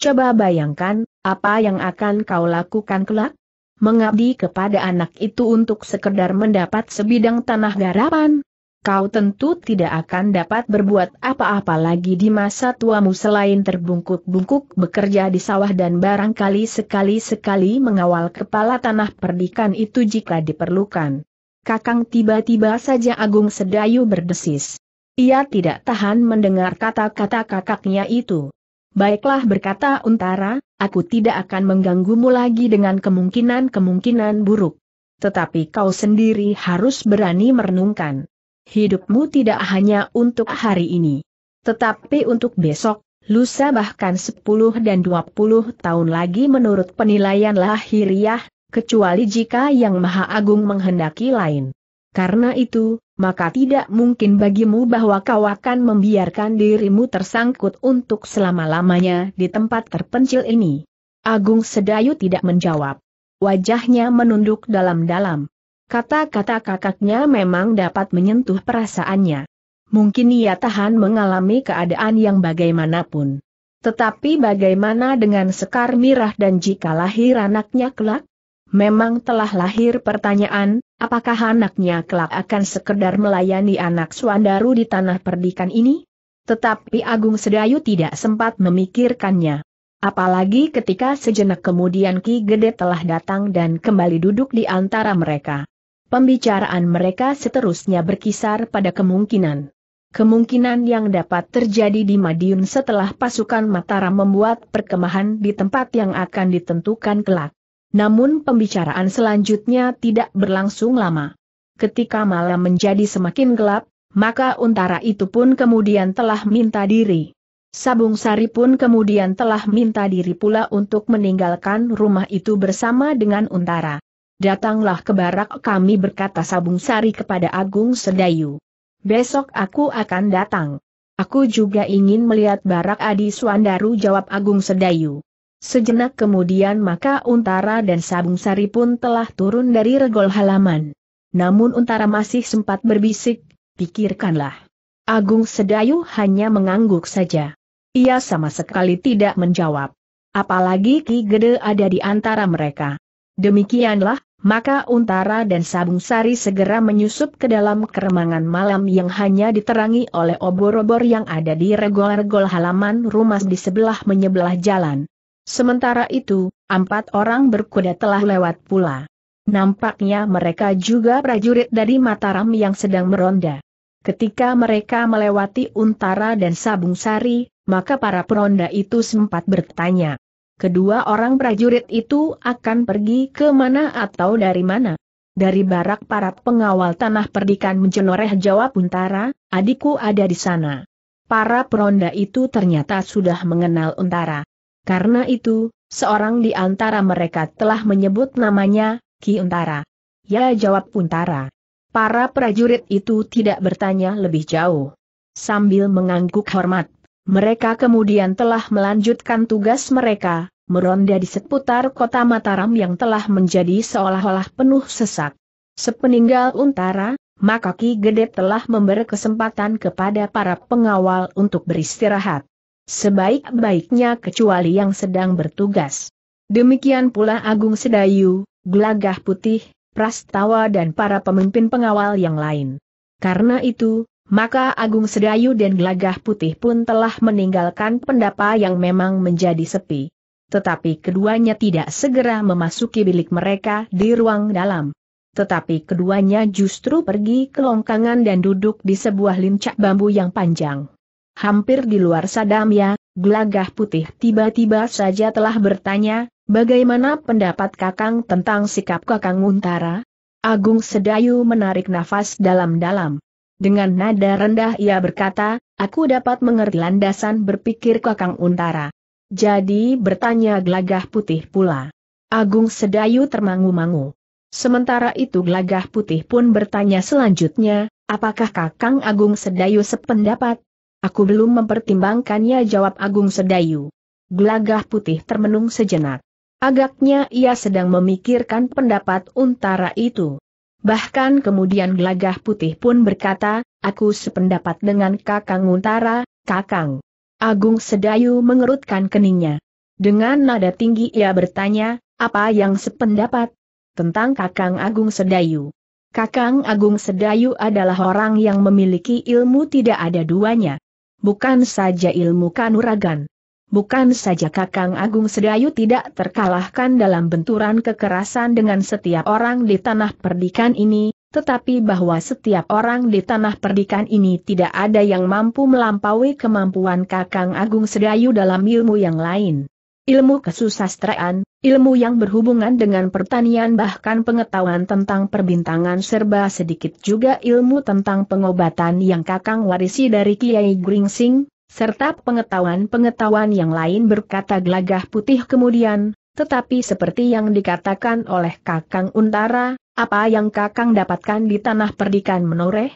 Coba bayangkan, apa yang akan kau lakukan kelak? Mengabdi kepada anak itu untuk sekedar mendapat sebidang tanah garapan? Kau tentu tidak akan dapat berbuat apa-apa lagi di masa tuamu selain terbungkuk-bungkuk bekerja di sawah dan barangkali sekali-sekali mengawal kepala tanah perdikan itu jika diperlukan. Kakang tiba-tiba saja Agung Sedayu berdesis. Ia tidak tahan mendengar kata-kata kakaknya itu. Baiklah berkata Untara, aku tidak akan mengganggumu lagi dengan kemungkinan-kemungkinan buruk. Tetapi kau sendiri harus berani merenungkan. Hidupmu tidak hanya untuk hari ini. Tetapi untuk besok, lusa bahkan 10 dan 20 tahun lagi menurut penilaian lahiriah, kecuali jika Yang Maha Agung menghendaki lain. Karena itu, maka tidak mungkin bagimu bahwa kau akan membiarkan dirimu tersangkut untuk selama-lamanya di tempat terpencil ini. Agung Sedayu tidak menjawab. Wajahnya menunduk dalam-dalam. Kata-kata kakaknya memang dapat menyentuh perasaannya. Mungkin ia tahan mengalami keadaan yang bagaimanapun. Tetapi bagaimana dengan Sekar Mirah dan jika lahir anaknya kelak? Memang telah lahir pertanyaan, apakah anaknya kelak akan sekedar melayani anak Suandaru di tanah perdikan ini? Tetapi Agung Sedayu tidak sempat memikirkannya. Apalagi ketika sejenak kemudian Ki Gede telah datang dan kembali duduk di antara mereka. Pembicaraan mereka seterusnya berkisar pada kemungkinan. Kemungkinan yang dapat terjadi di Madiun setelah pasukan Mataram membuat perkemahan di tempat yang akan ditentukan kelak. Namun pembicaraan selanjutnya tidak berlangsung lama. Ketika malam menjadi semakin gelap, maka untara itu pun kemudian telah minta diri. Sabung Sari pun kemudian telah minta diri pula untuk meninggalkan rumah itu bersama dengan Untara. Datanglah ke barak kami berkata Sabung Sari kepada Agung Sedayu. Besok aku akan datang. Aku juga ingin melihat barak Adi Suandaru jawab Agung Sedayu. Sejenak kemudian maka Untara dan Sabung Sari pun telah turun dari regol halaman. Namun Untara masih sempat berbisik, pikirkanlah. Agung Sedayu hanya mengangguk saja. Ia sama sekali tidak menjawab. Apalagi Ki Gede ada di antara mereka. Demikianlah, maka Untara dan Sabung Sari segera menyusup ke dalam keremangan malam yang hanya diterangi oleh obor-obor yang ada di regol-regol halaman rumah di sebelah menyebelah jalan. Sementara itu, empat orang berkuda telah lewat pula. Nampaknya mereka juga prajurit dari Mataram yang sedang meronda. Ketika mereka melewati Untara dan Sabung Sari, maka para peronda itu sempat bertanya. Kedua orang prajurit itu akan pergi ke mana atau dari mana? Dari barak para pengawal tanah perdikan menjenoreh jawab Untara, adikku ada di sana. Para peronda itu ternyata sudah mengenal Untara. Karena itu, seorang di antara mereka telah menyebut namanya, Ki Untara. Ya jawab Untara. Para prajurit itu tidak bertanya lebih jauh. Sambil mengangguk hormat, mereka kemudian telah melanjutkan tugas mereka, meronda di seputar kota Mataram yang telah menjadi seolah-olah penuh sesak. Sepeninggal Untara, maka Ki Gede telah memberi kesempatan kepada para pengawal untuk beristirahat sebaik-baiknya kecuali yang sedang bertugas. Demikian pula Agung Sedayu, Gelagah Putih, Prastawa dan para pemimpin pengawal yang lain. Karena itu, maka Agung Sedayu dan Gelagah Putih pun telah meninggalkan pendapa yang memang menjadi sepi. Tetapi keduanya tidak segera memasuki bilik mereka di ruang dalam tetapi keduanya justru pergi ke longkangan dan duduk di sebuah lincak bambu yang panjang hampir di luar ya, gelagah putih tiba-tiba saja telah bertanya, bagaimana pendapat kakang tentang sikap kakang Untara? Agung Sedayu menarik nafas dalam-dalam. Dengan nada rendah ia berkata, aku dapat mengerti landasan berpikir kakang Untara. Jadi bertanya gelagah putih pula. Agung Sedayu termangu-mangu. Sementara itu gelagah putih pun bertanya selanjutnya, apakah kakang Agung Sedayu sependapat? Aku belum mempertimbangkannya jawab Agung Sedayu. Gelagah putih termenung sejenak. Agaknya ia sedang memikirkan pendapat untara itu. Bahkan kemudian gelagah putih pun berkata, aku sependapat dengan kakang untara, kakang. Agung Sedayu mengerutkan keningnya. Dengan nada tinggi ia bertanya, apa yang sependapat? Tentang kakang Agung Sedayu. Kakang Agung Sedayu adalah orang yang memiliki ilmu tidak ada duanya bukan saja ilmu kanuragan. Bukan saja Kakang Agung Sedayu tidak terkalahkan dalam benturan kekerasan dengan setiap orang di tanah perdikan ini, tetapi bahwa setiap orang di tanah perdikan ini tidak ada yang mampu melampaui kemampuan Kakang Agung Sedayu dalam ilmu yang lain ilmu kesusastraan, ilmu yang berhubungan dengan pertanian bahkan pengetahuan tentang perbintangan serba sedikit juga ilmu tentang pengobatan yang kakang warisi dari Kiai Gringsing, serta pengetahuan-pengetahuan yang lain berkata gelagah putih kemudian, tetapi seperti yang dikatakan oleh kakang Untara, apa yang kakang dapatkan di tanah perdikan menoreh?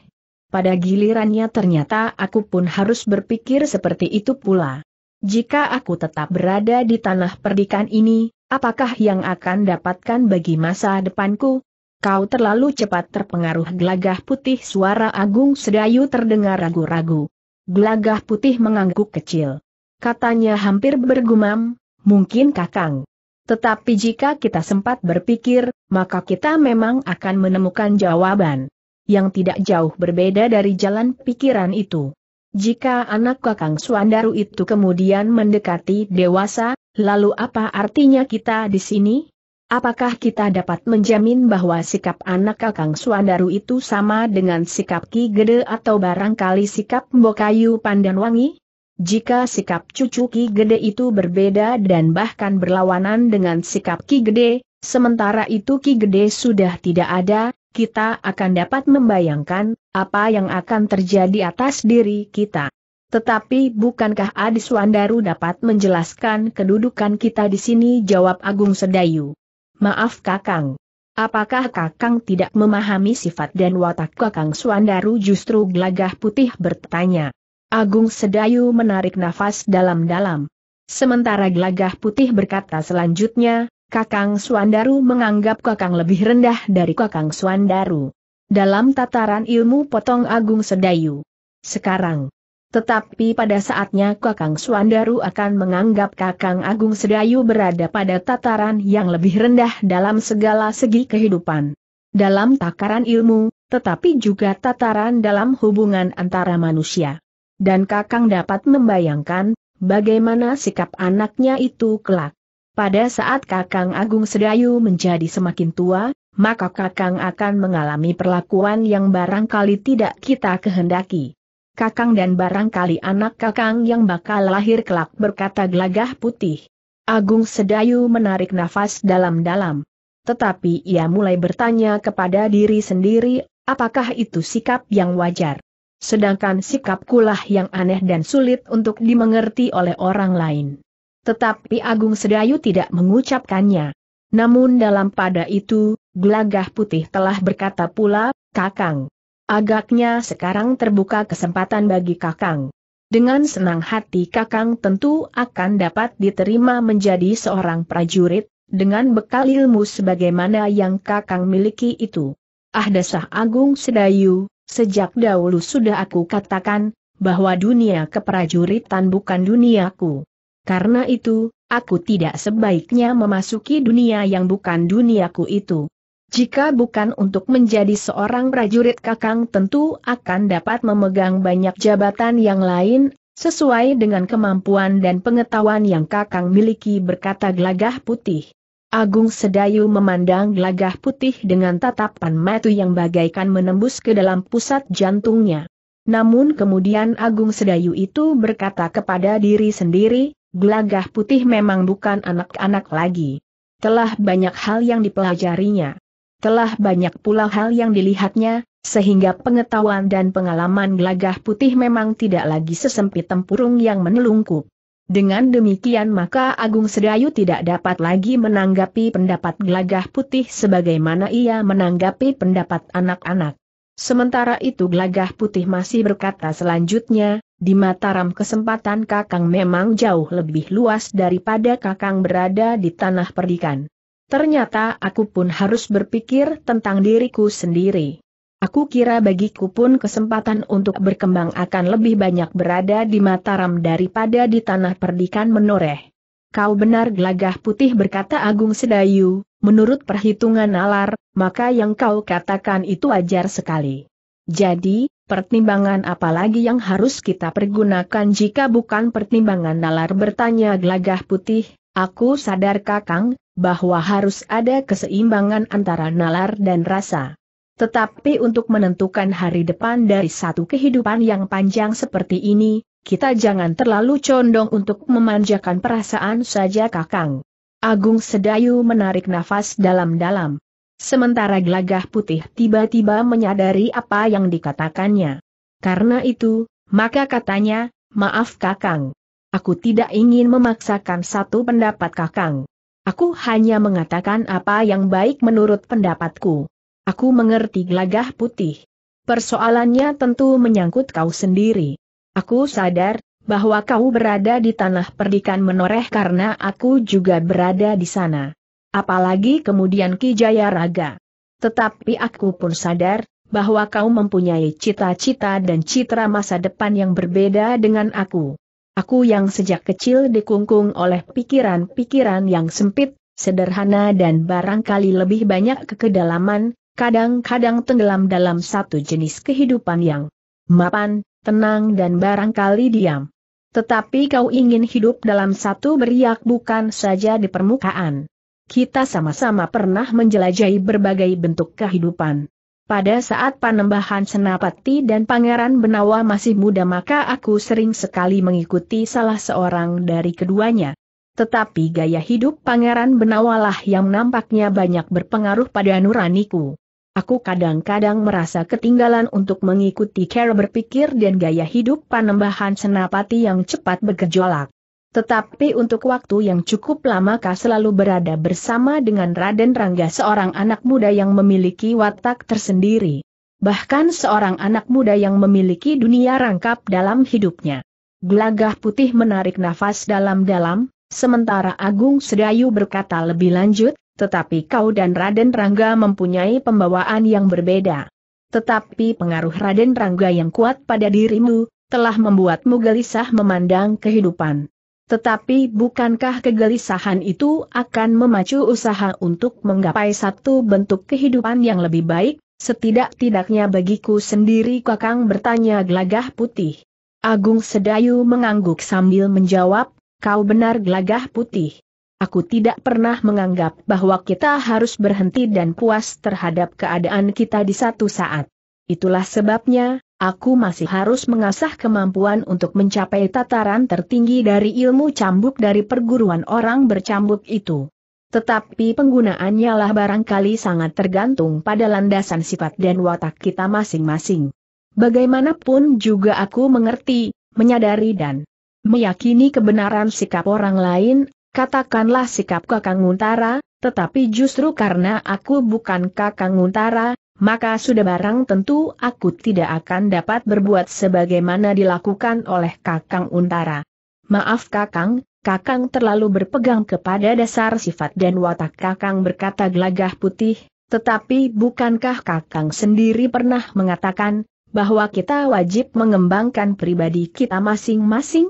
Pada gilirannya ternyata aku pun harus berpikir seperti itu pula. Jika aku tetap berada di tanah perdikan ini, apakah yang akan dapatkan bagi masa depanku? Kau terlalu cepat terpengaruh gelagah putih suara Agung Sedayu terdengar ragu-ragu. Gelagah putih mengangguk kecil. Katanya hampir bergumam, mungkin kakang. Tetapi jika kita sempat berpikir, maka kita memang akan menemukan jawaban. Yang tidak jauh berbeda dari jalan pikiran itu. Jika anak Kakang Suandaru itu kemudian mendekati dewasa, lalu apa artinya kita di sini? Apakah kita dapat menjamin bahwa sikap anak Kakang Suandaru itu sama dengan sikap Ki Gede atau barangkali sikap Mbokayu Pandanwangi? Jika sikap cucu Ki Gede itu berbeda dan bahkan berlawanan dengan sikap Ki Gede, sementara itu Ki Gede sudah tidak ada, kita akan dapat membayangkan apa yang akan terjadi atas diri kita. Tetapi bukankah Adi Swandaru dapat menjelaskan kedudukan kita di sini jawab Agung Sedayu. Maaf Kakang. Apakah Kakang tidak memahami sifat dan watak Kakang Suandaru justru gelagah putih bertanya. Agung Sedayu menarik nafas dalam-dalam. Sementara gelagah putih berkata selanjutnya, Kakang Suandaru menganggap Kakang lebih rendah dari Kakang Suandaru. Dalam tataran ilmu potong agung sedayu. Sekarang. Tetapi pada saatnya Kakang Suandaru akan menganggap Kakang Agung Sedayu berada pada tataran yang lebih rendah dalam segala segi kehidupan. Dalam takaran ilmu, tetapi juga tataran dalam hubungan antara manusia. Dan Kakang dapat membayangkan, bagaimana sikap anaknya itu kelak. Pada saat Kakang Agung Sedayu menjadi semakin tua, maka Kakang akan mengalami perlakuan yang barangkali tidak kita kehendaki. Kakang dan barangkali anak Kakang yang bakal lahir kelak berkata gelagah putih. Agung Sedayu menarik nafas dalam-dalam. Tetapi ia mulai bertanya kepada diri sendiri, apakah itu sikap yang wajar? Sedangkan sikap kulah yang aneh dan sulit untuk dimengerti oleh orang lain. Tetapi Agung Sedayu tidak mengucapkannya. Namun dalam pada itu, Glagah putih telah berkata pula, Kakang. Agaknya sekarang terbuka kesempatan bagi Kakang. Dengan senang hati Kakang tentu akan dapat diterima menjadi seorang prajurit, dengan bekal ilmu sebagaimana yang Kakang miliki itu. Ah dasah Agung Sedayu, sejak dahulu sudah aku katakan, bahwa dunia keprajuritan bukan duniaku. Karena itu, aku tidak sebaiknya memasuki dunia yang bukan duniaku itu. Jika bukan untuk menjadi seorang prajurit kakang tentu akan dapat memegang banyak jabatan yang lain, sesuai dengan kemampuan dan pengetahuan yang kakang miliki berkata gelagah putih. Agung Sedayu memandang gelagah putih dengan tatapan mata yang bagaikan menembus ke dalam pusat jantungnya. Namun kemudian Agung Sedayu itu berkata kepada diri sendiri, Gelagah putih memang bukan anak-anak lagi. Telah banyak hal yang dipelajarinya. Telah banyak pula hal yang dilihatnya, sehingga pengetahuan dan pengalaman gelagah putih memang tidak lagi sesempit tempurung yang menelungkup. Dengan demikian maka Agung Sedayu tidak dapat lagi menanggapi pendapat gelagah putih sebagaimana ia menanggapi pendapat anak-anak. Sementara itu gelagah putih masih berkata selanjutnya, di Mataram kesempatan Kakang memang jauh lebih luas daripada Kakang berada di tanah perdikan. Ternyata aku pun harus berpikir tentang diriku sendiri. Aku kira bagiku pun kesempatan untuk berkembang akan lebih banyak berada di Mataram daripada di tanah perdikan menoreh. Kau benar gelagah putih berkata Agung Sedayu, menurut perhitungan nalar, maka yang kau katakan itu wajar sekali. Jadi, Pertimbangan apalagi yang harus kita pergunakan jika bukan pertimbangan nalar bertanya gelagah putih, aku sadar kakang, bahwa harus ada keseimbangan antara nalar dan rasa. Tetapi untuk menentukan hari depan dari satu kehidupan yang panjang seperti ini, kita jangan terlalu condong untuk memanjakan perasaan saja kakang. Agung Sedayu menarik nafas dalam-dalam. Sementara gelagah putih tiba-tiba menyadari apa yang dikatakannya. Karena itu, maka katanya, maaf kakang. Aku tidak ingin memaksakan satu pendapat kakang. Aku hanya mengatakan apa yang baik menurut pendapatku. Aku mengerti gelagah putih. Persoalannya tentu menyangkut kau sendiri. Aku sadar, bahwa kau berada di tanah perdikan menoreh karena aku juga berada di sana apalagi kemudian Ki Jaya Raga. Tetapi aku pun sadar, bahwa kau mempunyai cita-cita dan citra masa depan yang berbeda dengan aku. Aku yang sejak kecil dikungkung oleh pikiran-pikiran yang sempit, sederhana dan barangkali lebih banyak kekedalaman, kadang-kadang tenggelam dalam satu jenis kehidupan yang mapan, tenang dan barangkali diam. Tetapi kau ingin hidup dalam satu beriak bukan saja di permukaan. Kita sama-sama pernah menjelajahi berbagai bentuk kehidupan. Pada saat panembahan Senapati dan Pangeran Benawa masih muda maka aku sering sekali mengikuti salah seorang dari keduanya. Tetapi gaya hidup Pangeran Benawalah yang nampaknya banyak berpengaruh pada nuraniku. Aku kadang-kadang merasa ketinggalan untuk mengikuti cara berpikir dan gaya hidup panembahan Senapati yang cepat bergejolak. Tetapi untuk waktu yang cukup lama kah selalu berada bersama dengan Raden Rangga seorang anak muda yang memiliki watak tersendiri. Bahkan seorang anak muda yang memiliki dunia rangkap dalam hidupnya. Gelagah putih menarik nafas dalam-dalam, sementara Agung Sedayu berkata lebih lanjut, tetapi kau dan Raden Rangga mempunyai pembawaan yang berbeda. Tetapi pengaruh Raden Rangga yang kuat pada dirimu, telah membuatmu gelisah memandang kehidupan. Tetapi bukankah kegelisahan itu akan memacu usaha untuk menggapai satu bentuk kehidupan yang lebih baik? Setidak-tidaknya bagiku sendiri kakang bertanya gelagah putih. Agung Sedayu mengangguk sambil menjawab, kau benar gelagah putih. Aku tidak pernah menganggap bahwa kita harus berhenti dan puas terhadap keadaan kita di satu saat. Itulah sebabnya, Aku masih harus mengasah kemampuan untuk mencapai tataran tertinggi dari ilmu cambuk dari perguruan orang bercambuk itu. Tetapi penggunaannya lah barangkali sangat tergantung pada landasan sifat dan watak kita masing-masing. Bagaimanapun juga aku mengerti, menyadari dan meyakini kebenaran sikap orang lain, katakanlah sikap Kakang Untara, tetapi justru karena aku bukan Kakang Untara, maka sudah barang tentu aku tidak akan dapat berbuat sebagaimana dilakukan oleh Kakang Untara. Maaf Kakang, Kakang terlalu berpegang kepada dasar sifat dan watak Kakang berkata gelagah putih, tetapi bukankah Kakang sendiri pernah mengatakan, bahwa kita wajib mengembangkan pribadi kita masing-masing?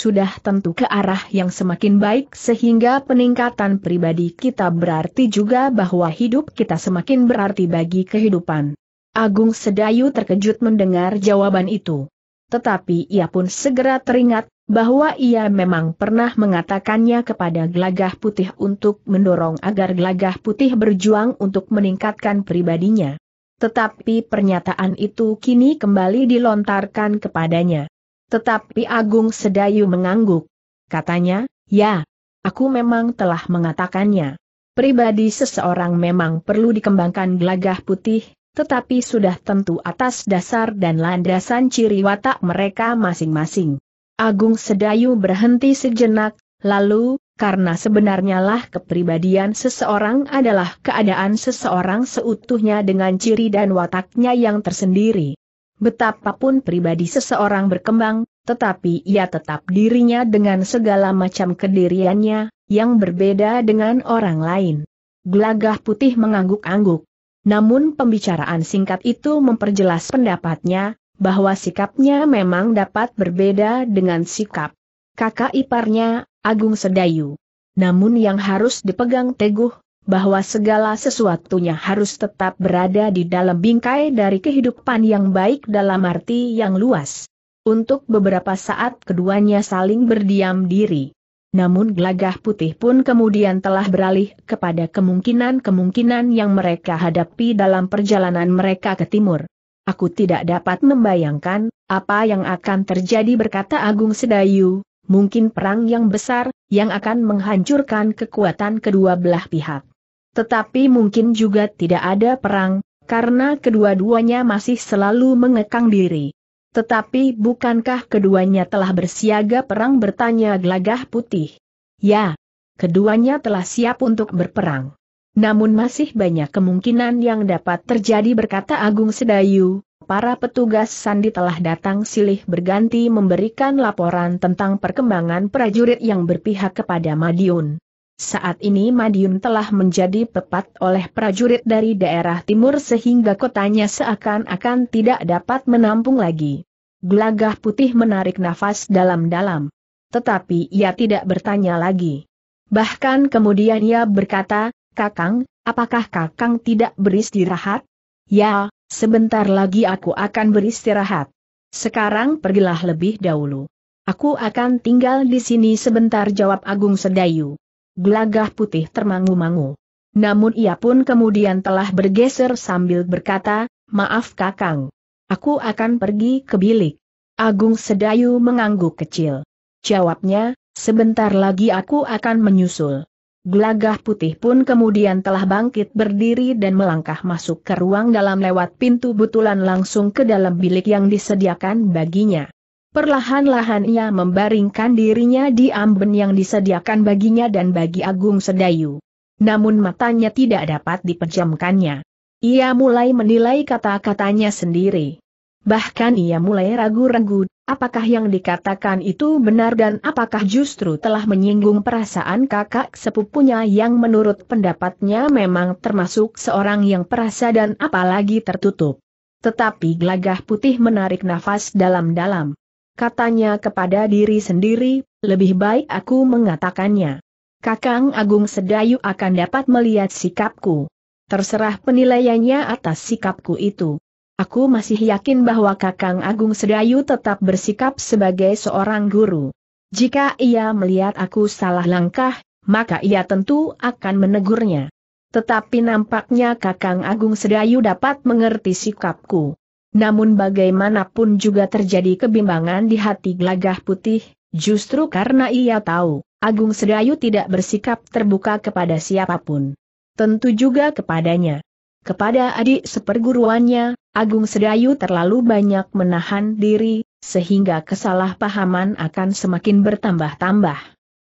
sudah tentu ke arah yang semakin baik sehingga peningkatan pribadi kita berarti juga bahwa hidup kita semakin berarti bagi kehidupan. Agung Sedayu terkejut mendengar jawaban itu. Tetapi ia pun segera teringat bahwa ia memang pernah mengatakannya kepada Gelagah Putih untuk mendorong agar Gelagah Putih berjuang untuk meningkatkan pribadinya. Tetapi pernyataan itu kini kembali dilontarkan kepadanya. Tetapi Agung Sedayu mengangguk. Katanya, ya, aku memang telah mengatakannya. Pribadi seseorang memang perlu dikembangkan gelagah putih, tetapi sudah tentu atas dasar dan landasan ciri watak mereka masing-masing. Agung Sedayu berhenti sejenak, lalu, karena sebenarnya lah kepribadian seseorang adalah keadaan seseorang seutuhnya dengan ciri dan wataknya yang tersendiri. Betapapun pribadi seseorang berkembang, tetapi ia tetap dirinya dengan segala macam kediriannya, yang berbeda dengan orang lain. Gelagah putih mengangguk-angguk. Namun pembicaraan singkat itu memperjelas pendapatnya, bahwa sikapnya memang dapat berbeda dengan sikap kakak iparnya, Agung Sedayu. Namun yang harus dipegang teguh bahwa segala sesuatunya harus tetap berada di dalam bingkai dari kehidupan yang baik dalam arti yang luas. Untuk beberapa saat keduanya saling berdiam diri. Namun gelagah putih pun kemudian telah beralih kepada kemungkinan-kemungkinan yang mereka hadapi dalam perjalanan mereka ke timur. Aku tidak dapat membayangkan, apa yang akan terjadi berkata Agung Sedayu, mungkin perang yang besar, yang akan menghancurkan kekuatan kedua belah pihak. Tetapi mungkin juga tidak ada perang, karena kedua-duanya masih selalu mengekang diri. Tetapi bukankah keduanya telah bersiaga perang bertanya gelagah putih? Ya, keduanya telah siap untuk berperang. Namun masih banyak kemungkinan yang dapat terjadi berkata Agung Sedayu, para petugas sandi telah datang silih berganti memberikan laporan tentang perkembangan prajurit yang berpihak kepada Madiun. Saat ini Madiun telah menjadi pepat oleh prajurit dari daerah timur sehingga kotanya seakan-akan tidak dapat menampung lagi. Gelagah putih menarik nafas dalam-dalam. Tetapi ia tidak bertanya lagi. Bahkan kemudian ia berkata, Kakang, apakah Kakang tidak beristirahat? Ya, sebentar lagi aku akan beristirahat. Sekarang pergilah lebih dahulu. Aku akan tinggal di sini sebentar jawab Agung Sedayu gelagah putih termangu-mangu. Namun ia pun kemudian telah bergeser sambil berkata, maaf kakang. Aku akan pergi ke bilik. Agung Sedayu mengangguk kecil. Jawabnya, sebentar lagi aku akan menyusul. Gelagah putih pun kemudian telah bangkit berdiri dan melangkah masuk ke ruang dalam lewat pintu butulan langsung ke dalam bilik yang disediakan baginya. Perlahan-lahan ia membaringkan dirinya di amben yang disediakan baginya dan bagi Agung Sedayu. Namun matanya tidak dapat dipejamkannya. Ia mulai menilai kata-katanya sendiri. Bahkan ia mulai ragu-ragu, apakah yang dikatakan itu benar dan apakah justru telah menyinggung perasaan kakak sepupunya yang menurut pendapatnya memang termasuk seorang yang perasa dan apalagi tertutup. Tetapi gelagah putih menarik nafas dalam-dalam katanya kepada diri sendiri, lebih baik aku mengatakannya. Kakang Agung Sedayu akan dapat melihat sikapku. Terserah penilaiannya atas sikapku itu. Aku masih yakin bahwa Kakang Agung Sedayu tetap bersikap sebagai seorang guru. Jika ia melihat aku salah langkah, maka ia tentu akan menegurnya. Tetapi nampaknya Kakang Agung Sedayu dapat mengerti sikapku. Namun bagaimanapun juga terjadi kebimbangan di hati gelagah putih, justru karena ia tahu, Agung Sedayu tidak bersikap terbuka kepada siapapun. Tentu juga kepadanya. Kepada adik seperguruannya, Agung Sedayu terlalu banyak menahan diri, sehingga kesalahpahaman akan semakin bertambah-tambah.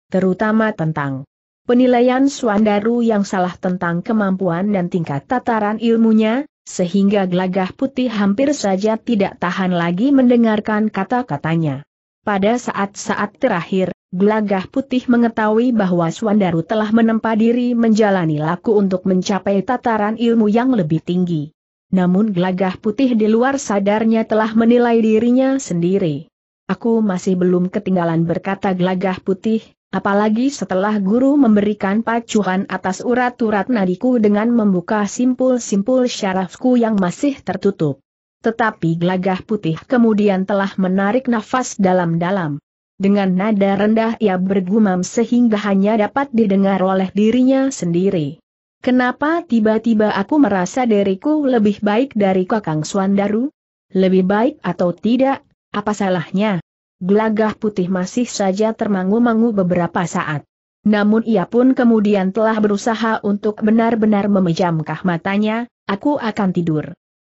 Terutama tentang penilaian Suandaru yang salah tentang kemampuan dan tingkat tataran ilmunya, sehingga Glagah putih hampir saja tidak tahan lagi mendengarkan kata-katanya. Pada saat-saat terakhir, Glagah putih mengetahui bahwa Swandaru telah menempa diri menjalani laku untuk mencapai tataran ilmu yang lebih tinggi. Namun Glagah putih di luar sadarnya telah menilai dirinya sendiri. Aku masih belum ketinggalan berkata Glagah putih, Apalagi setelah guru memberikan pacuhan atas urat-urat nadiku dengan membuka simpul-simpul syarafku yang masih tertutup. Tetapi gelagah putih kemudian telah menarik nafas dalam-dalam. Dengan nada rendah ia bergumam sehingga hanya dapat didengar oleh dirinya sendiri. Kenapa tiba-tiba aku merasa diriku lebih baik dari Kakang Suandaru? Lebih baik atau tidak, apa salahnya? gelagah putih masih saja termangu-mangu beberapa saat. Namun ia pun kemudian telah berusaha untuk benar-benar memejamkah matanya, aku akan tidur.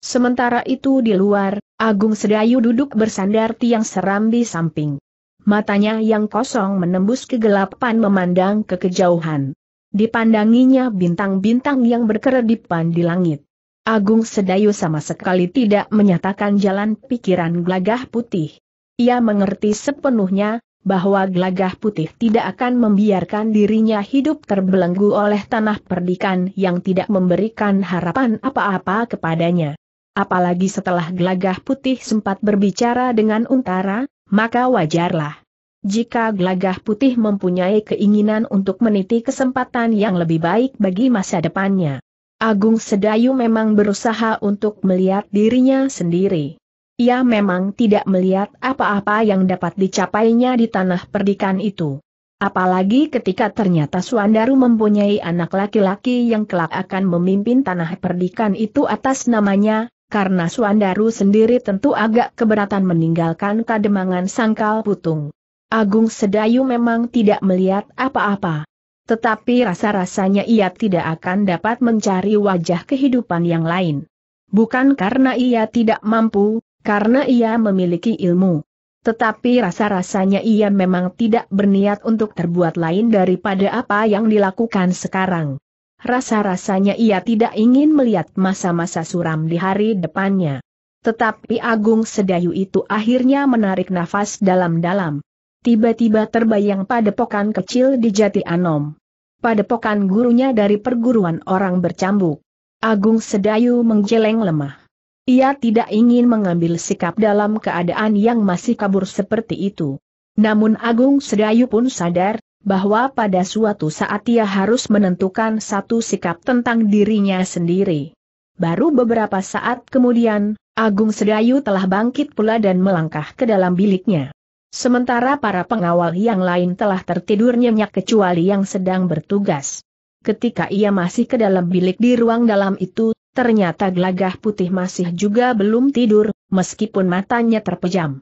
Sementara itu di luar, Agung Sedayu duduk bersandar tiang seram di samping. Matanya yang kosong menembus kegelapan memandang ke kejauhan. Dipandanginya bintang-bintang yang berkeredipan di langit. Agung Sedayu sama sekali tidak menyatakan jalan pikiran gelagah putih. Ia mengerti sepenuhnya, bahwa Glagah putih tidak akan membiarkan dirinya hidup terbelenggu oleh tanah perdikan yang tidak memberikan harapan apa-apa kepadanya. Apalagi setelah Glagah putih sempat berbicara dengan untara, maka wajarlah. Jika Glagah putih mempunyai keinginan untuk meniti kesempatan yang lebih baik bagi masa depannya. Agung Sedayu memang berusaha untuk melihat dirinya sendiri. Ia memang tidak melihat apa-apa yang dapat dicapainya di tanah perdikan itu. Apalagi ketika ternyata Suandaru mempunyai anak laki-laki yang kelak akan memimpin tanah perdikan itu atas namanya, karena Suandaru sendiri tentu agak keberatan meninggalkan kademangan sangkal putung. Agung Sedayu memang tidak melihat apa-apa. Tetapi rasa-rasanya ia tidak akan dapat mencari wajah kehidupan yang lain. Bukan karena ia tidak mampu, karena ia memiliki ilmu. Tetapi rasa-rasanya ia memang tidak berniat untuk terbuat lain daripada apa yang dilakukan sekarang. Rasa-rasanya ia tidak ingin melihat masa-masa suram di hari depannya. Tetapi Agung Sedayu itu akhirnya menarik nafas dalam-dalam. Tiba-tiba terbayang padepokan kecil di Jati Anom. Padepokan gurunya dari perguruan orang bercambuk. Agung Sedayu menggeleng lemah. Ia tidak ingin mengambil sikap dalam keadaan yang masih kabur seperti itu. Namun Agung Sedayu pun sadar, bahwa pada suatu saat ia harus menentukan satu sikap tentang dirinya sendiri. Baru beberapa saat kemudian, Agung Sedayu telah bangkit pula dan melangkah ke dalam biliknya. Sementara para pengawal yang lain telah tertidur nyenyak kecuali yang sedang bertugas. Ketika ia masih ke dalam bilik di ruang dalam itu, ternyata gelagah putih masih juga belum tidur, meskipun matanya terpejam.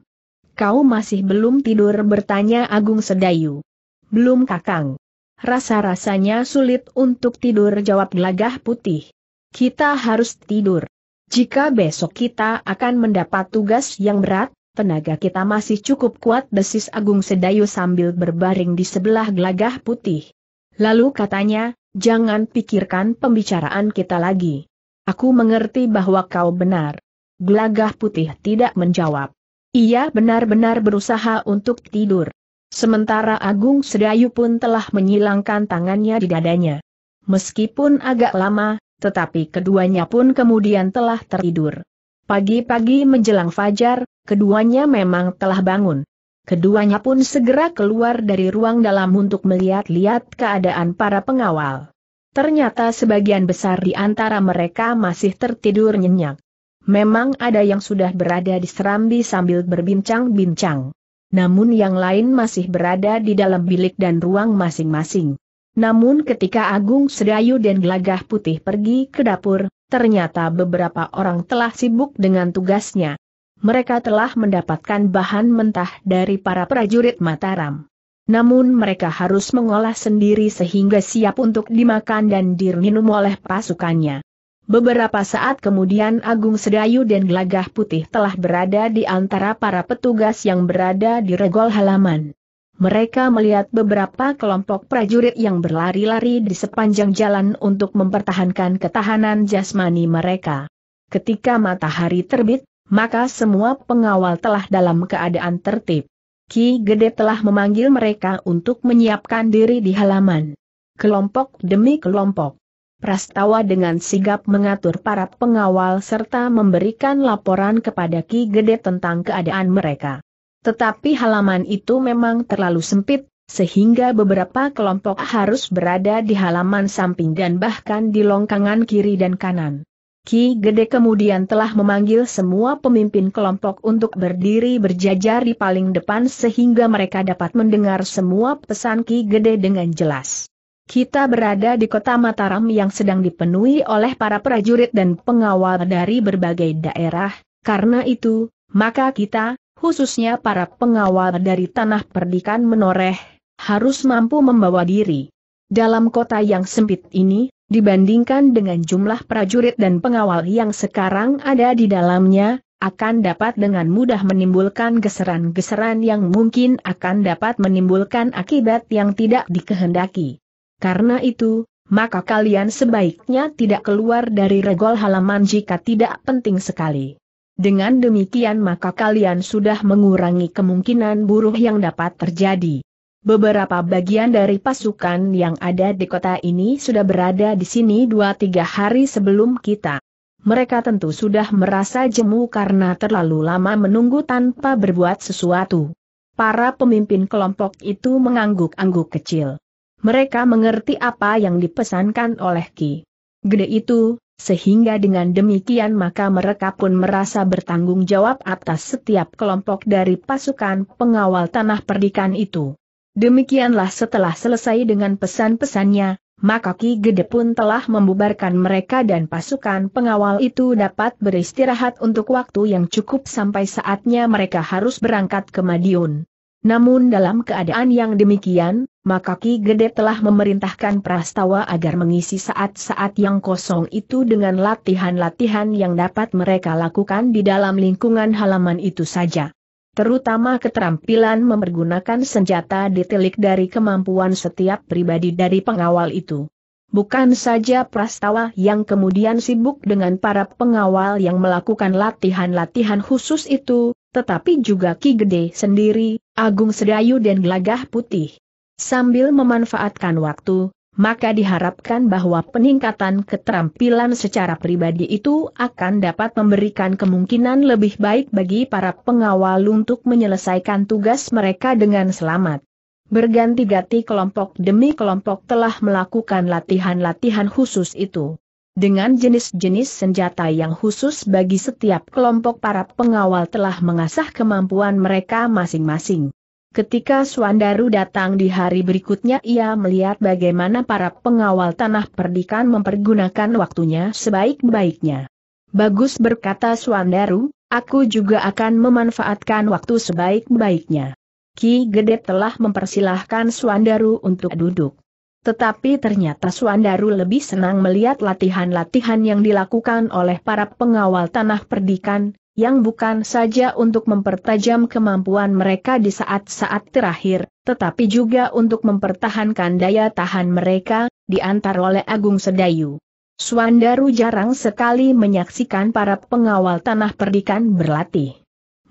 Kau masih belum tidur bertanya Agung Sedayu. Belum kakang. Rasa-rasanya sulit untuk tidur jawab gelagah putih. Kita harus tidur. Jika besok kita akan mendapat tugas yang berat, tenaga kita masih cukup kuat desis Agung Sedayu sambil berbaring di sebelah gelagah putih. Lalu katanya, jangan pikirkan pembicaraan kita lagi. Aku mengerti bahwa kau benar. Gelagah putih tidak menjawab. Ia benar-benar berusaha untuk tidur. Sementara Agung Sedayu pun telah menyilangkan tangannya di dadanya. Meskipun agak lama, tetapi keduanya pun kemudian telah tertidur. Pagi-pagi menjelang fajar, keduanya memang telah bangun. Keduanya pun segera keluar dari ruang dalam untuk melihat-lihat keadaan para pengawal. Ternyata sebagian besar di antara mereka masih tertidur nyenyak. Memang ada yang sudah berada di serambi sambil berbincang-bincang. Namun yang lain masih berada di dalam bilik dan ruang masing-masing. Namun ketika Agung Sedayu dan Gelagah Putih pergi ke dapur, ternyata beberapa orang telah sibuk dengan tugasnya. Mereka telah mendapatkan bahan mentah dari para prajurit Mataram namun mereka harus mengolah sendiri sehingga siap untuk dimakan dan diminum oleh pasukannya. Beberapa saat kemudian Agung Sedayu dan Gelagah Putih telah berada di antara para petugas yang berada di regol halaman. Mereka melihat beberapa kelompok prajurit yang berlari-lari di sepanjang jalan untuk mempertahankan ketahanan jasmani mereka. Ketika matahari terbit, maka semua pengawal telah dalam keadaan tertib. Ki Gede telah memanggil mereka untuk menyiapkan diri di halaman. Kelompok demi kelompok. Prastawa dengan sigap mengatur para pengawal serta memberikan laporan kepada Ki Gede tentang keadaan mereka. Tetapi halaman itu memang terlalu sempit, sehingga beberapa kelompok harus berada di halaman samping dan bahkan di longkangan kiri dan kanan. Ki Gede kemudian telah memanggil semua pemimpin kelompok untuk berdiri berjajar di paling depan sehingga mereka dapat mendengar semua pesan Ki Gede dengan jelas. Kita berada di kota Mataram yang sedang dipenuhi oleh para prajurit dan pengawal dari berbagai daerah, karena itu, maka kita, khususnya para pengawal dari tanah perdikan menoreh, harus mampu membawa diri. Dalam kota yang sempit ini, dibandingkan dengan jumlah prajurit dan pengawal yang sekarang ada di dalamnya, akan dapat dengan mudah menimbulkan geseran-geseran yang mungkin akan dapat menimbulkan akibat yang tidak dikehendaki. Karena itu, maka kalian sebaiknya tidak keluar dari regol halaman jika tidak penting sekali. Dengan demikian maka kalian sudah mengurangi kemungkinan buruh yang dapat terjadi. Beberapa bagian dari pasukan yang ada di kota ini sudah berada di sini dua tiga hari sebelum kita. Mereka tentu sudah merasa jemu karena terlalu lama menunggu tanpa berbuat sesuatu. Para pemimpin kelompok itu mengangguk-angguk kecil. Mereka mengerti apa yang dipesankan oleh Ki Gede itu, sehingga dengan demikian maka mereka pun merasa bertanggung jawab atas setiap kelompok dari pasukan pengawal tanah perdikan itu. Demikianlah setelah selesai dengan pesan-pesannya, maka Ki Gede pun telah membubarkan mereka dan pasukan pengawal itu dapat beristirahat untuk waktu yang cukup sampai saatnya mereka harus berangkat ke Madiun. Namun dalam keadaan yang demikian, maka Ki Gede telah memerintahkan prastawa agar mengisi saat-saat yang kosong itu dengan latihan-latihan yang dapat mereka lakukan di dalam lingkungan halaman itu saja terutama keterampilan mempergunakan senjata ditilik dari kemampuan setiap pribadi dari pengawal itu. Bukan saja prastawa yang kemudian sibuk dengan para pengawal yang melakukan latihan-latihan khusus itu, tetapi juga Ki Gede sendiri, Agung Sedayu dan Gelagah Putih. Sambil memanfaatkan waktu, maka diharapkan bahwa peningkatan keterampilan secara pribadi itu akan dapat memberikan kemungkinan lebih baik bagi para pengawal untuk menyelesaikan tugas mereka dengan selamat. Berganti-ganti kelompok demi kelompok telah melakukan latihan-latihan khusus itu. Dengan jenis-jenis senjata yang khusus bagi setiap kelompok para pengawal telah mengasah kemampuan mereka masing-masing. Ketika Suandaru datang di hari berikutnya ia melihat bagaimana para pengawal tanah perdikan mempergunakan waktunya sebaik-baiknya. Bagus berkata Suandaru, aku juga akan memanfaatkan waktu sebaik-baiknya. Ki Gede telah mempersilahkan Suandaru untuk duduk. Tetapi ternyata Suandaru lebih senang melihat latihan-latihan yang dilakukan oleh para pengawal tanah perdikan, yang bukan saja untuk mempertajam kemampuan mereka di saat-saat terakhir, tetapi juga untuk mempertahankan daya tahan mereka, diantar oleh Agung Sedayu. Suandaru jarang sekali menyaksikan para pengawal tanah perdikan berlatih.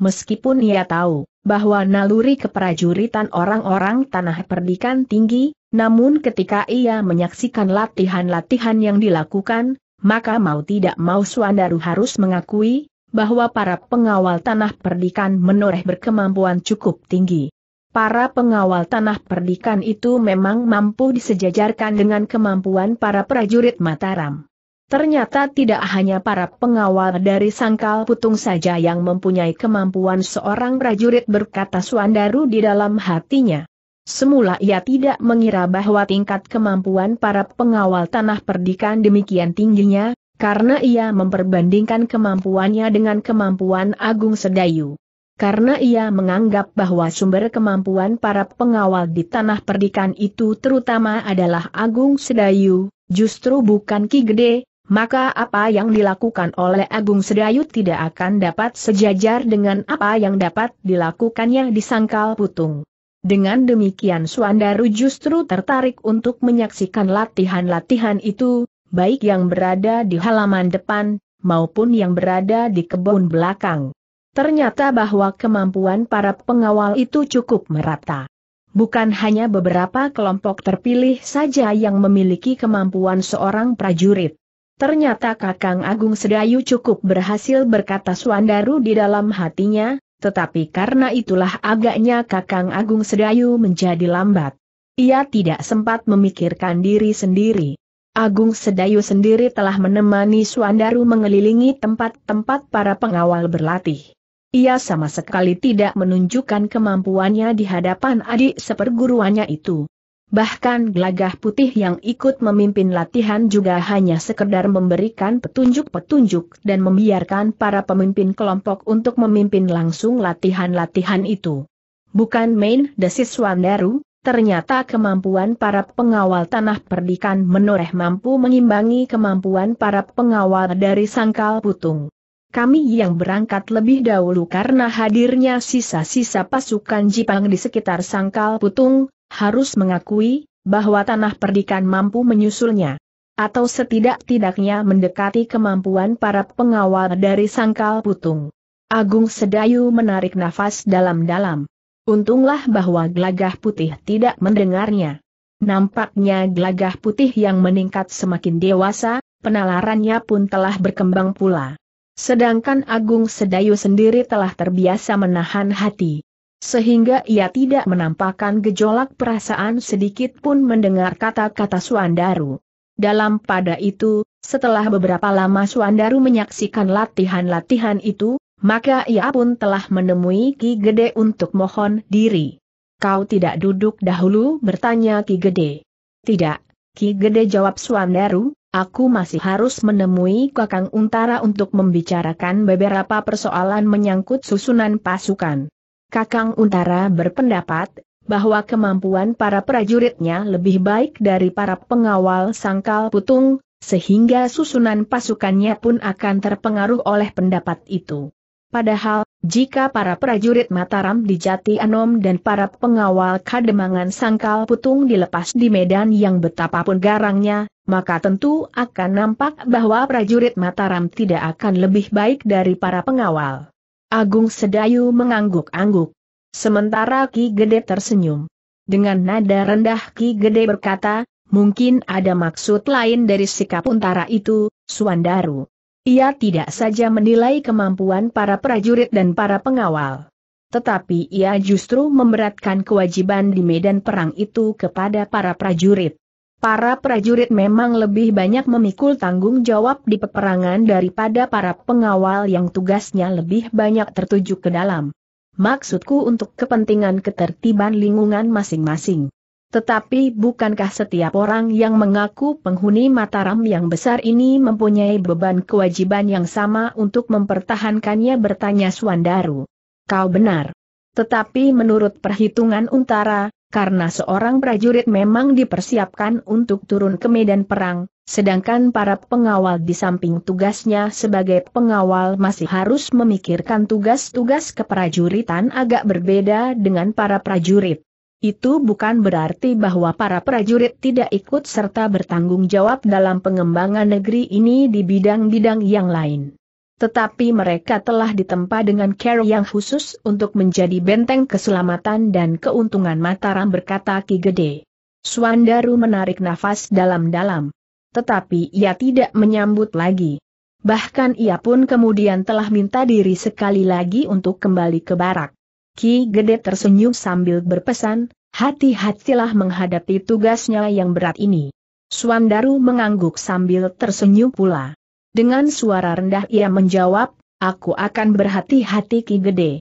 Meskipun ia tahu bahwa naluri keprajuritan orang-orang tanah perdikan tinggi, namun ketika ia menyaksikan latihan-latihan yang dilakukan, maka mau tidak mau Suandaru harus mengakui, bahwa para pengawal tanah perdikan menoreh berkemampuan cukup tinggi. Para pengawal tanah perdikan itu memang mampu disejajarkan dengan kemampuan para prajurit Mataram. Ternyata tidak hanya para pengawal dari Sangkal Putung saja yang mempunyai kemampuan seorang prajurit berkata Suandaru di dalam hatinya. Semula ia tidak mengira bahwa tingkat kemampuan para pengawal tanah perdikan demikian tingginya, karena ia memperbandingkan kemampuannya dengan kemampuan Agung Sedayu. Karena ia menganggap bahwa sumber kemampuan para pengawal di tanah perdikan itu terutama adalah Agung Sedayu, justru bukan Ki Gede, maka apa yang dilakukan oleh Agung Sedayu tidak akan dapat sejajar dengan apa yang dapat dilakukannya di Sangkal Putung. Dengan demikian Suandaru justru tertarik untuk menyaksikan latihan-latihan itu, baik yang berada di halaman depan, maupun yang berada di kebun belakang. Ternyata bahwa kemampuan para pengawal itu cukup merata. Bukan hanya beberapa kelompok terpilih saja yang memiliki kemampuan seorang prajurit. Ternyata Kakang Agung Sedayu cukup berhasil berkata Suandaru di dalam hatinya, tetapi karena itulah agaknya Kakang Agung Sedayu menjadi lambat. Ia tidak sempat memikirkan diri sendiri. Agung Sedayu sendiri telah menemani Suandaru mengelilingi tempat-tempat para pengawal berlatih. Ia sama sekali tidak menunjukkan kemampuannya di hadapan adik seperguruannya itu. Bahkan gelagah putih yang ikut memimpin latihan juga hanya sekedar memberikan petunjuk-petunjuk dan membiarkan para pemimpin kelompok untuk memimpin langsung latihan-latihan itu. Bukan main desis Suandaru, Ternyata kemampuan para pengawal tanah perdikan menoreh mampu mengimbangi kemampuan para pengawal dari sangkal putung. Kami yang berangkat lebih dahulu karena hadirnya sisa-sisa pasukan Jipang di sekitar sangkal putung, harus mengakui, bahwa tanah perdikan mampu menyusulnya. Atau setidak-tidaknya mendekati kemampuan para pengawal dari sangkal putung. Agung Sedayu menarik nafas dalam-dalam. Untunglah bahwa gelagah putih tidak mendengarnya. Nampaknya gelagah putih yang meningkat semakin dewasa, penalarannya pun telah berkembang pula. Sedangkan Agung Sedayu sendiri telah terbiasa menahan hati. Sehingga ia tidak menampakkan gejolak perasaan sedikit pun mendengar kata-kata Suandaru. Dalam pada itu, setelah beberapa lama Suandaru menyaksikan latihan-latihan itu, maka ia pun telah menemui Ki Gede untuk mohon diri. Kau tidak duduk dahulu bertanya Ki Gede. Tidak, Ki Gede jawab Suandaru, aku masih harus menemui Kakang Untara untuk membicarakan beberapa persoalan menyangkut susunan pasukan. Kakang Untara berpendapat, bahwa kemampuan para prajuritnya lebih baik dari para pengawal sangkal putung, sehingga susunan pasukannya pun akan terpengaruh oleh pendapat itu. Padahal, jika para prajurit Mataram di Jati Anom dan para pengawal kademangan sangkal putung dilepas di medan yang betapapun garangnya, maka tentu akan nampak bahwa prajurit Mataram tidak akan lebih baik dari para pengawal. Agung Sedayu mengangguk-angguk. Sementara Ki Gede tersenyum. Dengan nada rendah Ki Gede berkata, mungkin ada maksud lain dari sikap untara itu, Suandaru. Ia tidak saja menilai kemampuan para prajurit dan para pengawal. Tetapi ia justru memberatkan kewajiban di medan perang itu kepada para prajurit. Para prajurit memang lebih banyak memikul tanggung jawab di peperangan daripada para pengawal yang tugasnya lebih banyak tertuju ke dalam. Maksudku untuk kepentingan ketertiban lingkungan masing-masing. Tetapi bukankah setiap orang yang mengaku penghuni Mataram yang besar ini mempunyai beban kewajiban yang sama untuk mempertahankannya bertanya Suandaru. Kau benar. Tetapi menurut perhitungan Untara, karena seorang prajurit memang dipersiapkan untuk turun ke medan perang, sedangkan para pengawal di samping tugasnya sebagai pengawal masih harus memikirkan tugas-tugas keprajuritan agak berbeda dengan para prajurit. Itu bukan berarti bahwa para prajurit tidak ikut serta bertanggung jawab dalam pengembangan negeri ini di bidang-bidang yang lain. Tetapi mereka telah ditempa dengan care yang khusus untuk menjadi benteng keselamatan dan keuntungan Mataram berkata Ki Gede. Suandaru menarik nafas dalam-dalam. Tetapi ia tidak menyambut lagi. Bahkan ia pun kemudian telah minta diri sekali lagi untuk kembali ke barak. Ki Gede tersenyum sambil berpesan, hati-hatilah menghadapi tugasnya yang berat ini. Suandaru mengangguk sambil tersenyum pula. Dengan suara rendah ia menjawab, aku akan berhati-hati Ki Gede.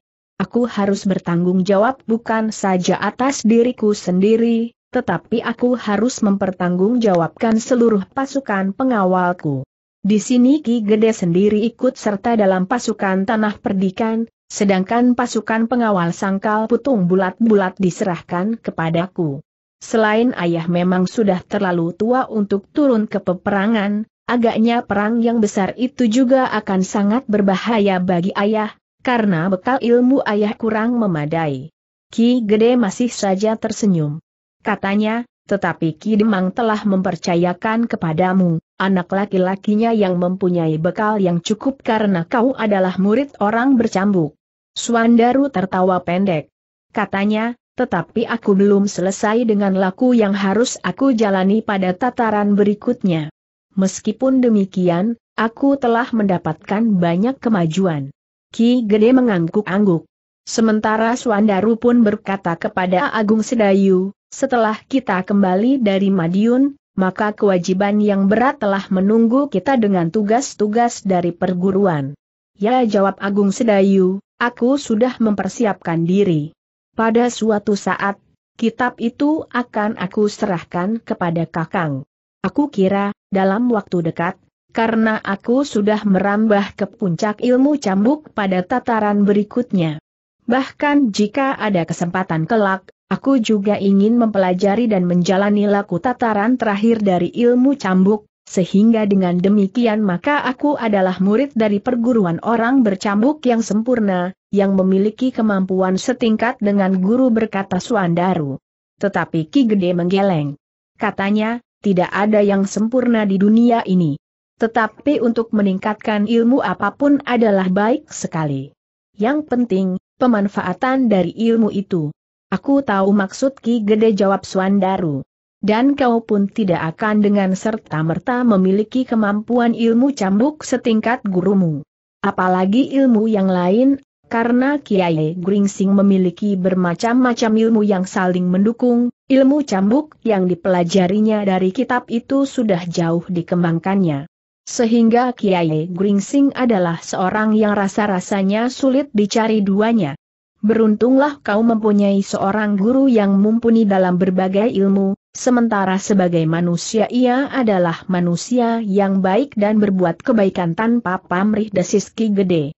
Aku harus bertanggung jawab bukan saja atas diriku sendiri, tetapi aku harus mempertanggungjawabkan seluruh pasukan pengawalku. Di sini Ki Gede sendiri ikut serta dalam pasukan Tanah Perdikan, Sedangkan pasukan pengawal sangkal putung bulat-bulat diserahkan kepadaku. Selain ayah memang sudah terlalu tua untuk turun ke peperangan, agaknya perang yang besar itu juga akan sangat berbahaya bagi ayah, karena bekal ilmu ayah kurang memadai. Ki Gede masih saja tersenyum. Katanya, tetapi Ki Demang telah mempercayakan kepadamu, anak laki-lakinya yang mempunyai bekal yang cukup karena kau adalah murid orang bercambuk. Suandaru tertawa pendek. Katanya, tetapi aku belum selesai dengan laku yang harus aku jalani pada tataran berikutnya. Meskipun demikian, aku telah mendapatkan banyak kemajuan. Ki Gede mengangguk-angguk. Sementara Suandaru pun berkata kepada Agung Sedayu, setelah kita kembali dari Madiun, maka kewajiban yang berat telah menunggu kita dengan tugas-tugas dari perguruan. Ya jawab Agung Sedayu, Aku sudah mempersiapkan diri. Pada suatu saat, kitab itu akan aku serahkan kepada Kakang. Aku kira, dalam waktu dekat, karena aku sudah merambah ke puncak ilmu cambuk pada tataran berikutnya. Bahkan jika ada kesempatan kelak, aku juga ingin mempelajari dan menjalani laku tataran terakhir dari ilmu cambuk, sehingga dengan demikian maka aku adalah murid dari perguruan orang bercambuk yang sempurna, yang memiliki kemampuan setingkat dengan guru berkata Suandaru. Tetapi Ki Gede menggeleng. Katanya, tidak ada yang sempurna di dunia ini. Tetapi untuk meningkatkan ilmu apapun adalah baik sekali. Yang penting, pemanfaatan dari ilmu itu. Aku tahu maksud Ki Gede jawab Suandaru dan kau pun tidak akan dengan serta-merta memiliki kemampuan ilmu cambuk setingkat gurumu. Apalagi ilmu yang lain, karena Kiai Gringsing memiliki bermacam-macam ilmu yang saling mendukung, ilmu cambuk yang dipelajarinya dari kitab itu sudah jauh dikembangkannya sehingga Kiai Gringsing adalah seorang yang rasa-rasanya sulit dicari duanya. Beruntunglah kau mempunyai seorang guru yang mumpuni dalam berbagai ilmu, sementara sebagai manusia ia adalah manusia yang baik dan berbuat kebaikan tanpa pamrih desiski gede.